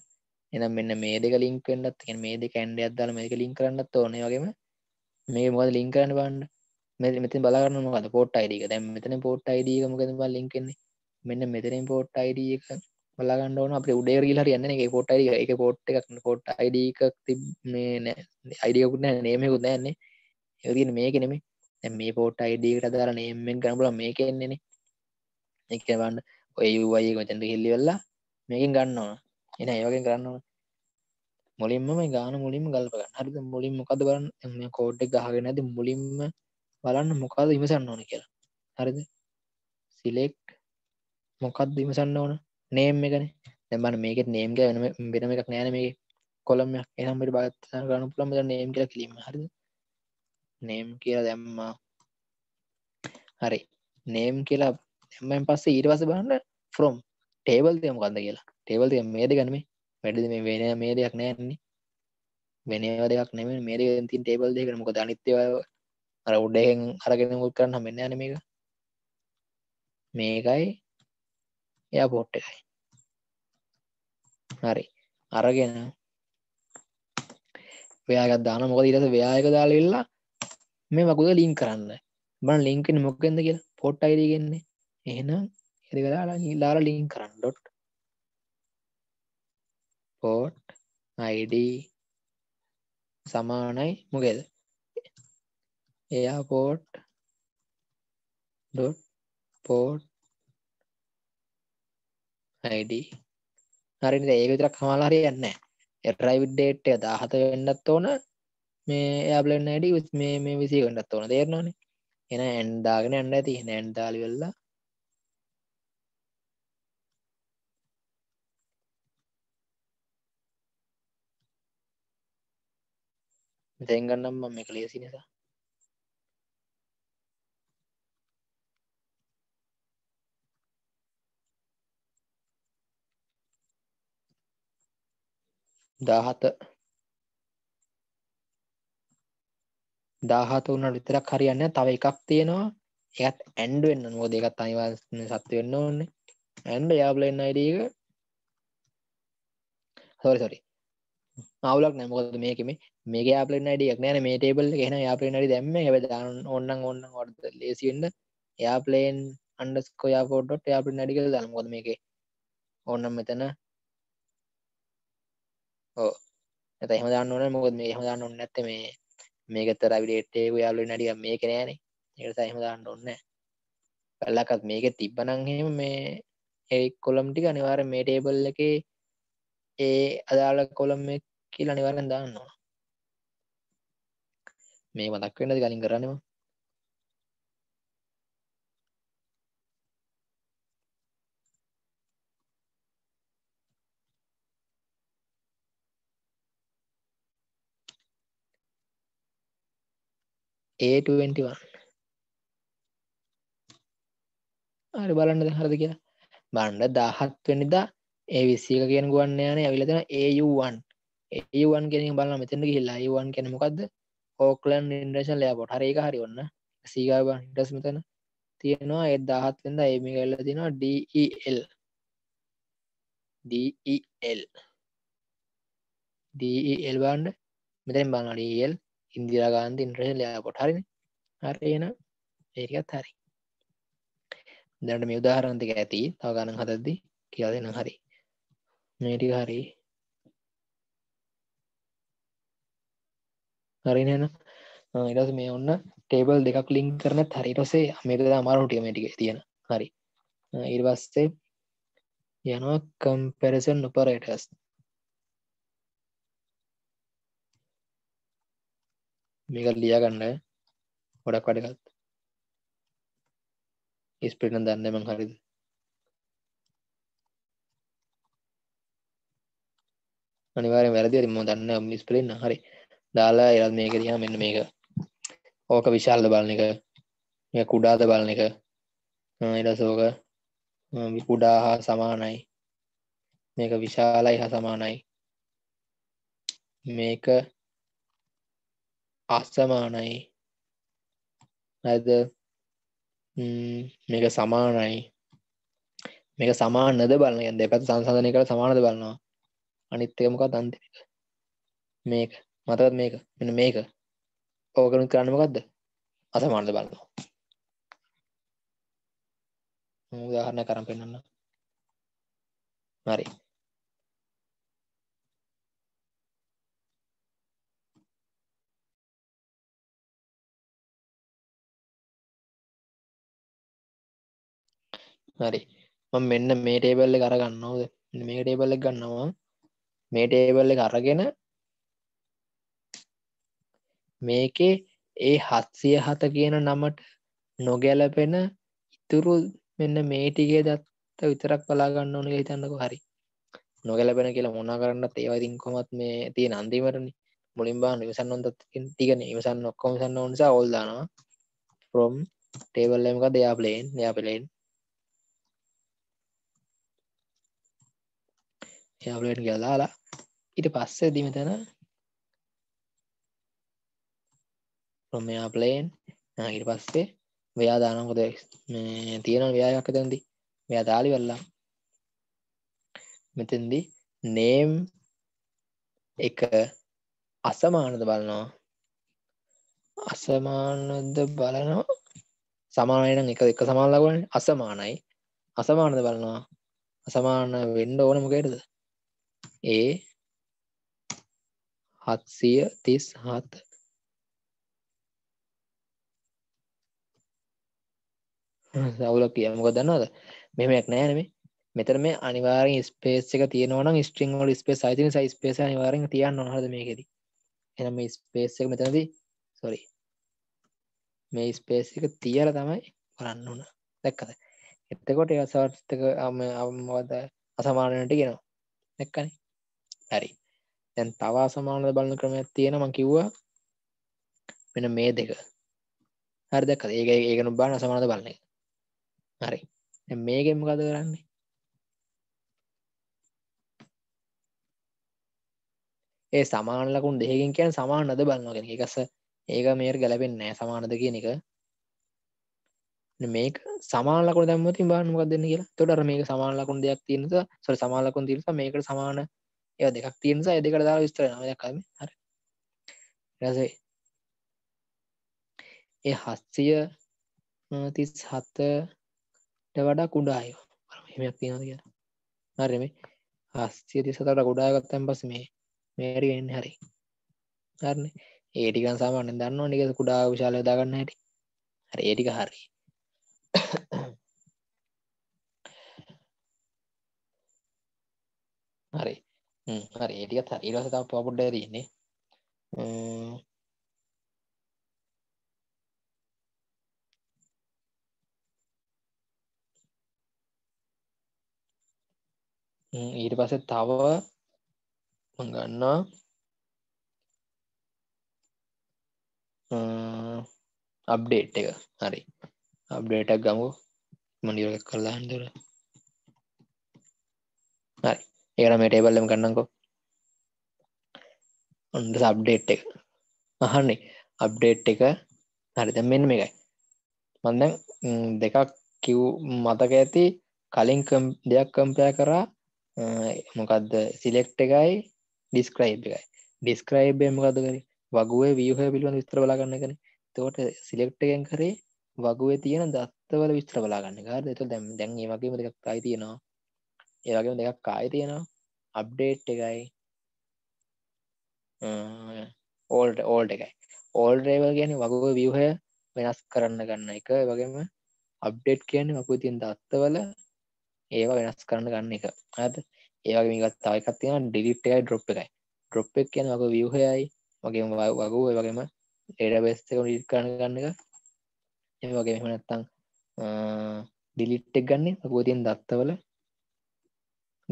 එනම් මෙන්න මේ දෙක ලින්කෙන්ටත් මේ දෙක ඇන්ඩ අදදාල මේක ලින් කරන්නත් ඕනේ වගේම මේ මොද ලින්කරන්න බන්න මෙ මෙති බලගන්න මොද පොට් අයිඩක දැම් මෙතන පොට් අයිඩක මොකද බ ලින්කෙන්නේ මෙන්න මෙතරින් පොට් අයිඩ එක බලගන්න ඕන අප උඩේ රීලර යන්න එක පොට් අයිඩ එක පොට් එකක් පොට් අයිඩ එකක් තිබ මේ නෑ අයිඩියකුත් නෑ නේමයකුත් නෑන්නේ එතින මේක නෙමේ දැ මේ පොට් අයිඩකට දාර නේමෙන් කරනපුල මේකෙන්නේෙනෙ එකවන්න ඔයයි වයි මතැට හිල්ලි වෙල්ලා මේකින් ගන්න ඕන එන ඒවගෙන් කරන්න ඕන මුලින්ම මේ ගාන මුලින්ම ගල්ප ගන්න හරිද මුලින් මොකද බලන්න මේ කෝඩ්ඩක් ගහගෙන ඇති මුලින්ම බලන්න මොකද විමසන්න ඕන කියලා හරිද සිලෙක්් මොකක්ද විමසන්න ඕන නේම් එකන දැබන්න මේක නේම්ග වෙන වෙන එකක් නෑන මේ කොළම්යක් එහමට බාත් ගනු පුළම නේම් කියලා කිලීම හරිද නේම් කියලා දැම්මා හරි නේම් කියලා එමෙන් පස්සේ ඊට පස්සේ බලන්න ෆ්‍රොම් ටේබල් තියම කන්ද කියලා ටේබල් තිය මේද ගනමේ වැඩද මේ වෙන මේ දෙයක් නෑන්නේ වෙනවා දෙයක් නෙම මේර තින් ටේබල් දෙකන මොක අනිත්‍යව අර උඩ්ඩහෙන් අරගෙන මුල් කරන්න හමෙන් යන මේක මේකයි එයා පොට්ට එකයි හරි අරගෙන වයාගත් දාන මොක ඉරස ව්‍යයක දාලවෙල්ලා මේ මකුද ලින් කරන්න බන් ලිංකෙන මොක්කෙන්ද කියලා පොට් අයිරගෙන්නේ එහෙනම් එරිවෙලා ලාර ලින් කරන්න ඩොට් පෝට් අයිඩ සමානයි මොකෙද එයාපෝට් පෝට් අයිඩ හරිනි ඒ විතරක් හමලාරය යන්න එරයිවිඩ්ඩේට් දාහත වෙන්නත් ඕන මේ ඇබලෙන් අඩි උත් මේ මේ විසි වන්නත් ඕන තේරනවානේ එන ඇන්ඩාගෙන ඇන්න ඇති නැන්ඩාලි වෙල්ලා දැන් ගන්නම් මම මේක ලේසි නිසා දාහත දාහත වුණට විතරක් හරියන්න තව එකක් තියෙනවා ඒත් ඇන්ඩ වෙන්න නෝ දෙකත් අනිවා සත්තු වෙන්න ඕන්නේ ඇන්ඩ යාබලෙන් අයිඩක සොරි සොරි අවුලක් නෑමොකද මේකෙම මේක යාපලෙන් අඩියක් නෑන මේ ටේබල් ගෙන යාපලෙන් අඩි දැම්ම හැබ දාන ඔන්නන් ඔන්න ඔඩ ලේසිෙන්ට යාපලේන් අන්ඩස්කොයාපෝට්ට යාපලි නඩිකල දනකොද මේක ඔන්නම් මෙතන ඕ ඇත එහම දාන්න ඕන මොකද මේ හම දාන්න ඔන්න ඇත්ත මේ මේකත රවිඩේටේ යාලු නඩිය මේක නෑනේ ඒකට සහම දාන්න ඔන්න කල්ලකත් මේක තිබ්බනංහෙම මේ ඒ කොළම්ටික අනිවාර මේ ටේබල් එක ඒ අදාළ කොළම් කියලා නිවරෙන් දාන්නවා මේ මතක් වෙන්නද කලින් කරන්නේ මම A21 හරි බලන්න දැන් හරිද කියලා බලන්න 17 වෙනිදා A21 කියන ගුවන් යානය ඇවිල්ලා තියෙනවා AU1 AU1 කියන එක බලන්න මෙතන ගිහිල්ලා AU1 කියන්නේ මොකද්ද ඕෝකලන් ඉන්ඩේශන් ලෑපොට හරඒක හරි ඔන්න සීගාබ ඉටස් මෙතන තියෙනවා ඒ දාහත් වෙද ඒමි කල්ල තිනවා ඩල් ඩල් e ඩල් e e බාන්ඩ මෙතැන් බන්නඩල් ඉන්දිරාගාන්ද ඉන්ට්‍රේශ ලෑපොට හරින හරයන ඒකත් හරි දැට මේ උදාහරන්තික ඇති තව ගණන් හතද්දි කියදෙන හරි මේටික හරි හරින ඉරස මේ ඔන්න ටේබල් දෙකක් ලිින් කරන හරිටසේ මේක අමාරුටියමටික තියෙන හරි ඉර්වස්සේ යනවා කම්පැරසන් උපරටස් මේක ලියගන්න ගොඩක් වැඩගත් ස්පිටන දන්නම හරිද අනිවාර වැරදි ම දන්න මිස්පලෙන් හරි දාලා එරත් මේක දිහා මෙන්න මේක ඕක විශාල්ද බලන එක මේ කුඩාද බලන එක ඉරසෝක කුඩා හා සමානයි මේක විශාලයි හා සමානයි මේක අස්සමානයි ඇද මේක සමානයි මේක සමානද බලන ගැ දෙපැත් සංසධනය කළ සමානද බලනවා අනිත්තකමකක් අන්තික මේක මතවත් මේක මෙන මේක ඕකරුත් කරන්නමකක්ද අසමානද බලන්න උදාහරණ කරම් පෙන්න්න හරි හරි මම මෙන්න මේ ටේබල්ල කරගන්න ඕද මේ ටේබල්ල ගන්නවා මේ ටේබල්ල කරගෙන මේකේ ඒ හත්සිය හත කියන නමට නොගැලපෙන ඉතුරු මෙන්න මේ ටිකේ දත්ත විතරක් බලා ගන්න ඕනේ හිතන්නකෝ හරි නොගැලපෙන කියලා මොනා කරන්නත් ඒවා ඉතින් කොහොමත් මේ තියෙන අන්තිමටනේ මුලින් බාන ඉවසන්න ඕන ටිකනේ ඉවසන්න ඔක්කොම ඉවසන්න ඕන නිසා ඕල් දානවා from table එක මොකද එයා ප්ලේන් එයා ප්ලේන් එයා ප්ලේන් කියලා දාලා ඊට පස්සේ දිමෙතන ප්‍රමයා ප්ලේන් ඉට පස්සේ ව්‍යයා දානකොද තියෙන ව්‍යයක් තැන්දි මෙයා දාලි වෙල්ලා මෙතන්දි නේම් එක අසමානද බලනවා අසමානද බලනවා සමානයන එක එක සමාල්ලගන අසමානයි අසමානද බලනවා අසමාන වෙන්ඩ ඕන මොකේටද ඒ හත්සිය තිස් හත සවුලක් කිය මොක දන්නවද මෙමයක් නෑනේ මෙතර මේ අනිවාරෙන් ස්පේස් එක තියනවන ස්ට්‍රිං ෝල ස්පේස් අයිතින සයිස්පේස අනිවාරෙන් තියන්න නොහද මේකෙද එනම ස්පේස් එක මෙතනද සොරි මේ ස්පේස් එක තියල තමයි කරන්න වුණ දැක්කද එතකොට අසවර්ථක අම අම්මවද අසමානයට ගෙනවා දැක්කන හරි දැන් තවා සමානද බලන්න ක්‍රමයක් තියෙන මං කිව්වා මෙන මේ දෙක හරි දැක්කද ඒක ඒකනු බාන අසමානද බලන්නේ හරි මේකෙන් මොකද කරන්නේ ඒ සමාන ලකුණු දෙකකින් කියන්නේ සමාන නද බලනවා කියන එක. ඒකස ඒක මේකට ගැලපෙන්නේ නැහැ සමානද කියන එක. මේක සමාන ලකුණු දැම්මොත් ඉතින් බලන්න මොකක්ද වෙන්නේ කියලා. එතකොට අර මේක සමාන ලකුණු දෙකක් තියෙන නිසා sorry සමාන ලකුණු තියෙන නිසා මේකට සමාන ඒවා දෙකක් තියෙන නිසා ඒ දෙකට දාලා විස්තර වෙනවා. දැක්කද මේ? හරි. ඊට පස්සේ ඒ 737 වඩා කුඩායෝ හමයක් තියෙනද කිය හරම හස්සිය තිසතට කුඩාගත්තැන් පස් මේ මේරිගෙන් හරි හරන ඒටිකන් සාමාන්‍ය දන්න නික කුඩා විශාල දාගන්න හැට හරි ඒටික හරි හරි හරි ඒටික හරි රසතාව පොඩ්ඩ දන්නේ ඊට පස තව ගන්නා අප්ඩේට් එක හරි අප්ඩේටක් ගමු මඩියර කරලා හඳුර හරි ඒර මේ ටේබල්ලම කන්නකෝ ඔන්ද සබ්ඩේට් එක අහන්නේ අප්ඩේට් එක හරිත මෙන්න මේකයි මන්ද දෙකක් කිව් මතක ඇති කලින් දෙයක් කම්පය කරා මොකක්ද සිලෙක්් එකයි ඩිස්ක්‍රයිබ් එකයි ඩිස්ක්‍රයිබ් මොකද කර වගුවේ වියහය පිළිබඳ විස්ත්‍ර බලාගන්න කන තෝට සිලෙක්් එකෙන් කරේ වගුවේ තියෙන දත්තවල විස්ත්‍ර බලාගන්න කාර එතු දැම් දැන් ඒමගේම දෙකක් කායි තියෙනවා ඒවගේම දෙකක් කායි තියෙනවා අප්ඩේට් එකයි ඕල්ට ඕල්ට එකයි ඕල් රේවල් ගැන වගුව වියහය වෙනස් කරන්න ගන්න එක වගේම අප්ඩේට් කියන්නේ මකු තින් දත්තවල ඒව වෙනස් කරන්න ගන්න එක ඇත ඒවගේ මේකත් තායිකත්තිෙන ඩිලිට් එකයි ඩොප් එකයි ඩොප් එක කියන වගේ වියහයයි වගේ වගූ වගේම ඒඩබස්ක ඩිට් කරන්න ගන්න එක ඒ වගේ මෙමනත්තං ඩිලිට්ටෙක් ගන්න ගෝතියෙන් දත්තවල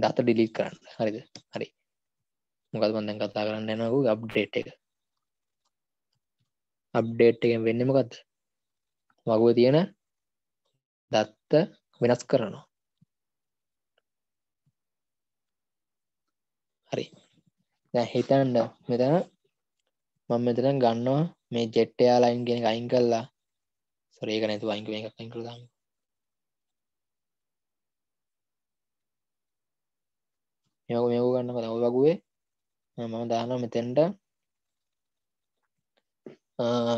දත ඩිලිට් කරන්න හරිද හරි මොකල් බඳන් කතා කරන්න නකු අප්ඩේට් එක අප්ඩේට් එකෙන් වෙන්නමකත් වගුව තියෙන දත්ත වෙනස් කරනවා හරි දැ හිතන්න මෙතන මම මෙතන ගන්නවා මේ ජෙට්ටයා ලයින් ගෙන අයින් කල්ලා සොරේක නැතු අයික එකක් අයිකර දම් යක මේක ගන්න කදව වගුවේ මම දාන මෙතෙන්ට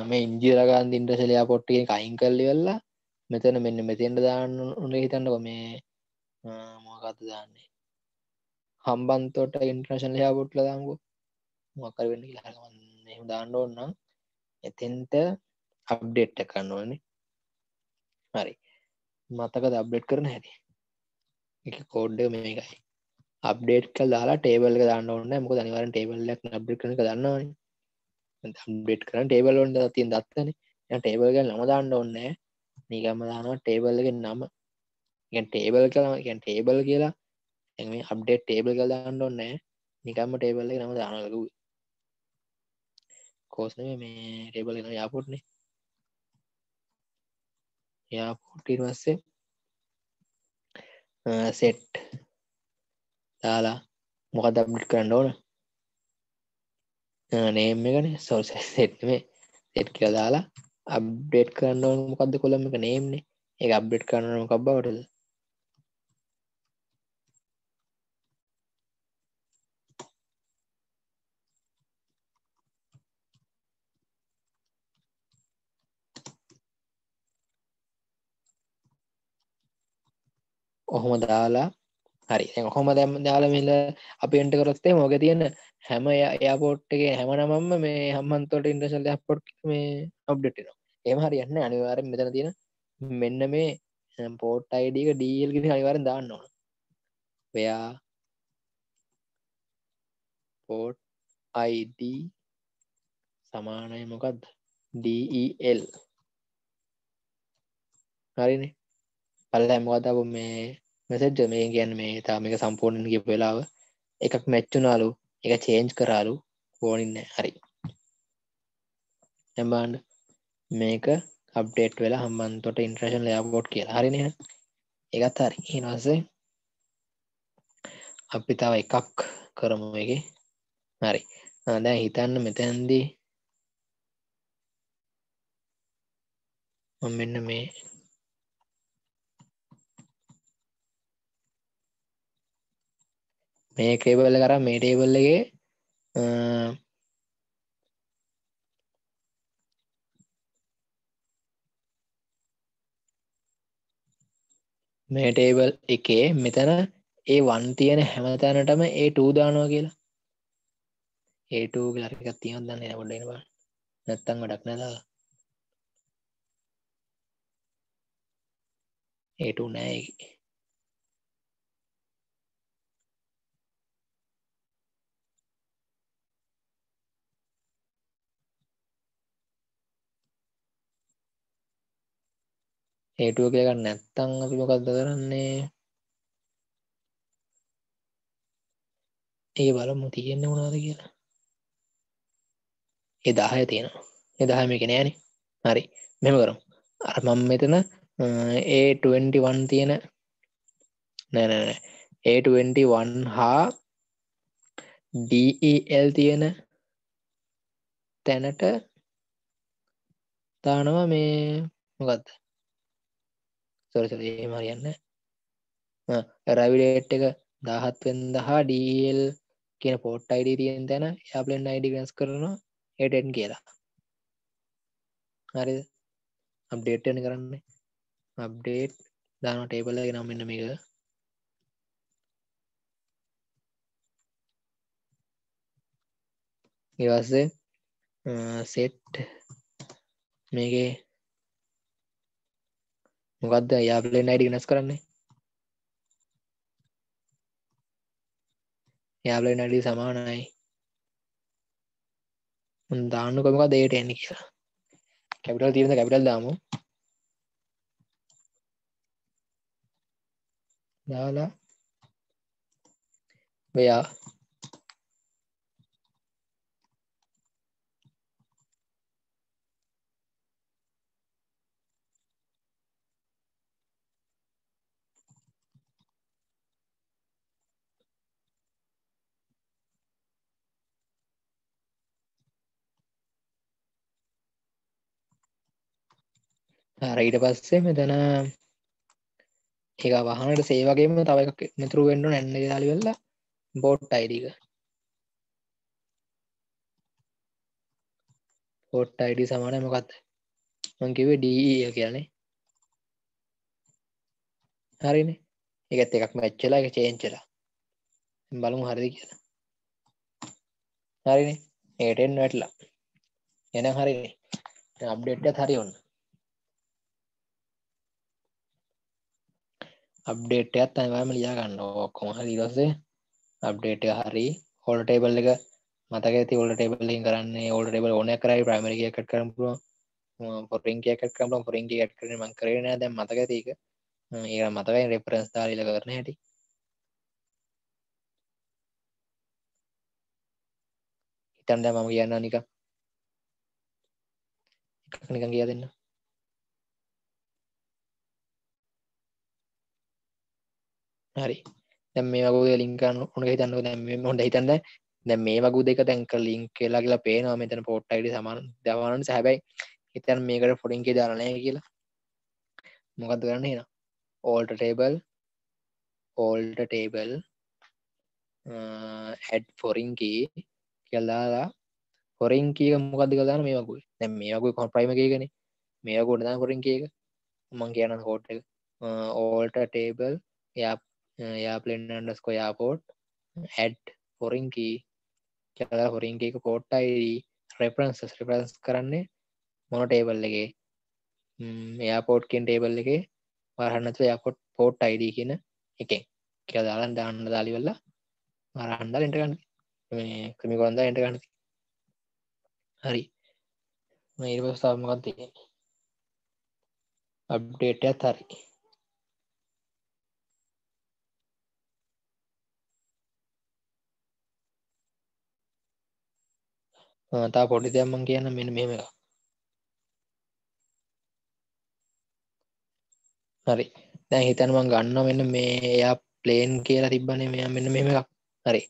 මේ ඉන්ජිරගන් ඉන්ටසලයා පොට්ටිය අයින් කල්ලි වෙල්ලා මෙතන මෙන්න මෙතෙන්ට දාන්න උනේ හිතන්නක මේ මොකත දාන්නේ හම්බන්තොට ඉන්ට්‍රශන් ලයාබුට්ල දාංගු මොකර වෙන්න කියලා දාන්න ඕන්නම් එතෙන්ට අප්ඩේට්ට කරන්න ඕනේ හරි මතක දබ්ලට් කරන හැරි එක කෝඩ්ඩ මේකයි අප්ඩේට් කල් දාලා ටේබල් දාන්න ඕන්න මොක දනිවරන් ටේබල්ලක් නබ්ි කරන දන්නවා බෙට් කරන ටේබල් ඔන්න තින් දත්වන ටේබල්ග නම දාන්න ඕන්නෑ නිගම දානවා ටේබල්ලගෙන් නම ටේබල් කලාගැන් ටේබල් කියලා එම අප්ඩේට් ටේබල් කල් දාන්න ඕන්න නිකම්ම ටේබල්ල නම දානලකු කෝස්න මේ ටේබල් එන යාපොට්නේ යාපොට්ටවස්සේ සෙට් දාලා මොකද අප්ඩිට් කරන්න ඕන නේම් එකන සොල්ස සෙට්මේ සෙට් කියලා දාලා අප්ඩේට් කරන්න ඕන මොකක්ද කොළම එක නේම්නේ ඒ අප්ඩේට් කරන්නම කක් බවටද ඔහොම දාලා හරි ඔහොම දැම් දාල මිල අපිට කරොත්තේ මොක තියෙන හැම එයාපෝට්ගේ හැමනමම මේ හම්මන්තොට ඉන්ටසල් අපපොට් මේ ඔබ්ඩටන එම හරි යන්න අනිවාරෙන් මෙතන තියෙන මෙන්න මේ පෝට් අයිඩක ඩීල්ගෙන අනිවාරෙන් දාන්න ඕන ඔයා පෝට් අයිD සමානය මොකක්ද DEL හරිනේ කල්ල හැමවතාව මේ මෙසෙට් මේ ගැන් මේ තාම එක සම්පූර්ණ කිය වෙලාව එකක් මැච්චුනාලු එක චේන්ජ් කරාලු ඕනින්න හරි එබාන්ඩ මේක අප්ඩේට් වෙලා හම්බන් තොට ඉන්ට්‍රේෂන් ලයාබෝට් කිය හරිනය එකත් හරි හිනස්සේ අපි තාව එකක් කරමු එක හරි දැ හිතන්න මෙතැන්දී මෙන්න මේ මේ ක්‍රේබල්ල කර මේ ටේබල්ලගේ මේ ටේබල් එකේ මෙතන ඒ වන් තියෙන හැමතැනටම ඒ ටූ දානවා කියලා ඒටූ ලරිකක් තියන් දන්න එනකොඩෙනවා නැත්තං වැඩක් නැදා ඒටු නෑ හේටුව කියලගන්න නැත්තං අපි මොකක්ද කරන්නේ ඒ බලමු තියෙන්න්න වුණාද කියලා එදාහය තියෙනවා එදාහම එක නෑන හරි මෙම කරම් අර මං මෙතන ඒ21 තියෙන නැනන ඒ21 හා ඩල් e තියෙන තැනට තානවා මේ මොකත්ද සොරි සොරි එහෙම හරියන්නේ නැහැ රැවිඩේට් එක 17 වෙනිදා DL කියන පෝට් ID තියෙන තැන එයා ප්ලෙන් ID වෙනස් කරනවා A10 කියලා හරිද අප්ඩේට් වෙන කරන්නේ අප්ඩේට් දානවා ටේබල් එකේ නම් මෙන්න මේක ඊවස්සේ සෙට් මේකේ මොකක්ද යා ප්ලේන් අයිඩි වෙනස් කරන්නේ යා ප්ලේන් අයිඩි සමානයි මම දාන්නකො මොකද ඒට එන්නේ කියලා කැපිටල් තියෙනද කැපිටල් දාමු දාලා මෙයා රයිට පස්සේ මෙතන ඒක වහනට සේවගේම තව එකක් මිතුරු වෙන්න නැන්න දාලි වෙල්ලා බෝට් අයිඩක පොට් අයිඩ සමාන මොකක්ද මංකිවේ ඩීය කියන්නේ හරින එකත් එකක් මැච්චලා එක චේන්චලා බලමු හරිදි කියලා හරින ඒටෙන් වැටලා එන හරිනේ අප්ඩේට්ට හරි ඔන්න අප්ඩේට් එකත් අනිවාර්යම ලියා ගන්න ඔක්කොම හරි ඊටසේ අප්ඩේට් එක හරි හෝල් ටේබල් එක මතක ඇති හෝල් ටේබල් එකෙන් කරන්නේ හෝල් ටේබල් ඕනෑ කරයි ප්‍රයිමරි කී එකකට කරන්න පුළුවන් ෆොරින් කී එකකට කරන්න පුළුවන් ෆොරින් කී එකකට කරන්නේ මම කරේ නෑ දැන් මතක ඇති ඒක ඒක මතකයි රෙෆරන්ස් දාලා ඉල කරන හැටි හිතන්න දැන් මම කියන්නා නිකන් එකක් නිකන් කියා දෙන්නා හරි දැම් මේ වගේ ලින්කන්න ඕන හිතන්න දැම හොට හිතන්න දැ මේ වගු දෙක තැන්ක ලින්ක් කියලා කියලා පේනවා මෙතන පොට් අයිඩ සමන් දවනන් සැබැයි හිතන් මේකට පොඩින්කේ දරණය කියලා මොකද කරන්න එෙන ඕල්ට ටේබල් ඕල්ට ටේබල් හැඩ් ෆොරින්කී කියල්ලාලා හොරින්කීක මොකද කලාන මේකුයි දැම් මේකුයි කොන් ප්‍රයිමකගෙන මේකොටදා හොරින්කේක මං කියන්න හෝට් ඕල්ට ටේබල් යා යාපලෙන් අන්ඩස්කෝ යාපෝට් හැඩ් හොරින්කි කියලා හොරින්ගේ එක පෝට් අයි රෙපරන්ස් රිපරන්ස් කරන්නේ මොන ටේබල් එක එයාපෝට් කෙන් ටේබල් එක වරහන්නතු යකොට් පෝට් අයිඩ කියන එකෙන් කිය දාලන් දාන්න දාලිවෙල්ල මරහන්ඩල් එටගන්න ක්‍රමිකොන්ද එටගන්න හරි මයිරපස්ථාවමකත් තිය අප්ඩේටයක් හරි තා පොඩි දෙයක්ම කියන්න මෙන්න මෙම එක හරි දැන් හිතනම ගන්න මෙන්න මේ එයා ප්ලේන් කියලා තිබ්බනේ මෙයා මෙන්න මෙම එකක් හරි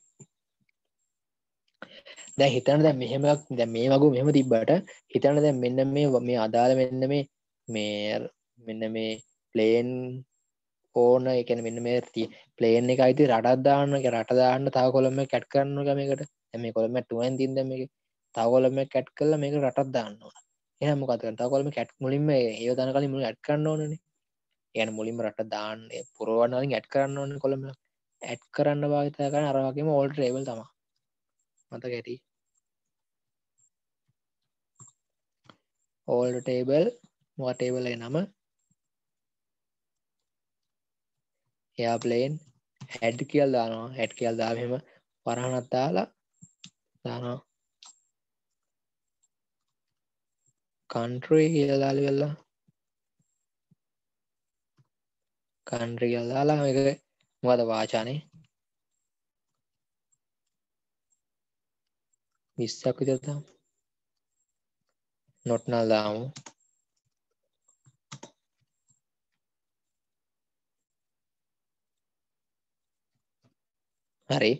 දැ හිතන දැ මෙහෙමක් දැ මේ වගේ මෙම තිබ්බට හිතන දැ මෙන්න මේ මේ අදාළ මෙන්න මේ මේ මෙන්න මේ ප්ලේන් ඕන එකන මෙන්න මේ ති පලේන එක අයිති රටත්දාන්න රටදාන්න තා කොළම කැට් කරන්න ගමකට ඇම කොළම ටුවන් තින්දම එක තව කොලමයක් ඇඩ් කරලා මේක රටක් දාන්න ඕන. එහෙනම් මොකද කරන්නේ? තව කොලමයක් ඇඩ් මුලින්ම ඒව දාන කලින් මුලින් ඇඩ් කරන්න ඕනනේ. يعني මුලින්ම රට දාන්න පුරවන්න කලින් ඇඩ් කරන්න ඕනේ කොලමයක්. ඇඩ් කරන්න භාවිත කරන අර වගේම ඕල්ඩ් ටේබල් තමයි. මතක ඇති. ඕල්ඩ් ටේබල් මොකක් ටේබල් එකේ නම? එයාප්ලේන් ඇඩ් කියලා දානවා. ඇඩ් කියලා දාවෙම වරහණක් දාලා දානවා කන්ට්‍රේ කියලාල වෙල්ලා කන්ට්‍රී කියල්දාලා එක මද වාචානේ විස්සක් විතරතම් නොට්නල් දාමු හරි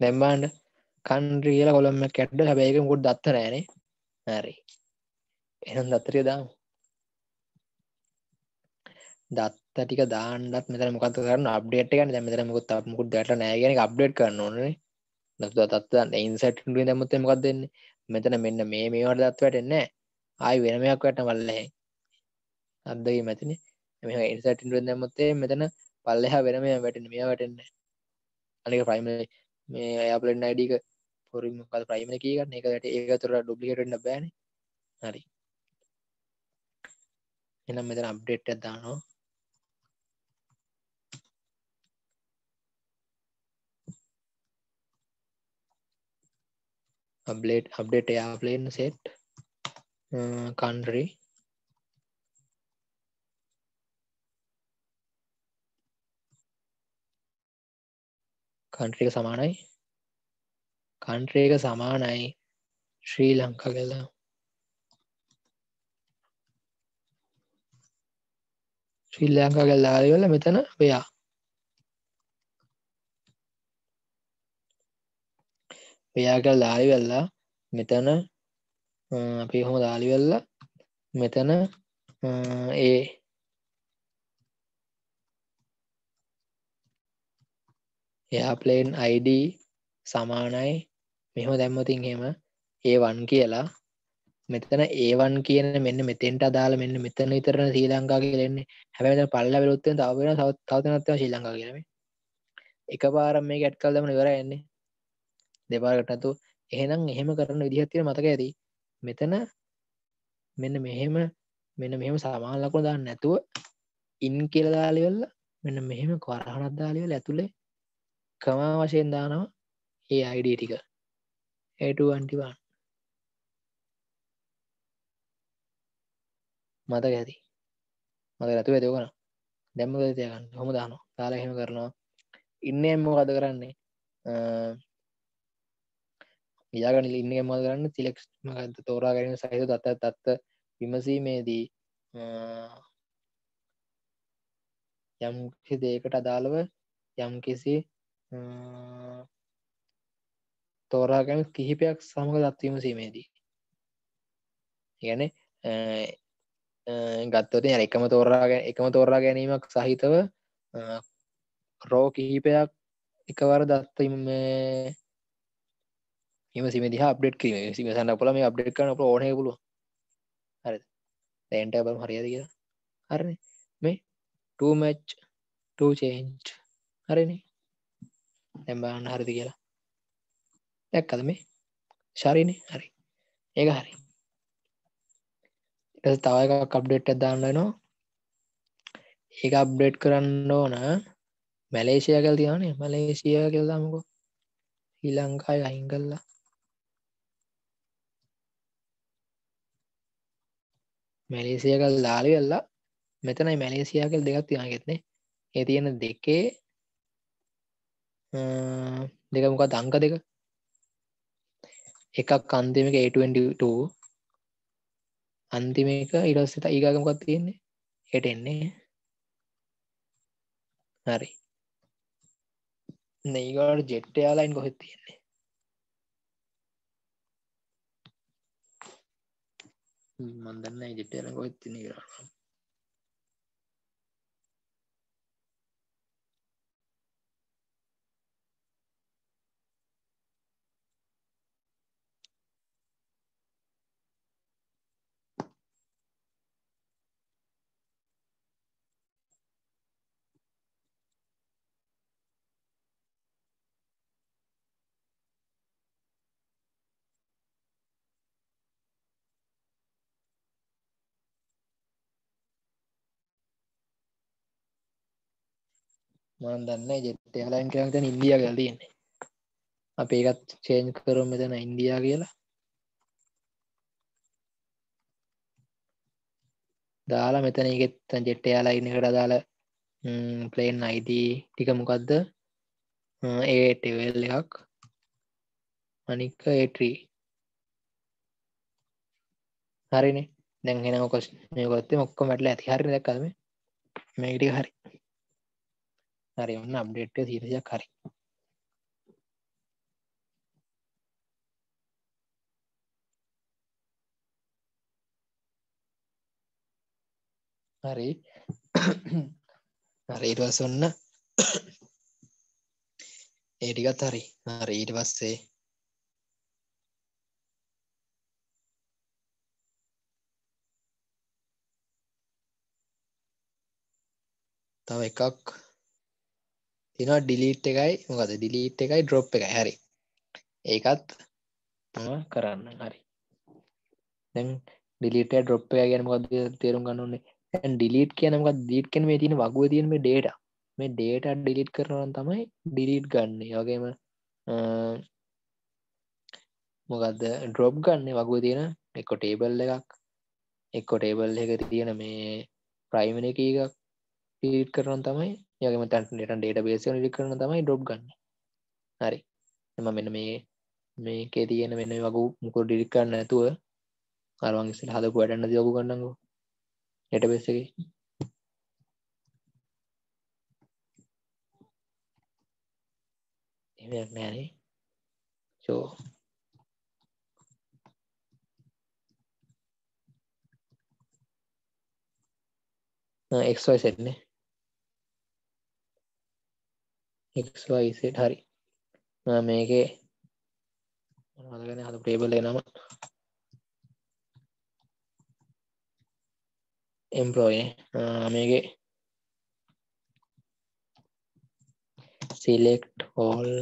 දැම්බාන්ඩ කන්ඩ්‍රියල කොළම කැට්ඩ හැබැයික මුොඩ් දත්ත නෑනේ හරි. එහෙනම් දත් ටික දාමු. දත්ත ටික දාන්නත් මෙතන මොකක්ද කරන්න අප්ඩේට් එකක් නේ. දැන් මෙතන මොකද මොකුත් දැටලා නැහැ කියන එක අප්ඩේට් කරන්න ඕනනේ. දත්ත දත්ත දාන්න ඉන්සර්ට් එකෙන් දැම්මොත් මොකක්ද වෙන්නේ? මෙතන මෙන්න මේ මේවට දත්ත වැටෙන්නේ නැහැ. ආයි වෙන මෙයක් වැටෙනවල් නැහැ. අද්දගේ මැතිනේ. මේ ඉන්සර්ට් එකෙන් දැම්මොත් මෙතන පල්ලෙහා වෙන මෙයක් වැටෙන්නේ. මෙයා වැටෙන්නේ නැහැ. අනික ප්‍රයිමරි මේ ඇප්ලෙන් ID එක හොරිමකල් ප්‍රයිමන කියගන්න එකට ඒකතුර ඩුප්ලිකටන්න බෑන හරි එනම් මෙතන අප්ඩේට් දානවා update update airplane set uh, country country සමානයි කන්ට්‍රේක සමානයි ශ්‍රී ලංකා කලා ශ්‍රී ලංකා කල්ලාරවල මෙතන වෙයා වෙයා කල් ලාරි වෙල්ලා මෙතන අපි හොම දාලි වෙල්ලා මෙතන ඒ එයාපලේන් අයිඩ සමානයි මෙහම දැම්මතින් හෙම ඒවන් කියලා මෙතන ඒවන් කියන මෙන්න මෙතෙන්ට අදාල මෙන්න මෙතන විතරන ශ්‍රී ලංකා කියලෙන්නේ හැබැ පල්ල වෙලොත්තෙන් තවබෙන තවතනත්ව ශ්‍රී ලංකා කියලම එක පාරම් මේ ගැට් කල් දමන ඉවර එන්නේ දෙපාරටතු එහෙනම් එහෙම කරන විදිහත්තිය මතක ඇති මෙතන මෙන්න මෙහෙම මෙන්න මෙහෙම සාමාලකුණ දාන්න නැතුව ඉන් කියල දාලිවෙල්ල මෙන්න මෙහෙම කොරහනත් දාලිවල ඇතුළේ කමා වශයෙන් දානවා ඒ අයිඩ ටික ඒටුවන්ටිවන් මතක ඇති මත රතු ඇතිවකන දැම්ම තියකන්න හොම දාන තාලහෙම කරනවා ඉන්න එම්මෝ කද කරන්නේ ඉයාගන ඉන්න මල් කරන්න තිලෙක්ස් මකත තෝරා කරන සහිත තත්ත තත්ත විමසීමේදී යම් දෙකට අදාළව යම් කිසි තෝරාගම කිහිපයක් සමඟ දත්වීම සීමේදී ගැන ගත්තවති එකම තෝරාග එකම තෝරා ගැනීමක් සහිතව රෝ කිහිපයක් එකවර දත්වීම එම සිමදි අප්ඩේට් කිරීම සිමසන්න පොල මේ අප්ඩේට් කරන ඕන පුලු හරි තැන්ට බල හරියද කියලා හරන මේ ටමච් ටචේන්් හරින එම්බාන්න හරිදි කියලා දැක්කද මේ ශරිනේ හරි ඒක හරි ඉටස තව එකක් අප්ඩේට් දාන්නනවා ඒක අප්ඩේට් කරන්න ඕන මැලේසිය කල් තියනේ මලේසිය කෙල්දාමකෝ ඊලංකායි අයින් කල්ලා මැලේසිය කල් දාලි වෙල්ලා මෙතනයි මැලේසියා කල් දෙකක් තියනගෙත්නේ ඒ තියෙන දෙකේ දෙක මොකක් දංක දෙක එකක් අන්තිමක A22 අන්තිම එක ඉඩස්සිත ඒගාගමකක් තියෙන්නේ හෙට එන්නේ හරි නීගඩ ජෙට්ට යාලයින් කොහෙත් තියෙන්නේ මන්දන්න ජෙට්ටයල කොහෙත් තින්නේ කරවා මන් දන්න ජෙට් එයාලයින් කරත ඉන්දිය කල තියන්නේ අප ඒකත් චේන්ජ් කරම් මෙතන ඉන්දයා කියලා දාලා මෙතන එකත් ජෙට් එයාලයින කට දාලා පලේන් අයිද ටික මොකක්ද ඒටවල් එකක් අනික ඒට්‍රී හරිනේ දැන්ගෙන කොස් මේ ගොත්තේ මොක්කො මටල ඇති හරි දැක්කම මේටික හරි හරි ඔන්න අප්ඩේට් එක 100ක් හරි හරි හරි ඊට පස්සේ ඔන්න ඒ ටිකත් හරි හරි ඊට පස්සේ තව එකක් තිනවා ඩිලීට් එකයි මොකද ඩිලීට් එකයි ඩ්‍රොප් එකයි හරි ඒකත් කරන්න හරි දැන් ඩිලීට ඩොප් එක ගැන මොද තේරුම් ගන්නන්නේ ඇන් ඩිලීට් කියනමක් දීට් කන මේ තියෙන වගුව තියෙන මේ ඩේට මේ ඩේට ඩිලිට් කරනවන් තමයි ඩිලීට් ගන්න යගේම මොකක්ද ඩ්‍රොප් ගන්න වගුව තියෙන එක ටේබල් එකක් එක්කො ටේබල් එක තියෙන මේ ප්‍රයිමන එක එකක් ඩිලීට් කරන තමයි යගේම තැන්ටන් ඩේට බේස ලිකරන තමයි ඩොබ් ගන්න හරි එම මෙන මේ මේකේ තියෙන වෙන වගු මුකුර ඩිලික් කරන්න ඇතුව අරවන්ගේසිට හදපු වැඩන්න දයෝපු කන්නගු ඩට බේස එක එමයක් නෑනේ චෝ එක්ස්වයි සෙට්නේ එක්යිස හරි මේකේ හදගෙන හද ප්‍රේබල නම එම්පලෝයි මේගේ select all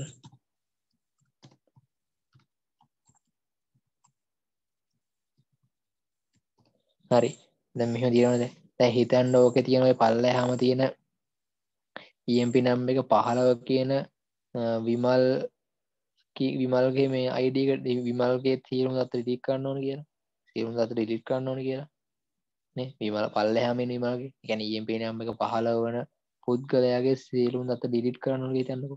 හරි දැ මෙහ දියනද දැ හිතන් ඩෝක තියෙනව පල්ල හම තියෙන EMP නම් එක පහළව කියන විමල් විමල්ගේ මේ අයිඩකට විමල්ගේ තීරුම් අත ඉදික් කන්න ඕන කියලා තීරුම් අත ඉලිට් කන්න ඕන කියලා විමල පල්ල හම නිමල්ගේ ගැන EMP නම් එක පහළ වන පුද්ගලයාගේ සේරුම් අත ඩිලිට් කරන්න ගේ තැන්නකු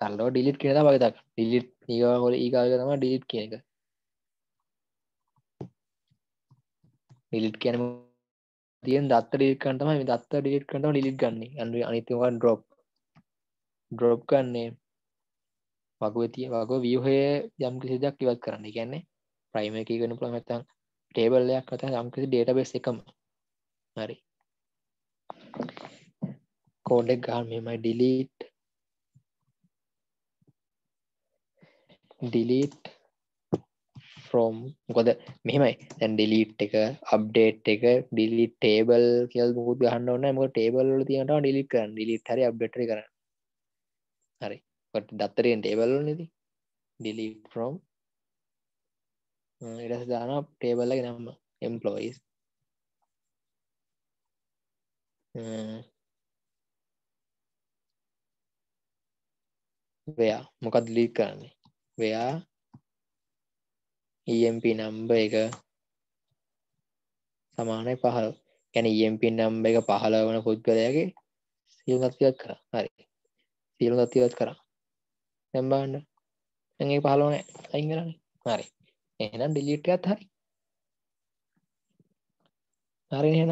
තල්ලෝ ඩිලිට් කියෙන පගතක් ඩිලිට් නිගවහොල ඒකාග තම ඩිලිට් කියන එක ඩිලිට් කියනම තියෙන් දත්ත ඩිට කටම මේ දත්ත ඩිට කටම ඩිලිට ගන්න ඇඩු අනිතිවන් ඩොප් ඩොප් ගන්නේ වගතිය වග වියහය යම්කිසි දක් ඉවත් කරන්න ගැන්නේ ප්‍රයිම එක ගෙන පුළ මතන් ටේබල්ලයක් කත යම්කිසි ඩේට බෙස් එකම හරි කෝඩෙක් ගහන් මෙමයි ඩිලීට් ඩිලීට් ෆ්‍රෝම් ගොද මෙහෙමයි තැන් ඩිලීට් එක අප්ඩේට් එක ඩිලි ටේබල් කියල් මුකුත් ගහන්න ඕන්න මක ටේබල් තිනට ඩිලික් කරන්න ඩිලිට හරි අප්ඩට කරන්න හරි කොට දත්තරයෙන් ටේබල්ලු නති ඩිලි ෆ්‍රෝම් ඉඩස් දාන ටේබල්ල නම්ම එම්පලොයිස් වයා මොකත් ලී කරන්නේ වයා EMP නම්බ එක සමානයි පහළ ගැන EMP නම්බ එක පහළ වන පුද්ගලයාගේ සියලු තත්තිවත් කර හරි සියලු තත්තිවත් කරා තැම්බාන්න ඇගේ පහලෝන අයිගරන්න හරි එහෙනම් ඩිලිටත් හරි හරි එහෙන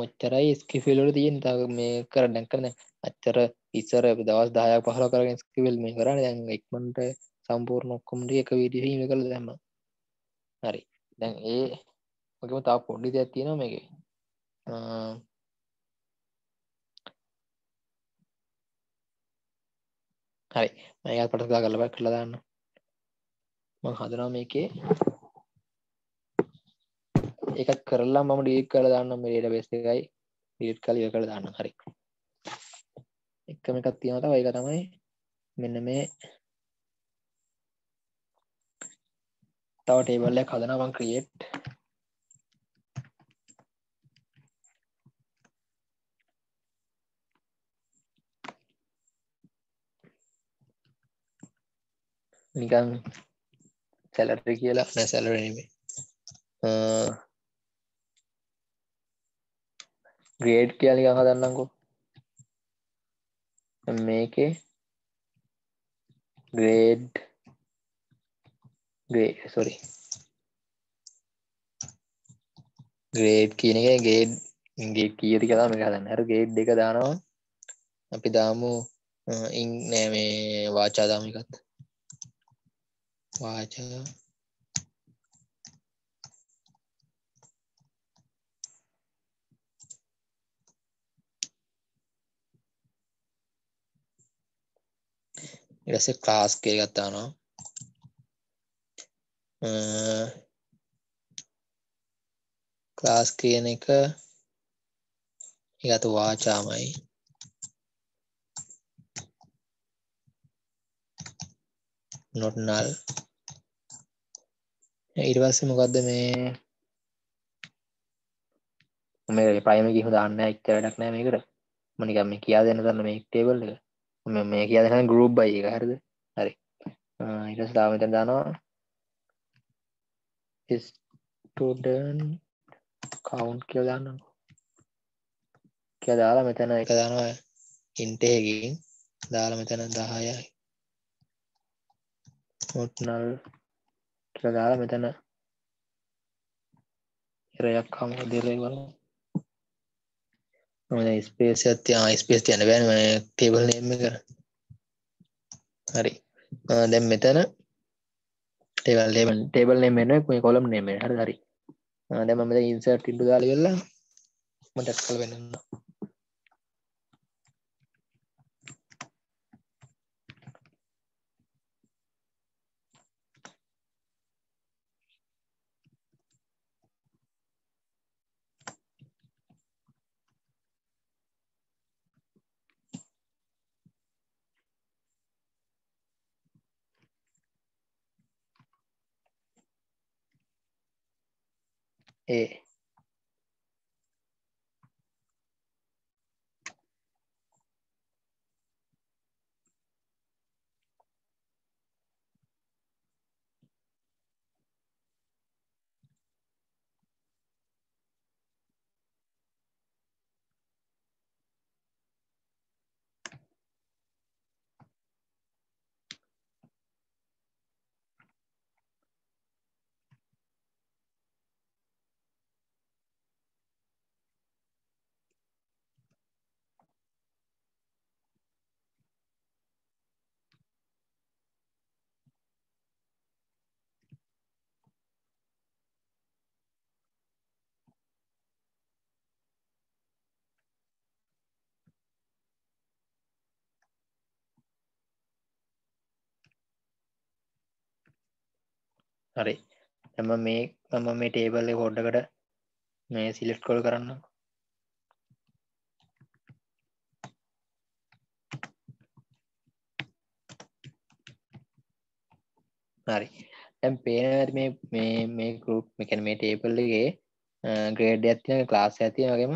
ඔච්චරයි ස්කිෆිල්ලට තියෙන් ත මේ කර ඩැන් කරන අච්චර ඉස්සර දවස් දායක් පහල කරගෙන ස්කිවල් මේ කරන්න දැන් එක්මට සම්පූර් නොක්කොමට එක විඩිහීම කළ දැම්ම හරි දැන් ඒ වගේම තාව පොඩි දෙයක් තියෙනවා මේකේ හරි මේකත් පටස් ගා කරලා කරලා දාන්න මම හදනවා මේකේ ඒකත් කරලා මම ඩිලීට් කරලා දාන්නම් මේ ඩේටාබේස් එකයි ඩිලීට් කරලා ඉවර කරලා දාන්නම් හරි එකම එකක් තියෙනවා තව ඒක තමයි මෙන්න මේ තව ටේබල්ල හදනවන් ක්‍රියේට් නිකන් සැලට කියලා නෑ සැලරනේ ග්‍රේඩ් කියලා නිකන් හදන්නකෝ මේකේ ග්‍රේඩ් ග්‍රේ සොරි ග්‍රේබ් කියන එක ගේඩ් ගේ කියති කලාම හදන්න හර ගේඩ් එක දානවා අපි දාමු ඉං නෑ මේ වාචා දාමිකත් වාචා ඉරස ක්ලාස් කේ ගත්තානවා ක්ලාස් uh, කියන එක ඒකට වාචාමයි not null ඊට පස්සේ මොකද්ද මේ මේ ප්‍රයිම එක හොඳ අන්න එච්චර වැඩක් නෑ මේකට මම නිකන් මේ කියා දෙන්න තරන මේ ටේබල් එක මම මේ කියා දෙන්න ගෲප් බයි එක හරිද හරි ඊට පස්සේ තාම මෙතන දානවා ස්ටඩන් කවුන්් කියලාන්න කිය දාලා මෙතැන එක දානවා ඉන්ටේකින් දාලා මෙතැන දහයයි මොට්නල් දාලා මෙතැන ඉරයක් හම දෙරේ වල ස්පේස් ඇති ස්පේස් තියන බැන් ටේබල් නම කර හරි දැම් මෙතැන ටේබල් ේබන් ටේබල් නෙමෙනෙක් මේ කොලම් නෙමේ හරි හරි දැම ඉන්සට ඉඩු දාලවෙල්ලා මටක්කල් වෙනන්න A. Eh, හරි එම මේ මම මේ ටේබල්ල හොඩ්ඩකට මේ සිලෙට් කොල් කරන්න හරි ඇම් පේන මේ මේ මේ ගරුප් මෙකැන මේ ටේපල්ලගේ ග්‍රේඩ් ඇතින ක්ලාස් ඇති වගේම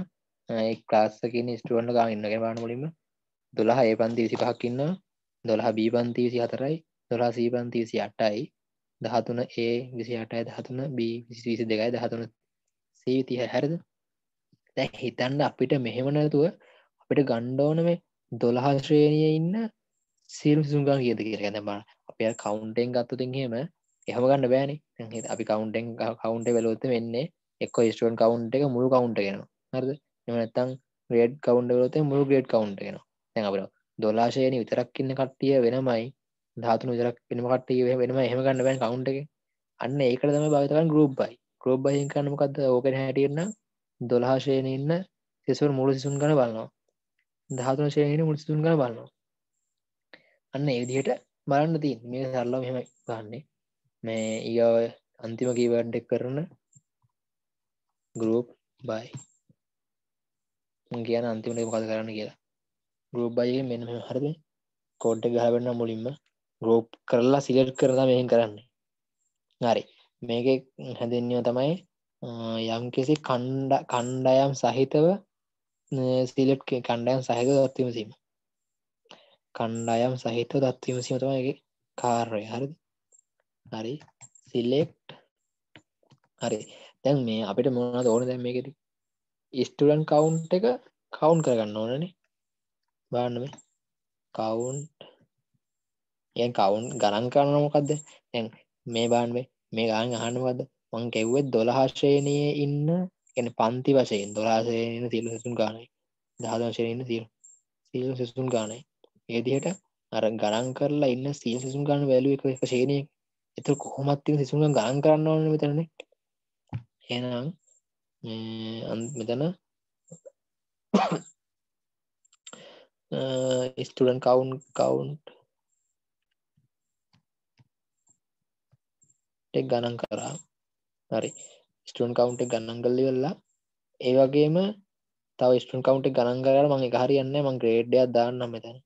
ක්ලාස්සකින් ස්ටුවන්ට ගා ඉන්නගෙන බාන මුලින්ම දොළහ ඒ පන්ති විසි පහක්කින්න දොළහ බී පන්ති විසි හතරයි දොළහ සී පන්ති විසි අට්ටයි දහතුන ඒ විසිටයි දහතුන B විසි දෙකයි දහතුන සීවිතිහ හැරද දැ හිතන්න අපිට මෙහෙමනැතුව අපිට ගණ්ඩෝන මේ දොළහා ශ්‍රේණිය ඉන්න සීරු සුන්ගන් කියද කියරග බා අප කවුන්ටෙන් ගත්තුතින් හෙම එහම ගන්න බෑනි හි අපි කවුන්ටෙන් කවුන්ට වෙලොත්ත වෙන්නේ එක් ස්ටන් කවුන්් එක මුළු කවුන්ට ගෙන හරද එමනත්තං ග්‍රේඩ් කවුන්ඩ ලොත මුළු ග්‍රේඩ් කවුන්ට ගෙන තැන් අපට දොලාශයනි විතරක් ඉන්න කට්ටිය වෙනමයි ධාතුන විතරක් වෙනම කට්ටිය වෙනම එහෙම ගන්න බෑ කවුන්ට් එකේ අන්න ඒකට තමයි භාවිත කරන්නේ ගෲප් බයි ගෲප් බයි කියන්නේ මොකද්ද ඕකේ හැටියෙන්න 12 ශ්‍රේණියේ ඉන්න සිසුන් මුළු සිසුන් ගණන බලනවා 13 ශ්‍රේණියේ ඉන්න මුළු සිසුන් ගණන බලනවා අන්න ඒ විදිහට බලන්න තියෙන්නේ මේ සරලව මෙහෙම ගන්නෙ මේ ඊගව අන්තිම කීවර්ඩ් එක කරන ගෲප් බයි මම කියන අන්තිමට මොකද කරන්න කියලා ගෲප් බයි එකෙන් මෙන්න මෙහෙම හරිද කෝඩ් එක ගහලා බලන්න මුලින්ම ගරෝප් කරලා සිලෙට් කරලා මෙහෙන් කරන්න හරි මේක හැඳෙන්ව තමයි යම් කෙසි කණ්ඩ කණ්ඩයම් සහිතව සිලට් කණ්ඩයම් සහිත දත්වීමසීම කණ්ඩයම් සහිත දත්වීමසීම තමයිගේ කාර්ය හරිද හරි සිල්ලෙක්් හරි දැන් මේ අපිට මොනද ඕන දැම් මේකෙද ස්ටඩන් කවුන්් එක කවුන්් කරගන්න ඕනන බාන්නම කවුන්් යන් කවුන් ගණන් කරන මොකක්ද දැන් මේ බාන් මේ ගාන අහනවද මං කැව්වෙත් දොළහශ්‍රේණය ඉන්න ගැන පන්ති වශයෙන් දොලාශයන සියලු සිසුන් ගානයි දහදශරන්න තිීර සියලු සිසුන් ගානයි ඒදිහට අර ගණන් කරලා ඉන්න සිය සිසුන් ගාන වැලුව එක එක ශේනය එතු කොහොමත්තිව සිසුන් ගණන් කරන්න ඕන මෙතරන එනම් මෙතන ස්ටඩන් කවුන්් කවුන්් ටෙක් ගණන් කරා හරි ස්ටන් කවුන්ට ගණන් කල්ලි වෙල්ලා ඒවගේම තව ස්ටන් කවුන්ට ගණන් කරට මගේ හරියන්න මං ග්‍රේඩ්ඩයක් දාන්නම් මෙතැන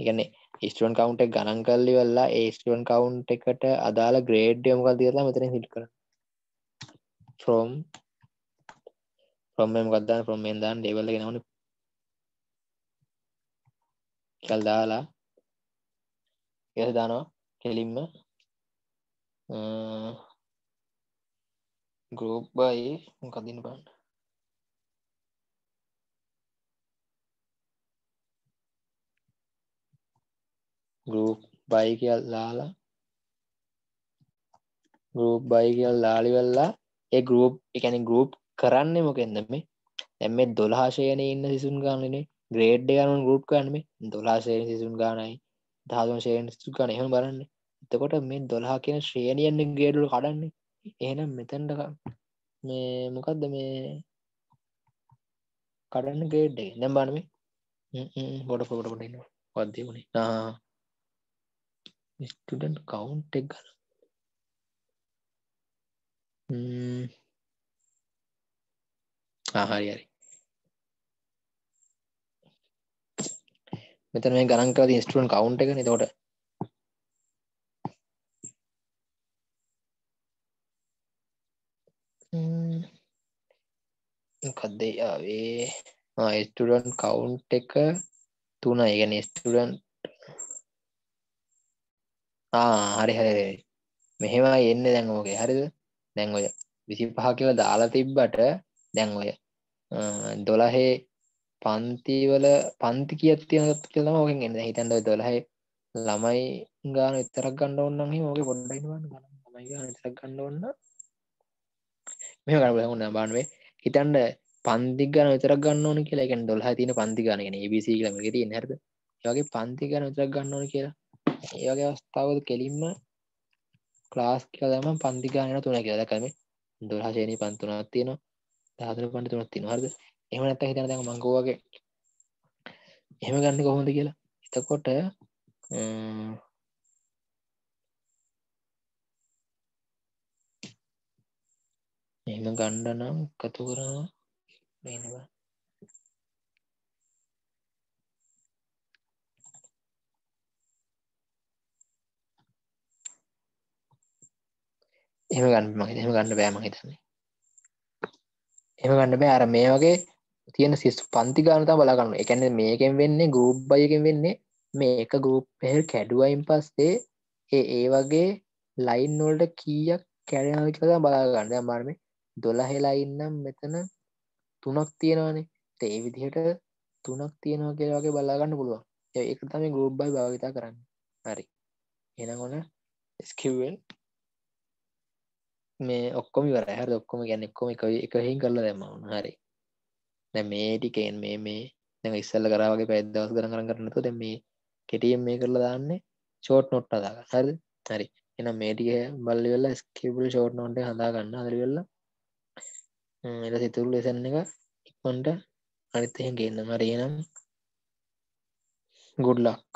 ඉගන්නේ ස්ටන් කවුන්ට ගණන් කල්ලි වෙල්ලා ඒස්ටන් කවුන්් එකට අදාළ ග්‍රේඩ්ියමකක් දියලා මෙතන හිට කර ෆ්‍රෝම් ප්‍රොම්ම ගදදාන්න ප්‍රොම්මෙන්දාන් ඩෙවල්ල ගෙනවන කල්දාලා එස දානවා කෙලින්ම ගරුප් බයි මොකදින බන්න ගරුප් බයි කියල් ලාලා ගරුප් බයි කියල් ලාලිවෙල්ලා ඒ ගරුප් එකන ගරුප් කරන්න මොකෙන්ද මේ ඇම දොලාශයන ඉන්න සිසුන් ගානනේ ග්‍රේඩ් ගනුන් ගරුප් කරනේ දොලාශයෙන් සිසුන් ගානයි දහතුන් ශයෙන් සිසු ගන එහෙම බලන්නේ එතකොට මේ දොළහා කියන ශ්‍රේණියන්න ගේඩුල් කඩන්නේ එහෙනම් මෙතැන්ටක මේ මොකක්ද මේ කඩන්න ගේඩ් දැම් බානම බොඩ පොට පොටන්න වදදි වුණේ ස්ටඩන් කවුන්් එක් ගන ආහරි හරි මෙතන මේ ගණන් කරලා තියෙන ස්ටුඩන්ට් කවුන්ට් එක නේද? ඒකට කදේ ආවේ ස්ටඩන් කවුන්් එක තුන ඉගැන ස්ටඩන් හරි හරි මෙහෙමයි එන්න දැන් ඕගේ හරිද දැන් ඔය විසි පහ කියල දාලා තිබ්බට දැන් ඔය දොලහේ පන්තිවල පන්ති කියත්තියන කියලා ඕකින් එන්න හිතන්ද දොලහේ ළමයි ගාන විතරක් ගණ්ඩ ඔන්නහි ඕගේ පොඩ්ඩයිවන් ගන්න ගන්න ඔන්න මෙම කරබලහුන්න බානුවේ හිතන්ඩ පන්දිගන විතරක් ගන්න ඕන කියලා එකන් දොල්හ තින පන්තිගන ගෙන ABC ලම ති නැරද යගේ පන්තිගන විතරක් ගන්න ඕන කියලා ඒගේ අවස්ථාවද කෙලින්ම ක්ලාස් කලම පන්තිගානන තුන කියලා කම දොල්හශයනී පන්තුනක් තියෙනවා දහතුර පට තුනක් තිනවාර්ද එම නැත හිතන දැ මංගෝවගේ එහෙම ගන්න කොහොඳ කියලා එතකොට එහෙම ගණ්ඩ නම් එකතු කරා මේනවා එහෙම ගන්න මම එහෙම ගන්න බෑ මම හිතන්නේ එහෙම ගන්න බෑ අර මේ වගේ තියෙන සිස් පන්ති ගාන තමයි බලා ගන්න. ඒ කියන්නේ මේකෙන් වෙන්නේ ගෲප් බයි එකෙන් වෙන්නේ මේ එක ගෲප් එක කැඩුවයින් පස්සේ ඒ ඒ වගේ ලයින් වලට කීයක් කැඩෙනවද කියලා තමයි බලා ගන්න. දැන් මම මේ දොළහෙලා ඉන්නම් මෙතන තුනක් තියෙනවානේ ඒ විදිහට තුනක් තියෙනවා කියලාගේ බලාගන්න පුළුවන් ඒක තම ගෝබ්බයි භාවිතා කරන්න හරි එනගොන ස්කිවල් මේ ඔක්කොම වරහ ඔක්කොම ගැන එක්කොම එක එකහින් කරල දැමවුණ හරි දැ මේ ටිකෙන් මේ මේ දැ ඉස්සල්ල කරාවගේ පැද්දවස් කර කරන්න කරනතු දැ මේ කෙටියම් මේ කරලා දාන්නේ ෂෝට් නොට් අදාග හරි හරි එන මේටිය බල්ලවෙල්ලා ස්කිපල ෂෝට් නොන්ට හදාගන්න අදරවෙල්ලා එල සිතුරු ලෙසන්න එක ඉක්මට අනිත්තයෙන් ගන්න මරේනම් ගුඩ්ලක්